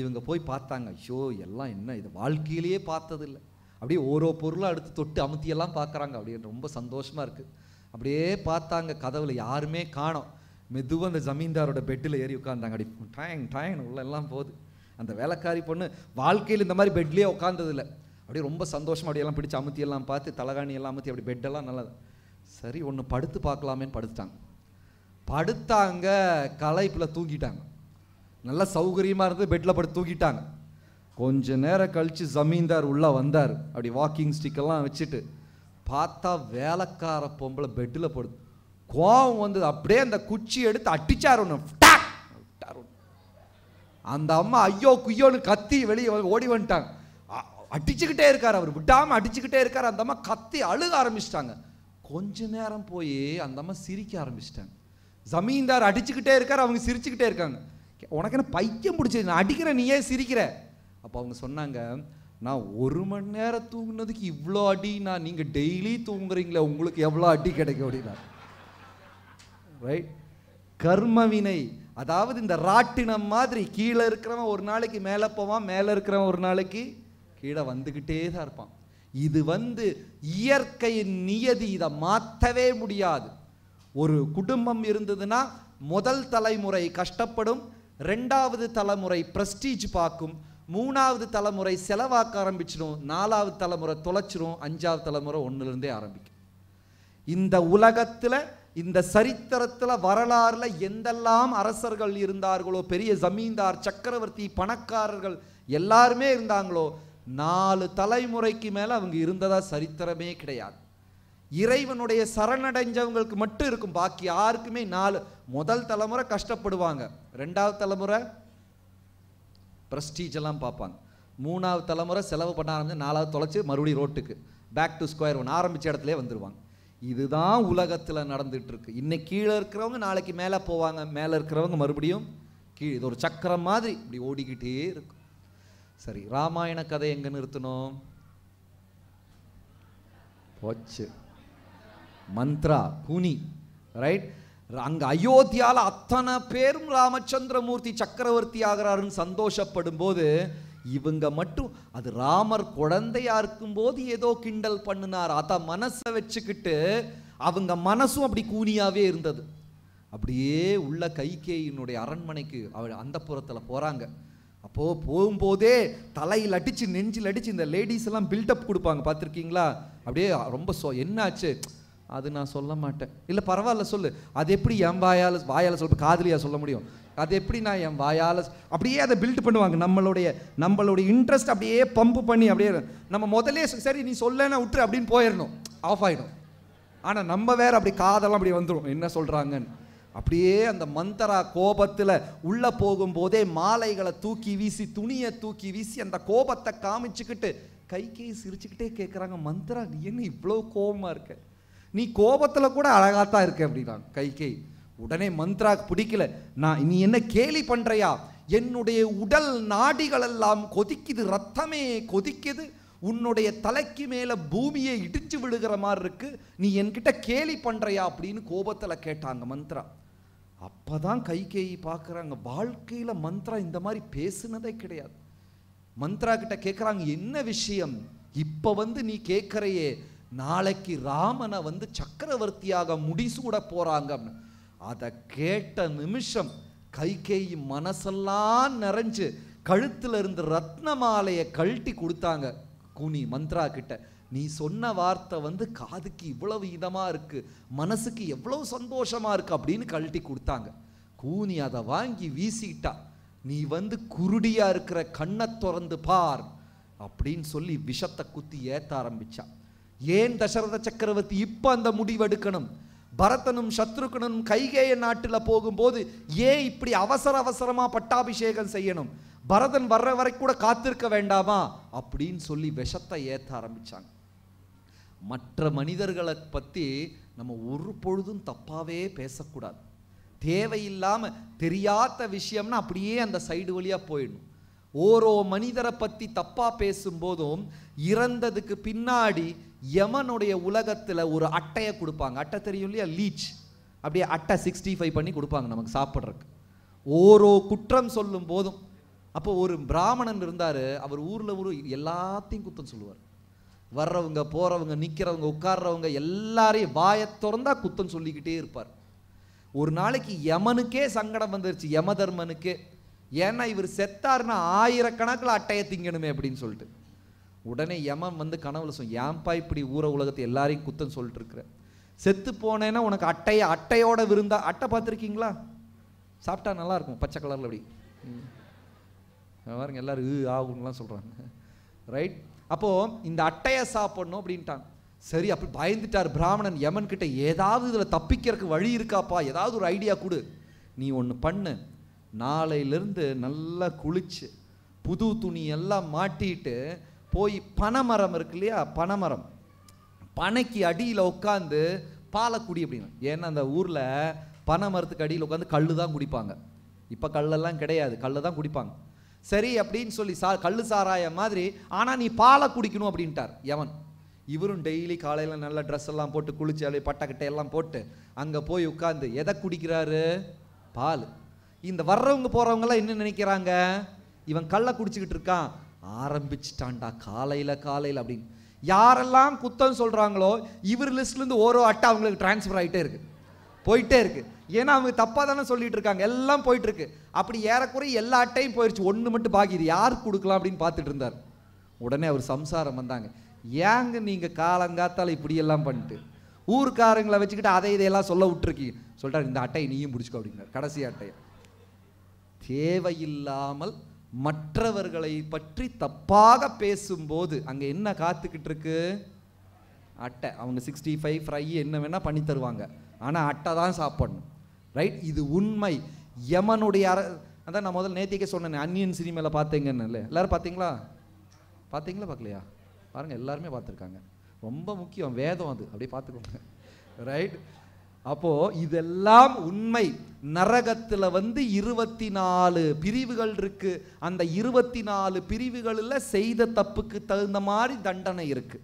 இவங்க போய் பார்த்தாங்க ஐயோ எல்லாம் என்ன இது வாழ்க்கையிலேயே பார்த்ததில்லை அப்படியே ஓரோ பொருளாக எடுத்து தொட்டு அமுத்தியெல்லாம் பார்க்குறாங்க அப்படியே ரொம்ப சந்தோஷமாக இருக்குது அப்படியே பார்த்தாங்க கதவில் யாருமே காணோம் மெதுவாக அந்த ஜமீன்தாரோட பெட்டில் ஏறி உட்காந்தாங்க அப்படி டேங் டயங் உள்ளெல்லாம் எல்லாம் போகுது அந்த வேலைக்காரி பொண்ணு வாழ்க்கையில் இந்த மாதிரி பெட்லேயே உட்காந்ததில்ல அப்படியே ரொம்ப சந்தோஷமாக அப்படியெல்லாம் பிடிச்சி அமுத்தியெல்லாம் பார்த்து தலகாணியெல்லாம் அமுத்தி அப்படி பெட்டெல்லாம் நல்லது சரி ஒன்று படுத்து பார்க்கலாமேன்னு படுத்துட்டாங்க படுத்தாங்க களைப்பில் தூங்கிட்டாங்க நல்லா சௌகரியமாக இருந்து பெட்டில் படுத்து தூங்கிட்டாங்க கொஞ்ச நேரம் கழித்து ஜமீன்தார் உள்ளே வந்தார் அப்படி வாக்கிங் ஸ்டிக்கெல்லாம் வச்சுட்டு பார்த்தா வேலைக்கார பொம்பளை பெட்டில் படுது கோவம் வந்து அப்படியே அந்த குச்சி எடுத்து அட்டிச்சார் ஒன்று அந்த அம்மா ஐயோ குய்யோன்னு கத்தி வெளியே ஓடி வந்துட்டாங்க அடிச்சுக்கிட்டே இருக்கார் அவர் விட்டாமல் அடிச்சுக்கிட்டே இருக்கார் அந்த அம்மா கத்தி அழுக ஆரம்பிச்சிட்டாங்க கொஞ்ச நேரம் போய் அந்த அம்மா சிரிக்க ஆரம்பிச்சிட்டாங்க ஜமீன்தார் அடிச்சுக்கிட்டே இருக்கார் அவங்க சிரிச்சுக்கிட்டே இருக்காங்க உனக்கு என்ன பையன் பிடிச்சது நான் அடிக்கிறேன் நீ ஏன் சிரிக்கிற அப்போ அவங்க சொன்னாங்க நான் ஒரு மணி நேரம் தூங்குனதுக்கு இவ்வளோ அடி நான் நீங்கள் டெய்லி தூங்குறீங்களே உங்களுக்கு எவ்வளோ அடி கிடைக்கும் அப்படின்னா ரைட் கர்மவினை அதாவது இந்த ராட்டினம் மாதிரி கீழே இருக்கிறவன் ஒரு நாளைக்கு மேலே போவான் மேலே இருக்கிறவன் ஒரு நாளைக்கு கீழே வந்துக்கிட்டே தான் இருப்பான் இது வந்து இயற்கையின் நியதி இதை மாற்றவே முடியாது ஒரு குடும்பம் இருந்ததுன்னா முதல் தலைமுறை கஷ்டப்படும் ரெண்டாவது தலைமுறை ப்ரெஸ்டீஜ் பார்க்கும் மூணாவது தலைமுறை செலவாக்க ஆரம்பிச்சிடும் நாலாவது தலைமுறை தொலைச்சிரும் அஞ்சாவது தலைமுறை ஒன்றுலேருந்தே ஆரம்பிக்கும் இந்த உலகத்தில் இந்த சரித்திரத்தில் வரலாறில் எந்தெல்லாம் அரசர்கள் இருந்தார்களோ பெரிய ஜமீன்தார் சக்கரவர்த்தி பணக்காரர்கள் எல்லாருமே இருந்தாங்களோ நாலு தலைமுறைக்கு மேலே அவங்க இருந்ததா சரித்திரமே கிடையாது இறைவனுடைய சரணடைஞ்சவங்களுக்கு மட்டும் இருக்கும் பாக்கி யாருக்குமே நாலு முதல் தலைமுறை கஷ்டப்படுவாங்க ரெண்டாவது தலைமுறை ப்ரெஸ்டீஜ் எல்லாம் பார்ப்பாங்க மூணாவது தலைமுறை செலவு பண்ண ஆரம்பிச்சு நாலாவது தொலைச்சி மறுபடியும் ரோட்டுக்கு பேக் டு ஸ்கொயர் ஒன் ஆரம்பித்த இடத்துல வந்துடுவாங்க இதுதான் உலகத்தில் இருக்கு இன்னைக்கு கீழே இருக்கிறவங்க நாளைக்கு மேலே போவாங்க மேலே இருக்கிறவங்க மறுபடியும் கீழே இது ஒரு சக்கரம் மாதிரி இப்படி ஓடிக்கிட்டே இருக்கும் சரி ராமாயண கதை எங்கே நிறுத்தணும் போச்சு மந்த்ரா புனி ரைட் அங்கே அயோத்தியாவில் அத்தனை பேரும் ராமச்சந்திரமூர்த்தி சக்கரவர்த்தி ஆகிறாருன்னு சந்தோஷப்படும் போது இவங்க மட்டும் அது ராமர் குழந்தையா போது ஏதோ கிண்டல் பண்ணினார் அதை மனசை வச்சுக்கிட்டு அவங்க மனசும் அப்படி கூனியாகவே இருந்தது அப்படியே உள்ள கைகேயினுடைய அரண்மனைக்கு அவள் அந்த புறத்தில் போகிறாங்க அப்போது போகும்போதே தலையில் அடித்து நெஞ்சில் அடித்து இந்த லேடிஸ் எல்லாம் பில்டப் கொடுப்பாங்க பார்த்துருக்கீங்களா அப்படியே ரொம்ப சோ என்னாச்சு அது நான் சொல்ல மாட்டேன் இல்லை பரவாயில்ல சொல்லு அது எப்படி என் வாயால் வாயால் சொல்ல காதலியாக சொல்ல முடியும் அது எப்படி நான் என் வாயால் அப்படியே அதை பில்ட் பண்ணுவாங்க நம்மளுடைய நம்மளுடைய இன்ட்ரெஸ்ட் அப்படியே பம்பு பண்ணி அப்படியே நம்ம முதலே சரி நீ சொல்லனா விட்டுரு அப்படின்னு போயிடணும் ஆஃப் ஆகிடும் ஆனால் நம்ம வேற அப்படி காதெல்லாம் அப்படி வந்துடும் என்ன சொல்கிறாங்கன்னு அப்படியே அந்த மந்தரா கோபத்தில் உள்ளே போகும்போதே மாலைகளை தூக்கி வீசி துணியை தூக்கி வீசி அந்த கோபத்தை காமிச்சுக்கிட்டு கை கை சிரிச்சுக்கிட்டே கேட்குறாங்க மந்திரா நீ என்ன இவ்வளோ கோபமாக இருக்க நீ கோபத்தில் கூட அழகாக தான் இருக்க அப்படின்னா கைகை உடனே மந்த்ரா பிடிக்கல நான் நீ என்ன கேலி பண்ணுறையா என்னுடைய உடல் நாடிகள் எல்லாம் கொதிக்குது ரத்தமே கொதிக்குது உன்னுடைய தலைக்கு மேலே பூமியை இடிச்சு விழுகிற மாதிரி இருக்கு நீ என்கிட்ட கேலி பண்ணுறையா அப்படின்னு கோபத்தில் கேட்டாங்க மந்த்ரா அப்போ தான் கைகேயி பார்க்குறாங்க வாழ்க்கையில் மந்த்ரா இந்த மாதிரி பேசுனதே கிடையாது மந்த்ரா கிட்ட கேட்குறாங்க என்ன விஷயம் இப்போ வந்து நீ கேட்குறையே நாளைக்கு ராமனை வந்து சக்கரவர்த்தியாக முடிசூட போகிறாங்க அப்படின்னு அதை கேட்ட நிமிஷம் கை கைகேயி மனசெல்லாம் நிறைஞ்சு கழுத்தில் இருந்து ரத்ன மாலையை கழட்டி கொடுத்தாங்க குனி மந்த்ரா கிட்ட நீ சொன்ன வார்த்தை வந்து காதுக்கு இவ்வளவு இதமாக இருக்குது மனசுக்கு எவ்வளோ சந்தோஷமாக இருக்குது அப்படின்னு கழட்டி கொடுத்தாங்க கூனி அதை வாங்கி வீசிக்கிட்டா நீ வந்து குருடியாக இருக்கிற கண்ணை திறந்து பார் அப்படின்னு சொல்லி விஷத்தை குத்தி ஏற்ற ஆரம்பித்தான் ஏன் தசரத சக்கரவர்த்தி இப்போ அந்த முடிவெடுக்கணும் பரதனும் சத்ருகனும் கைகேய நாட்டில் போகும்போது ஏன் இப்படி அவசர அவசரமாக பட்டாபிஷேகம் செய்யணும் பரதன் வர்ற வரை கூட காத்திருக்க வேண்டாமா அப்படின்னு சொல்லி விஷத்தை ஏற்ற ஆரம்பித்தாங்க மற்ற மனிதர்களை பற்றி நம்ம ஒரு பொழுதும் தப்பாகவே பேசக்கூடாது தேவையில்லாமல் தெரியாத விஷயம்னா அப்படியே அந்த சைடு வழியாக போயிடணும் ஓரோ மனிதரை பற்றி தப்பாக பேசும்போதும் இறந்ததுக்கு பின்னாடி யமனுடைய உலகத்தில் ஒரு அட்டையை கொடுப்பாங்க அட்டை தெரியும் இல்லையா லீச் அப்படியே அட்டை சிக்ஸ்டி ஃபைவ் பண்ணி கொடுப்பாங்க நமக்கு சாப்பிட்றதுக்கு ஓரோ குற்றம் சொல்லும் போதும் அப்போ ஒரு பிராமணன் இருந்தார் அவர் ஊரில் ஊர் எல்லாத்தையும் குத்தம் சொல்லுவார் வர்றவங்க போகிறவங்க நிற்கிறவங்க உட்கார்றவங்க எல்லாரையும் வாயை திறந்தா குத்தம் சொல்லிக்கிட்டே இருப்பார் ஒரு நாளைக்கு யமனுக்கே சங்கடம் வந்துருச்சு யமதர்மனுக்கே ஏன்னா இவர் செத்தாருன்னா ஆயிரக்கணக்கில் அட்டையை திங்கணுமே அப்படின்னு சொல்லிட்டு உடனே யமன் வந்து கனவுல சொல்லும் ஏன்பா இப்படி ஊர உலகத்தை எல்லாரையும் குத்தம் சொல்லிட்டு இருக்கிற செத்து போனேன்னா உனக்கு அட்டையை அட்டையோட விருந்தா அட்டை பார்த்துருக்கீங்களா சாப்பிட்டா நல்லா இருக்கும் பச்சை கலரில் அப்படி பாருங்க எல்லாரும் ஈ ஆகுங்கலாம் சொல்கிறாங்க ரைட் அப்போது இந்த அட்டையை சாப்பிடணும் அப்படின்ட்டாங்க சரி அப்படி பயந்துட்டார் பிராமணன் யமன் கிட்ட ஏதாவது இதில் தப்பிக்கிறதுக்கு வழி இருக்காப்பா ஏதாவது ஒரு ஐடியா கொடு நீ ஒன்று பண்ணு நாளையிலேருந்து நல்லா குளிச்சு புது துணி எல்லாம் மாட்டிட்டு போய் பனைமரம் இருக்கு இல்லையா பனைமரம் பனைக்கு அடியில் உட்காந்து பாலை குடி அப்படின்னு ஏன்னா அந்த ஊரில் பனை மரத்துக்கு அடியில் உட்காந்து கல் தான் குடிப்பாங்க இப்போ கல்லெல்லாம் கிடையாது கல் தான் குடிப்பாங்க சரி அப்படின்னு சொல்லி சா கல் சாராய மாதிரி ஆனால் நீ பாலை குடிக்கணும் அப்படின்ட்டார் எவன் இவரும் டெய்லி காலையில் நல்ல ட்ரெஸ் எல்லாம் போட்டு குளிச்சு அப்படியே பட்டக்கட்டை எல்லாம் போட்டு அங்கே போய் உட்காந்து எதை குடிக்கிறாரு பால் இந்த வர்றவங்க போகிறவங்கலாம் என்ன நினைக்கிறாங்க இவன் கல்லை குடிச்சிக்கிட்டு இருக்கான் ஆரம்பிச்சிட்டான்டா காலையில் காலையில் அப்படின்னு யாரெல்லாம் குத்தம் சொல்கிறாங்களோ இவர் லிஸ்ட்லேருந்து ஓரோ அட்டை அவங்களுக்கு டிரான்ஸ்ஃபர் ஆகிட்டே இருக்குது போயிட்டே இருக்குது ஏன்னா அவங்க தப்பாக தானே சொல்லிட்டு இருக்காங்க எல்லாம் போயிட்டுருக்கு அப்படி ஏறக்குறைய எல்லா அட்டையும் போயிடுச்சு ஒன்று மட்டும் பாக்கி இது யார் கொடுக்கலாம் அப்படின்னு பார்த்துட்டு இருந்தார் உடனே அவர் சம்சாரம் வந்தாங்க ஏங்க நீங்கள் காலங்காத்தால் இப்படியெல்லாம் பண்ணிட்டு ஊருக்காரங்களை வச்சுக்கிட்டு அதை இதையெல்லாம் சொல்ல விட்டுருக்கீங்க சொல்கிறார் இந்த அட்டையை நீயும் பிடிச்சிக்கோ அப்படிங்கிற கடைசி அட்டையை தேவையில்லாமல் மற்றவர்களை பற்றி தப்பாக பேசும்போது அங்கே என்ன காத்துக்கிட்டு இருக்கு அட்டை அவங்க சிக்ஸ்டி ஃபைவ் ஃப்ரை என்ன வேணால் பண்ணி தருவாங்க ஆனால் அட்டை தான் சாப்பிடணும் ரைட் இது உண்மை யமனுடைய அர அதான் நான் முதல்ல நேத்திக்கே சொன்னேன் அன்னியன் சினிமாவில் பார்த்தீங்கன்னு இல்லை எல்லோரும் பார்த்தீங்களா பார்த்தீங்களா பார்க்கலையா பாருங்கள் எல்லாருமே பார்த்துருக்காங்க ரொம்ப முக்கியம் வேதம் அது அப்படியே பார்த்துக்கோங்க ரைட் அப்போது இதெல்லாம் உண்மை நரகத்தில் வந்து இருபத்தி நாலு பிரிவுகள் இருக்கு அந்த இருபத்தி நாலு பிரிவுகளில் செய்த தப்புக்கு தகுந்த மாதிரி தண்டனை இருக்கு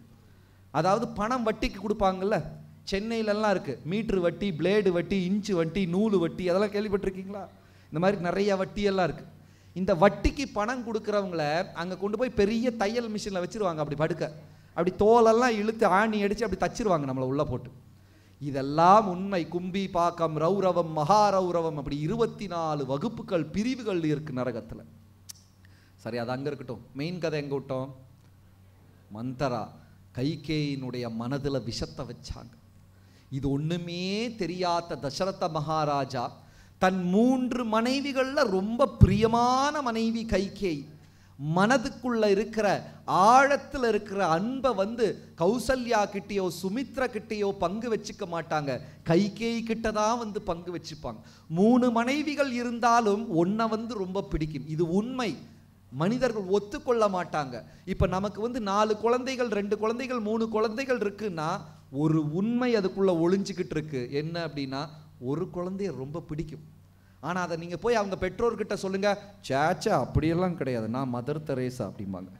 அதாவது பணம் வட்டிக்கு கொடுப்பாங்கல்ல சென்னையிலலாம் இருக்குது மீட்ரு வட்டி பிளேடு வட்டி இன்ச்சு வட்டி நூலு வட்டி அதெல்லாம் கேள்விப்பட்டிருக்கீங்களா இந்த மாதிரி நிறையா வட்டியெல்லாம் இருக்குது இந்த வட்டிக்கு பணம் கொடுக்குறவங்கள அங்கே கொண்டு போய் பெரிய தையல் மிஷினில் வச்சுருவாங்க அப்படி படுக்க அப்படி தோலெல்லாம் இழுத்து ஆணி அடித்து அப்படி தச்சிருவாங்க நம்மளை உள்ளே போட்டு இதெல்லாம் உண்மை கும்பி பாக்கம் ரௌரவம் மகாரௌரவம் அப்படி இருபத்தி நாலு வகுப்புகள் பிரிவுகள் இருக்குது நரகத்தில் சரி அது அங்கே இருக்கட்டும் மெயின் கதை எங்கே விட்டோம் மந்தரா கைகேயினுடைய மனதில் விஷத்தை வச்சாங்க இது ஒன்றுமே தெரியாத தசரத மகாராஜா தன் மூன்று மனைவிகளில் ரொம்ப பிரியமான மனைவி கைகேயி மனதுக்குள்ள இருக்கிற ஆழத்தில் இருக்கிற அன்பை வந்து கௌசல்யா கிட்டேயோ சுமித்ரா கிட்டேயோ பங்கு வச்சுக்க மாட்டாங்க கைகேய் கிட்ட தான் வந்து பங்கு வச்சுப்பாங்க மூணு மனைவிகள் இருந்தாலும் ஒன்றை வந்து ரொம்ப பிடிக்கும் இது உண்மை மனிதர்கள் ஒத்துக்கொள்ள மாட்டாங்க இப்போ நமக்கு வந்து நாலு குழந்தைகள் ரெண்டு குழந்தைகள் மூணு குழந்தைகள் இருக்குன்னா ஒரு உண்மை அதுக்குள்ளே ஒளிஞ்சிக்கிட்டு இருக்கு என்ன அப்படின்னா ஒரு குழந்தைய ரொம்ப பிடிக்கும் ஆனால் அதை நீங்கள் போய் அவங்க பெற்றோர்கிட்ட சொல்லுங்கள் சேச்சா அப்படியெல்லாம் கிடையாது நான் மதர் தெரேசா அப்படிம்பாங்க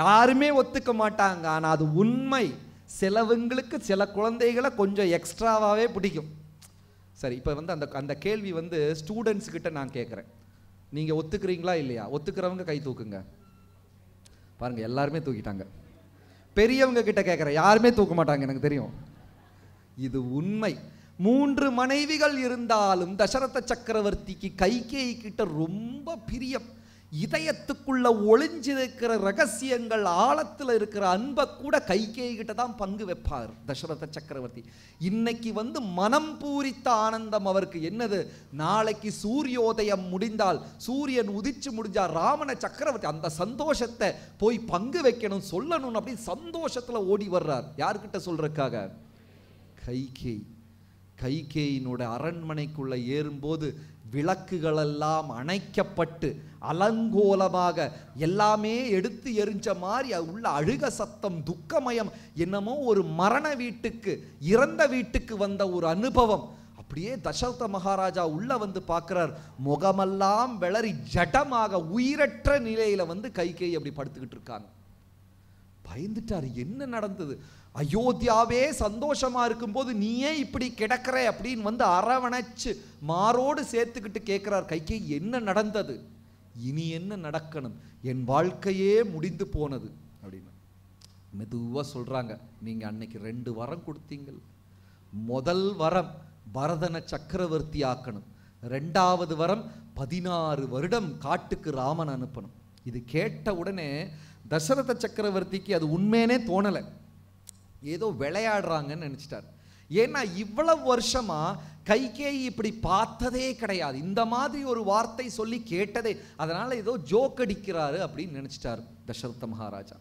யாருமே ஒத்துக்க மாட்டாங்க ஆனால் அது உண்மை சிலவங்களுக்கு சில குழந்தைகளை கொஞ்சம் எக்ஸ்ட்ராவாகவே பிடிக்கும் சரி இப்போ வந்து அந்த அந்த கேள்வி வந்து ஸ்டூடெண்ட்ஸ்கிட்ட நான் கேட்குறேன் நீங்கள் ஒத்துக்கிறீங்களா இல்லையா ஒத்துக்கிறவங்க கை தூக்குங்க பாருங்கள் எல்லாருமே தூக்கிட்டாங்க பெரியவங்க கிட்ட கேட்குறேன் யாருமே தூக்க மாட்டாங்க எனக்கு தெரியும் இது உண்மை மூன்று மனைவிகள் இருந்தாலும் தசரத சக்கரவர்த்திக்கு கைகேயி கிட்ட ரொம்ப பிரியம் இதயத்துக்குள்ள ஒளிஞ்சிருக்கிற ரகசியங்கள் ஆழத்தில் இருக்கிற அன்பை கூட கைகேயி கிட்ட தான் பங்கு வைப்பார் தசரத சக்கரவர்த்தி இன்னைக்கு வந்து மனம் பூரித்த ஆனந்தம் அவருக்கு என்னது நாளைக்கு சூரியோதயம் முடிந்தால் சூரியன் உதிச்சு முடிஞ்சா ராமன சக்கரவர்த்தி அந்த சந்தோஷத்தை போய் பங்கு வைக்கணும் சொல்லணும்னு அப்படின்னு சந்தோஷத்தில் ஓடி வர்றார் யார்கிட்ட சொல்றதுக்காக கைகேயி கைகேயினோட அரண்மனைக்குள்ளே ஏறும்போது விளக்குகளெல்லாம் அணைக்கப்பட்டு அலங்கோலமாக எல்லாமே எடுத்து எரிஞ்ச மாதிரி உள்ள அழுக சத்தம் துக்கமயம் என்னமோ ஒரு மரண வீட்டுக்கு இறந்த வீட்டுக்கு வந்த ஒரு அனுபவம் அப்படியே தசரத மகாராஜா உள்ள வந்து பார்க்குறார் முகமெல்லாம் வளரி ஜடமாக உயிரற்ற நிலையில் வந்து கைகை அப்படி படுத்துக்கிட்டு இருக்காங்க பயந்துட்டார் என்ன நடந்தது அயோத்தியாவே சந்தோஷமாக இருக்கும்போது நீ ஏன் இப்படி கிடக்கிற அப்படின்னு வந்து அரவணைச்சு மாறோடு சேர்த்துக்கிட்டு கேட்குறார் கைக்கே என்ன நடந்தது இனி என்ன நடக்கணும் என் வாழ்க்கையே முடிந்து போனது அப்படின்னு மெதுவாக சொல்கிறாங்க நீங்கள் அன்னைக்கு ரெண்டு வரம் கொடுத்தீங்கள் முதல் வரம் பரதன சக்கரவர்த்தி ஆக்கணும் ரெண்டாவது வரம் பதினாறு வருடம் காட்டுக்கு ராமன் அனுப்பணும் இது கேட்ட உடனே தசரத சக்கரவர்த்திக்கு அது உண்மையனே தோணலை ஏதோ விளையாடுறாங்கன்னு நினச்சிட்டார் ஏன்னா இவ்வளவு வருஷமாக கைகேயி இப்படி பார்த்ததே கிடையாது இந்த மாதிரி ஒரு வார்த்தை சொல்லி கேட்டதே அதனால் ஏதோ ஜோக் அடிக்கிறாரு அப்படின்னு நினச்சிட்டார் தசரத மகாராஜா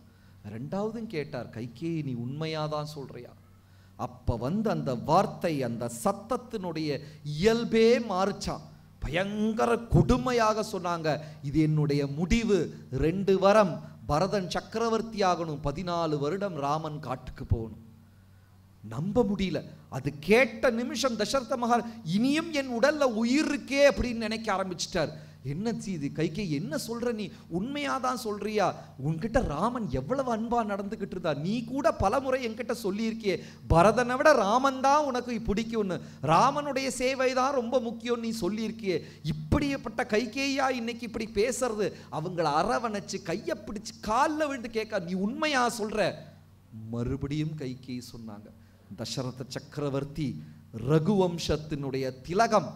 ரெண்டாவதும் கேட்டார் கைகேயி நீ உண்மையாக தான் சொல்கிறியா அப்போ வந்து அந்த வார்த்தை அந்த சத்தத்தினுடைய இயல்பே மாறிச்சான் பயங்கர கொடுமையாக சொன்னாங்க இது என்னுடைய முடிவு ரெண்டு வரம் பரதன் சக்கரவர்த்தி ஆகணும் பதினாலு வருடம் ராமன் காட்டுக்கு போகணும் நம்ப முடியல அது கேட்ட நிமிஷம் தசரத மகார் இனியும் என் உடல்ல உயிர் இருக்கே அப்படின்னு நினைக்க ஆரம்பிச்சிட்டார் என்ன இது கைக்கே என்ன சொல்ற நீ உண்மையாக தான் சொல்றியா உன்கிட்ட ராமன் எவ்வளவு அன்பா நடந்துகிட்டு இருந்தா நீ கூட பல முறை என்கிட்ட சொல்லியிருக்கியே பரதனை விட ராமன் தான் உனக்கு பிடிக்கும்னு ராமனுடைய சேவை தான் ரொம்ப முக்கியம் நீ சொல்லியிருக்கியே இப்படிப்பட்ட கைகேயா இன்னைக்கு இப்படி பேசுறது அவங்கள அரவணைச்சு கையை பிடிச்சு காலில் விழுந்து கேட்க நீ உண்மையா சொல்ற மறுபடியும் கைகே சொன்னாங்க தசரத சக்கரவர்த்தி ரகுவம்சத்தினுடைய திலகம்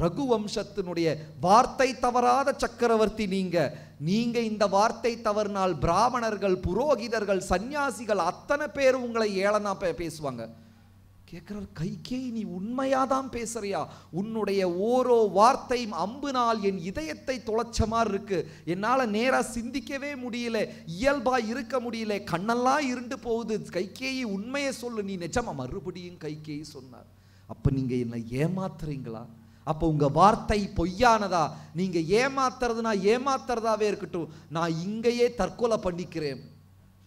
ரகு வம்சத்தினுடைய வார்த்தை தவறாத சக்கரவர்த்தி நீங்க நீங்க இந்த வார்த்தை தவறினால் பிராமணர்கள் புரோகிதர்கள் சந்நியாசிகள் அத்தனை பேர் உங்களை ஏளனா பேசுவாங்க கேட்குற கைகே நீ உண்மையாக தான் பேசுறியா உன்னுடைய ஓரோ வார்த்தையும் அம்புனால் என் இதயத்தை தொலைச்ச மாதிரி இருக்கு என்னால் நேராக சிந்திக்கவே முடியல இயல்பாக இருக்க முடியல கண்ணெல்லாம் இருண்டு போகுது கைகேயி உண்மையை சொல்லு நீ நிஜமா மறுபடியும் கைகேயி சொன்னார் அப்போ நீங்கள் என்னை ஏமாத்துறீங்களா அப்போ உங்கள் வார்த்தை பொய்யானதா நீங்கள் ஏமாத்துறதுனா ஏமாத்துறதாவே இருக்கட்டும் நான் இங்கேயே தற்கொலை பண்ணிக்கிறேன்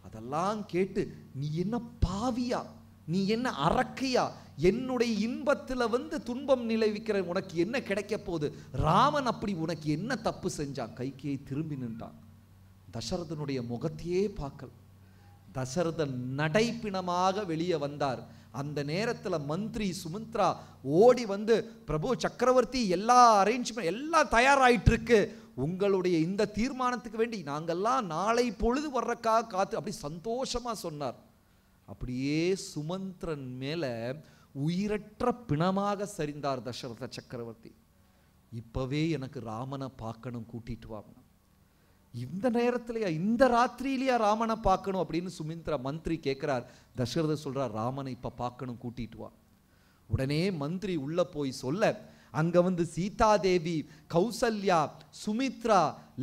அதெல்லாம் கேட்டு நீ என்ன பாவியா நீ என்ன அரக்கையா என்னுடைய இன்பத்தில் வந்து துன்பம் நிலைவிக்கிற உனக்கு என்ன கிடைக்க போகுது ராமன் அப்படி உனக்கு என்ன தப்பு செஞ்சான் கைக்கையை திரும்பி நின்றான் தசரதனுடைய முகத்தையே பார்க்கல தசரதன் நடைப்பிணமாக வெளியே வந்தார் அந்த நேரத்தில் மந்திரி சுமந்த்ரா ஓடி வந்து பிரபு சக்கரவர்த்தி எல்லா அரேஞ்ச்மெண்ட் எல்லாம் இருக்கு உங்களுடைய இந்த தீர்மானத்துக்கு வேண்டி நாங்கள்லாம் நாளை பொழுது வர்றக்காக காத்து அப்படி சந்தோஷமாக சொன்னார் அப்படியே சுமந்திரன் மேலே உயிரற்ற பிணமாக சரிந்தார் தசரத சக்கரவர்த்தி இப்போவே எனக்கு ராமனை பார்க்கணும் கூட்டிகிட்டு வாங்கணும் இந்த நேரத்திலேயா இந்த ராத்திரியிலேயா ராமனை பார்க்கணும் அப்படின்னு சுமிந்திரா மந்திரி கேட்குறார் தசரத சொல்கிறார் ராமனை இப்போ பார்க்கணும் கூட்டிட்டு வா உடனே மந்திரி உள்ளே போய் சொல்ல அங்கே வந்து சீதாதேவி கௌசல்யா சுமித்ரா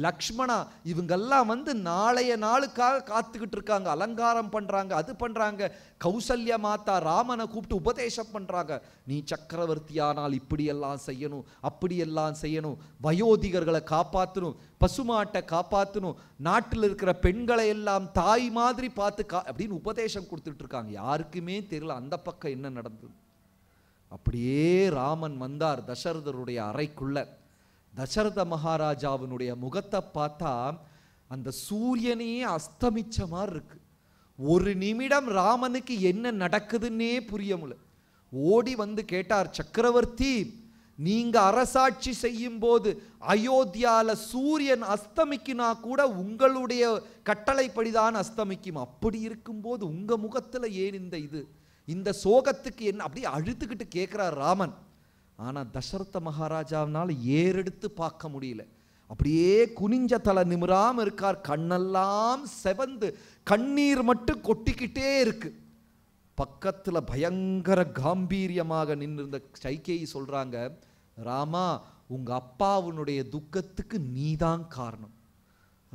லக்ஷ்மணா இவங்கெல்லாம் வந்து நாளைய நாளுக்காக காத்துக்கிட்டு இருக்காங்க அலங்காரம் பண்ணுறாங்க அது பண்ணுறாங்க கௌசல்ய மாதா ராமனை கூப்பிட்டு உபதேசம் பண்ணுறாங்க நீ சக்கரவர்த்தியானால் இப்படியெல்லாம் செய்யணும் அப்படியெல்லாம் செய்யணும் வயோதிகர்களை காப்பாற்றணும் பசுமாட்டை காப்பாற்றணும் நாட்டில் இருக்கிற பெண்களை எல்லாம் தாய் மாதிரி பார்த்து கா அப்படின்னு உபதேசம் கொடுத்துட்ருக்காங்க யாருக்குமே தெரியல அந்த பக்கம் என்ன நடந்தது அப்படியே ராமன் வந்தார் தசரதருடைய அறைக்குள்ள தசரத மகாராஜாவினுடைய முகத்தை பார்த்தா அந்த சூரியனையே அஸ்தமிச்ச மாதிரி இருக்கு ஒரு நிமிடம் ராமனுக்கு என்ன நடக்குதுன்னே புரிய ஓடி வந்து கேட்டார் சக்கரவர்த்தி நீங்க அரசாட்சி செய்யும் போது அயோத்தியால சூரியன் அஸ்தமிக்கினா கூட உங்களுடைய கட்டளைப்படிதான் அஸ்தமிக்கும் அப்படி இருக்கும்போது உங்க முகத்துல ஏன் இந்த இது இந்த சோகத்துக்கு என்ன அப்படியே அழுத்துக்கிட்டு கேட்குறார் ராமன் ஆனால் தசரத மகாராஜாவினால் ஏறெடுத்து பார்க்க முடியல அப்படியே குனிஞ்ச தலை நிமிராமல் இருக்கார் கண்ணெல்லாம் செவந்து கண்ணீர் மட்டும் கொட்டிக்கிட்டே இருக்கு பக்கத்தில் பயங்கர காம்பீரியமாக நின்றிருந்த சைக்கேயி சொல்கிறாங்க ராமா உங்கள் அப்பாவுனுடைய துக்கத்துக்கு நீதான் காரணம்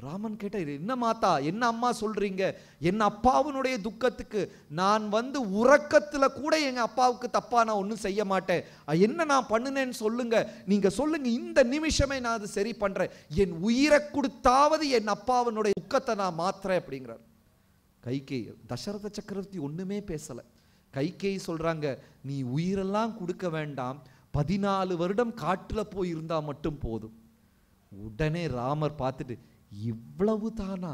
ராமன் கேட்ட இது என்ன மாத்தா என்ன அம்மா சொல்கிறீங்க என் அப்பாவினுடைய துக்கத்துக்கு நான் வந்து உறக்கத்தில் கூட எங்கள் அப்பாவுக்கு தப்பாக நான் ஒன்றும் செய்ய மாட்டேன் என்ன நான் பண்ணினேன்னு சொல்லுங்கள் நீங்கள் சொல்லுங்கள் இந்த நிமிஷமே நான் அது சரி பண்ணுறேன் என் உயிரை கொடுத்தாவது என் அப்பாவினுடைய துக்கத்தை நான் மாத்துறேன் அப்படிங்கிறார் கைகே தசரத சக்கரவர்த்தி ஒன்றுமே பேசலை கைகே சொல்கிறாங்க நீ உயிரெல்லாம் கொடுக்க வேண்டாம் பதினாலு வருடம் காட்டில் போய் இருந்தால் மட்டும் போதும் உடனே ராமர் பார்த்துட்டு இவ்வளவு தானா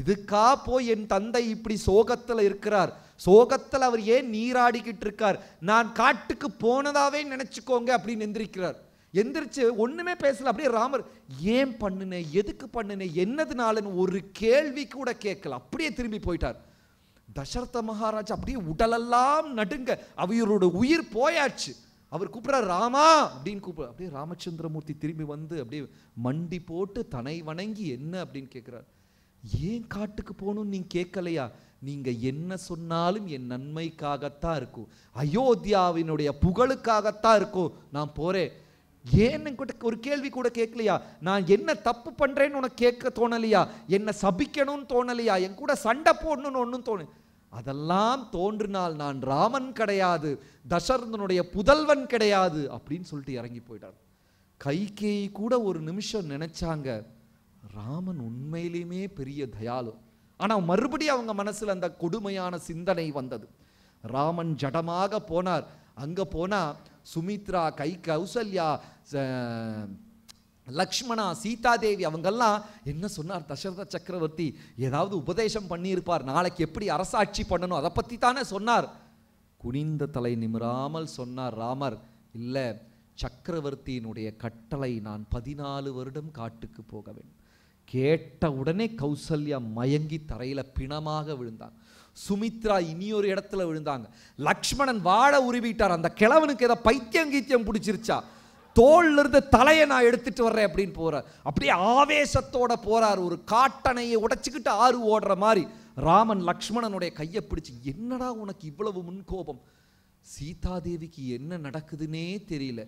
இதுக்கா போய் என் தந்தை இப்படி சோகத்தில் இருக்கிறார் சோகத்தில் அவர் ஏன் நீராடிக்கிட்டு இருக்கார் நான் காட்டுக்கு போனதாவே நினச்சிக்கோங்க அப்படின்னு எந்திரிக்கிறார் எந்திரிச்சு ஒன்றுமே பேசல அப்படியே ராமர் ஏன் பண்ணுனேன் எதுக்கு பண்ணுனேன் என்னதுனாலன்னு ஒரு கேள்வி கூட கேட்கல அப்படியே திரும்பி போயிட்டார் தசரத மகாராஜ் அப்படியே உடலெல்லாம் நடுங்க அவரோட உயிர் போயாச்சு அவர் கூப்பிட்றார் ராமா அப்படின்னு கூப்பிடு அப்படியே ராமச்சந்திரமூர்த்தி திரும்பி வந்து அப்படியே மண்டி போட்டு தனை வணங்கி என்ன அப்படின்னு கேட்குறாரு ஏன் காட்டுக்கு போகணும்னு நீங்கள் கேட்கலையா நீங்கள் என்ன சொன்னாலும் என் நன்மைக்காகத்தான் இருக்கும் அயோத்தியாவினுடைய புகழுக்காகத்தான் இருக்கும் நான் போகிறேன் ஏன்னு ஒரு கேள்வி கூட கேட்கலையா நான் என்ன தப்பு பண்ணுறேன்னு உனக்கு கேட்க தோணலையா என்னை சபிக்கணும்னு தோணலையா என் கூட சண்டை போடணும்னு ஒன்றும் தோணு அதெல்லாம் தோன்றினால் நான் ராமன் கிடையாது தசரதனுடைய புதல்வன் கிடையாது அப்படின்னு சொல்லிட்டு இறங்கி போயிட்டார் கைகேயி கூட ஒரு நிமிஷம் நினைச்சாங்க ராமன் உண்மையிலுமே பெரிய தயாலு ஆனால் மறுபடியும் அவங்க மனசில் அந்த கொடுமையான சிந்தனை வந்தது ராமன் ஜடமாக போனார் அங்கே போனால் சுமித்ரா கை கௌசல்யா லக்ஷ்மணா சீதாதேவி அவங்கெல்லாம் என்ன சொன்னார் தசரத சக்கரவர்த்தி ஏதாவது உபதேசம் பண்ணியிருப்பார் நாளைக்கு எப்படி அரசாட்சி பண்ணணும் அதை பற்றி தானே சொன்னார் குனிந்த தலை நிமிராமல் சொன்னார் ராமர் இல்லை சக்கரவர்த்தியினுடைய கட்டளை நான் பதினாலு வருடம் காட்டுக்கு போக வேண்டும் கேட்ட உடனே கௌசல்யா மயங்கி தரையில் பிணமாக விழுந்தான் சுமித்ரா இனியொரு இடத்துல விழுந்தாங்க லக்ஷ்மணன் வாழ உருவிட்டார் அந்த கிழவனுக்கு ஏதோ பைத்தியம் கீத்தியம் பிடிச்சிருச்சா தோல்ல இருந்து தலையை நான் எடுத்துட்டு வர்றேன் அப்படின்னு போறார் அப்படியே ஆவேசத்தோட போறார் ஒரு காட்டனையை உடைச்சிக்கிட்டு ஆறு ஓடுற மாதிரி ராமன் லக்ஷ்மணனுடைய கையை பிடிச்சி என்னடா உனக்கு இவ்வளவு முன்கோபம் சீதாதேவிக்கு என்ன நடக்குதுன்னே தெரியல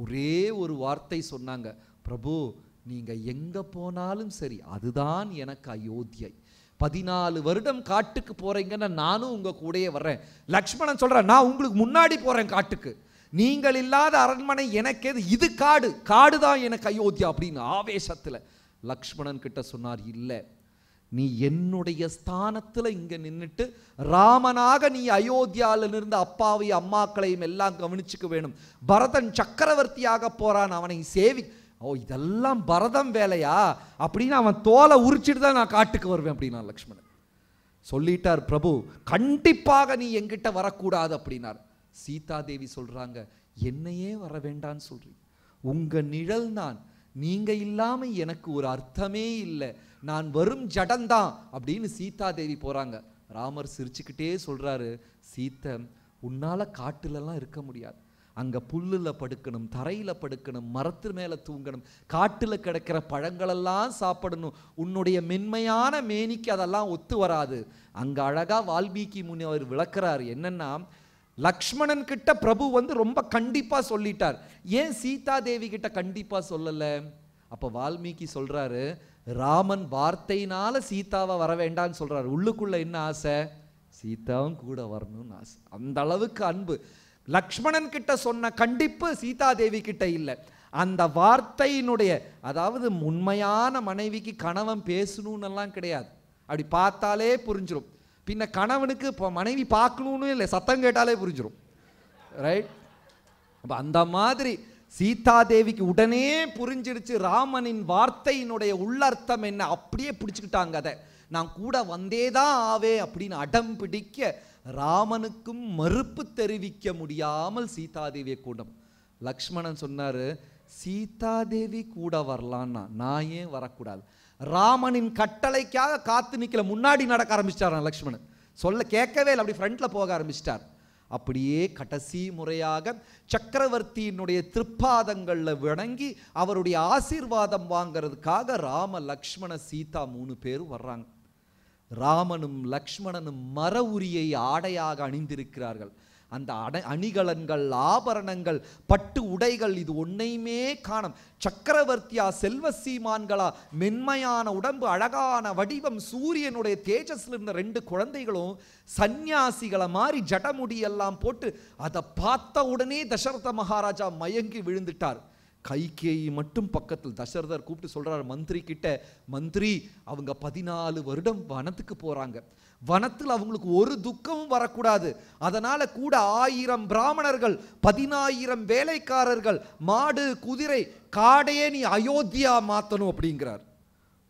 ஒரே ஒரு வார்த்தை சொன்னாங்க பிரபு நீங்கள் எங்கே போனாலும் சரி அதுதான் எனக்கு அயோத்தியை பதினாலு வருடம் காட்டுக்கு போகிறீங்கன்னா நானும் உங்கள் கூடயே வர்றேன் லக்ஷ்மணன் சொல்கிறேன் நான் உங்களுக்கு முன்னாடி போகிறேன் காட்டுக்கு நீங்கள் இல்லாத அரண்மனை எனக்கு எது இது காடு காடு தான் எனக்கு அயோத்தியா அப்படின்னு ஆவேசத்தில் லக்ஷ்மணன் கிட்ட சொன்னார் இல்லை நீ என்னுடைய ஸ்தானத்தில் இங்கே நின்றுட்டு ராமனாக நீ அயோத்தியாவில் இருந்து அப்பாவை அம்மாக்களையும் எல்லாம் கவனிச்சுக்க வேணும் பரதன் சக்கரவர்த்தியாக போகிறான் அவனை சேவி ஓ இதெல்லாம் பரதம் வேலையா அப்படின்னு அவன் தோலை உரிச்சிட்டு தான் நான் காட்டுக்கு வருவேன் அப்படின்னா லக்ஷ்மணன் சொல்லிட்டார் பிரபு கண்டிப்பாக நீ எங்கிட்ட வரக்கூடாது அப்படின்னார் சீதாதேவி சொல்கிறாங்க என்னையே வர வேண்டான்னு சொல்கிறீங்க உங்கள் நிழல் நான் நீங்கள் இல்லாமல் எனக்கு ஒரு அர்த்தமே இல்லை நான் வரும் ஜடந்தான் அப்படின்னு சீதாதேவி போகிறாங்க ராமர் சிரிச்சுக்கிட்டே சொல்கிறாரு சீத்த உன்னால் காட்டிலலாம் இருக்க முடியாது அங்கே புல்லில் படுக்கணும் தரையில் படுக்கணும் மரத்து மேலே தூங்கணும் காட்டில் கிடக்கிற பழங்களெல்லாம் சாப்பிடணும் உன்னுடைய மென்மையான மேனிக்கு அதெல்லாம் ஒத்து வராது அங்கே அழகாக வால்மீகி முனி அவர் விளக்குறாரு என்னென்னா லக்ஷ்மணன் கிட்ட பிரபு வந்து ரொம்ப கண்டிப்பாக சொல்லிட்டார் ஏன் சீதா தேவி கிட்ட கண்டிப்பாக சொல்லலை அப்போ வால்மீகி சொல்கிறாரு ராமன் வார்த்தையினால சீதாவை வர வேண்டாம்னு சொல்கிறாரு உள்ளுக்குள்ளே என்ன ஆசை சீதாவும் கூட வரணும்னு ஆசை அந்த அளவுக்கு அன்பு லக்ஷ்மணன் கிட்ட சொன்ன கண்டிப்பு சீதா தேவி கிட்ட இல்லை அந்த வார்த்தையினுடைய அதாவது உண்மையான மனைவிக்கு கணவன் எல்லாம் கிடையாது அப்படி பார்த்தாலே புரிஞ்சிடும் பின்ன கணவனுக்கு இப்போ மனைவி பார்க்கணும்னு இல்லை சத்தம் கேட்டாலே புரிஞ்சிடும் ரைட் அப்போ அந்த மாதிரி சீதாதேவிக்கு உடனே புரிஞ்சிடுச்சு ராமனின் வார்த்தையினுடைய உள்ளர்த்தம் என்ன அப்படியே பிடிச்சிக்கிட்டாங்க அதை நான் கூட வந்தே தான் ஆவே அப்படின்னு அடம் பிடிக்க ராமனுக்கும் மறுப்பு தெரிவிக்க முடியாமல் சீதாதேவியை கூடம் லக்ஷ்மணன் சொன்னார் சீதாதேவி கூட வரலான்னா நான் ஏன் வரக்கூடாது ராமனின் கட்டளைக்காக காத்து நிற்கல முன்னாடி நடக்க ஆரம்பிச்சிட்டார் லக்ஷ்மணன் சொல்ல கேட்கவே இல்லை அப்படி ஃப்ரண்ட்டில் போக ஆரம்பிச்சிட்டார் அப்படியே கடைசி முறையாக சக்கரவர்த்தியினுடைய திருப்பாதங்களில் விளங்கி அவருடைய ஆசீர்வாதம் வாங்கிறதுக்காக ராம லக்ஷ்மண சீதா மூணு பேர் வர்றாங்க ராமனும் லக்ஷ்மணனும் மர உரியை ஆடையாக அணிந்திருக்கிறார்கள் அந்த அட அணிகலன்கள் ஆபரணங்கள் பட்டு உடைகள் இது ஒன்றையுமே காணும் சக்கரவர்த்தியா செல்வ சீமான்களா மென்மையான உடம்பு அழகான வடிவம் சூரியனுடைய தேஜஸ்ல இருந்த ரெண்டு குழந்தைகளும் சந்நியாசிகளை மாதிரி ஜடமுடியெல்லாம் போட்டு அதை பார்த்த உடனே தசரத மகாராஜா மயங்கி விழுந்துட்டார் கைகேயி மட்டும் பக்கத்தில் தசரதர் கூப்பிட்டு சொல்கிறார் மந்திரி கிட்ட மந்திரி அவங்க பதினாலு வருடம் வனத்துக்கு போகிறாங்க வனத்தில் அவங்களுக்கு ஒரு துக்கமும் வரக்கூடாது அதனால் கூட ஆயிரம் பிராமணர்கள் பதினாயிரம் வேலைக்காரர்கள் மாடு குதிரை காடையே நீ அயோத்தியா மாற்றணும் அப்படிங்கிறார்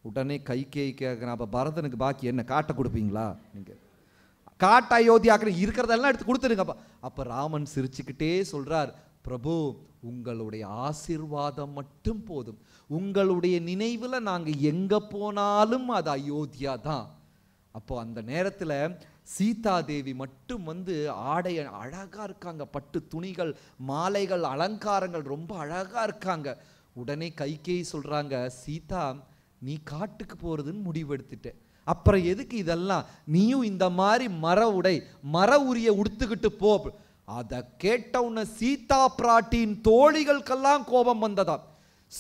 உடனே கை கேட்கிற அப்போ பரதனுக்கு பாக்கி என்ன காட்டை கொடுப்பீங்களா நீங்கள் காட்டை அயோத்தியாக்கிற இருக்கிறதெல்லாம் எடுத்து கொடுத்துருங்க அப்போ அப்போ ராமன் சிரிச்சுக்கிட்டே சொல்கிறார் பிரபு உங்களுடைய ஆசிர்வாதம் மட்டும் போதும் உங்களுடைய நினைவில் நாங்கள் எங்கே போனாலும் அது அயோத்தியா தான் அப்போது அந்த நேரத்தில் சீதா தேவி மட்டும் வந்து ஆடை அழகாக இருக்காங்க பட்டு துணிகள் மாலைகள் அலங்காரங்கள் ரொம்ப அழகாக இருக்காங்க உடனே கைகேயி சொல்கிறாங்க சீதா நீ காட்டுக்கு போகிறதுன்னு முடிவெடுத்துட்டேன் அப்புறம் எதுக்கு இதெல்லாம் நீயும் இந்த மாதிரி மர உடை மர உரிய உடுத்துக்கிட்டு போ அதை கேட்ட உன்னை சீதா பிராட்டியின் தோழிகளுக்கெல்லாம் கோபம் வந்ததான்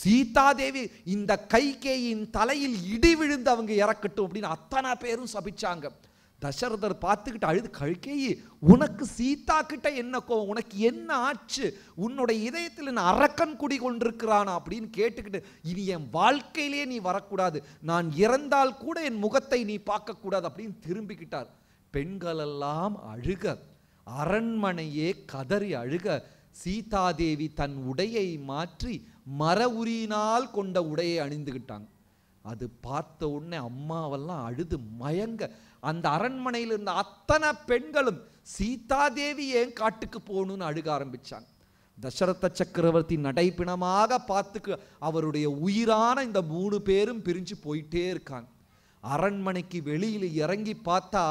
சீதாதேவி இந்த கைகேயின் தலையில் இடி விழுந்து அவங்க இறக்கட்டும் அப்படின்னு அத்தனை பேரும் சபிச்சாங்க தசரதர் பார்த்துக்கிட்டு அழுது கழுக்கேயி உனக்கு சீதா கிட்ட என்ன கோவம் உனக்கு என்ன ஆச்சு உன்னுடைய இதயத்தில் நான் அரக்கன் குடி கொண்டிருக்கிறானா அப்படின்னு கேட்டுக்கிட்டு இனி என் வாழ்க்கையிலேயே நீ வரக்கூடாது நான் இறந்தால் கூட என் முகத்தை நீ பார்க்கக்கூடாது அப்படின்னு திரும்பிக்கிட்டார் பெண்களெல்லாம் அழுக அரண்மனையே கதறி அழுக சீதாதேவி தன் உடையை மாற்றி மர உரியினால் கொண்ட உடையை அணிந்துக்கிட்டாங்க அது பார்த்த உடனே அம்மாவெல்லாம் அழுது மயங்க அந்த அரண்மனையில் இருந்த அத்தனை பெண்களும் சீதாதேவி ஏன் காட்டுக்கு போகணும்னு அழுக ஆரம்பித்தாங்க தசரத சக்கரவர்த்தி நடைப்பிணமாக பார்த்துக்கு அவருடைய உயிரான இந்த மூணு பேரும் பிரிஞ்சு போயிட்டே இருக்காங்க அரண்மனைக்கு வெளியில் இறங்கி பார்த்தா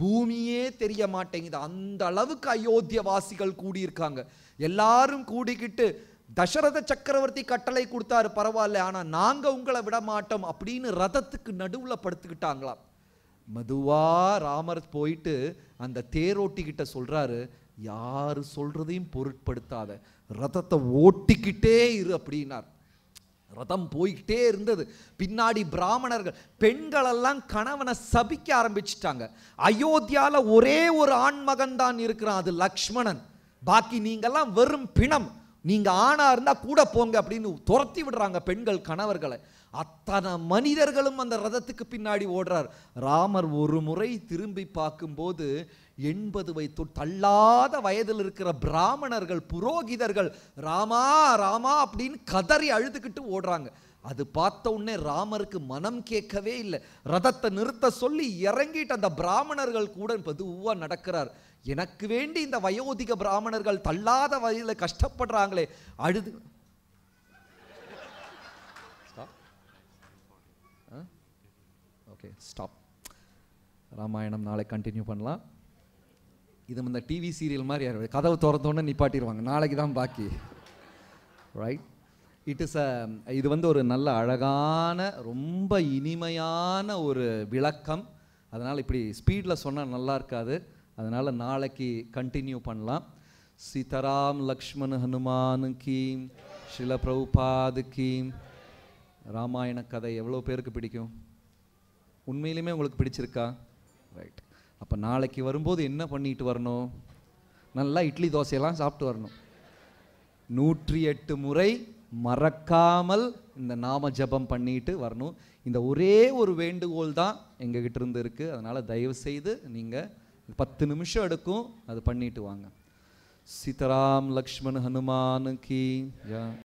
பூமியே தெரிய மாட்டேங்குது அந்த அளவுக்கு அயோத்திய வாசிகள் கூடியிருக்காங்க எல்லாரும் கூடிக்கிட்டு தசரத சக்கரவர்த்தி கட்டளை கொடுத்தாரு பரவாயில்ல ஆனால் நாங்கள் உங்களை விட மாட்டோம் அப்படின்னு ரதத்துக்கு நடுவில் படுத்துக்கிட்டாங்களாம் மெதுவாக ராமர் போயிட்டு அந்த தேரோட்டிக்கிட்ட சொல்கிறாரு யார் சொல்கிறதையும் பொருட்படுத்தாத ரதத்தை ஓட்டிக்கிட்டே இரு அப்படின்னார் ரதம் போய்கிட்டே இருந்தது பின்னாடி பிராமணர்கள் பெண்களெல்லாம் கணவனை சபிக்க ஆரம்பிச்சிட்டாங்க அயோத்தியாவில் ஒரே ஒரு ஆண்மகன் தான் இருக்கிறான் அது லக்ஷ்மணன் பாக்கி நீங்கள்லாம் வெறும் பிணம் நீங்கள் ஆணாக இருந்தால் கூட போங்க அப்படின்னு துரத்தி விடுறாங்க பெண்கள் கணவர்களை அத்தனை மனிதர்களும் அந்த ரதத்துக்கு பின்னாடி ஓடுறார் ராமர் ஒரு முறை திரும்பி பார்க்கும்போது எண்பது வயது தள்ளாத வயதில் இருக்கிற பிராமணர்கள் புரோகிதர்கள் ராமா ராமா அப்படின்னு கதறி அழுதுகிட்டு ஓடுறாங்க அது பார்த்த உடனே ராமருக்கு மனம் கேட்கவே இல்லை ரதத்தை நிறுத்த சொல்லி இறங்கிட்டு அந்த பிராமணர்கள் கூட பதுவாக நடக்கிறார் எனக்கு வேண்டி இந்த வயோதிக பிராமணர்கள் தள்ளாத வயதில் கஷ்டப்படுறாங்களே அழுது ஓகே ஸ்டாப் ராமாயணம் நாளை கண்டினியூ பண்ணலாம் இது இந்த டிவி சீரியல் மாதிரி யார் கதவு திறந்தோன்னே நிப்பாட்டிடுவாங்க நாளைக்கு தான் பாக்கி ரைட் இட் இஸ் அ இது வந்து ஒரு நல்ல அழகான ரொம்ப இனிமையான ஒரு விளக்கம் அதனால் இப்படி ஸ்பீடில் சொன்னால் நல்லா இருக்காது அதனால் நாளைக்கு கண்டினியூ பண்ணலாம் சீதாராம் லக்ஷ்மண் ஹனுமான் கீம் ஷில பிரபுபாது கீம் ராமாயண கதை எவ்வளோ பேருக்கு பிடிக்கும் உண்மையிலுமே உங்களுக்கு பிடிச்சிருக்கா ரைட் அப்போ நாளைக்கு வரும்போது என்ன பண்ணிட்டு வரணும் நல்லா இட்லி தோசையெல்லாம் சாப்பிட்டு வரணும் நூற்றி எட்டு முறை மறக்காமல் இந்த நாம ஜபம் பண்ணிட்டு வரணும் இந்த ஒரே ஒரு வேண்டுகோள் தான் எங்ககிட்ட இருந்து இருக்குது அதனால் தயவுசெய்து நீங்கள் பத்து நிமிஷம் எடுக்கும் அது பண்ணிட்டு வாங்க சீதாராம் லக்ஷ்மண் ஹனுமான் கி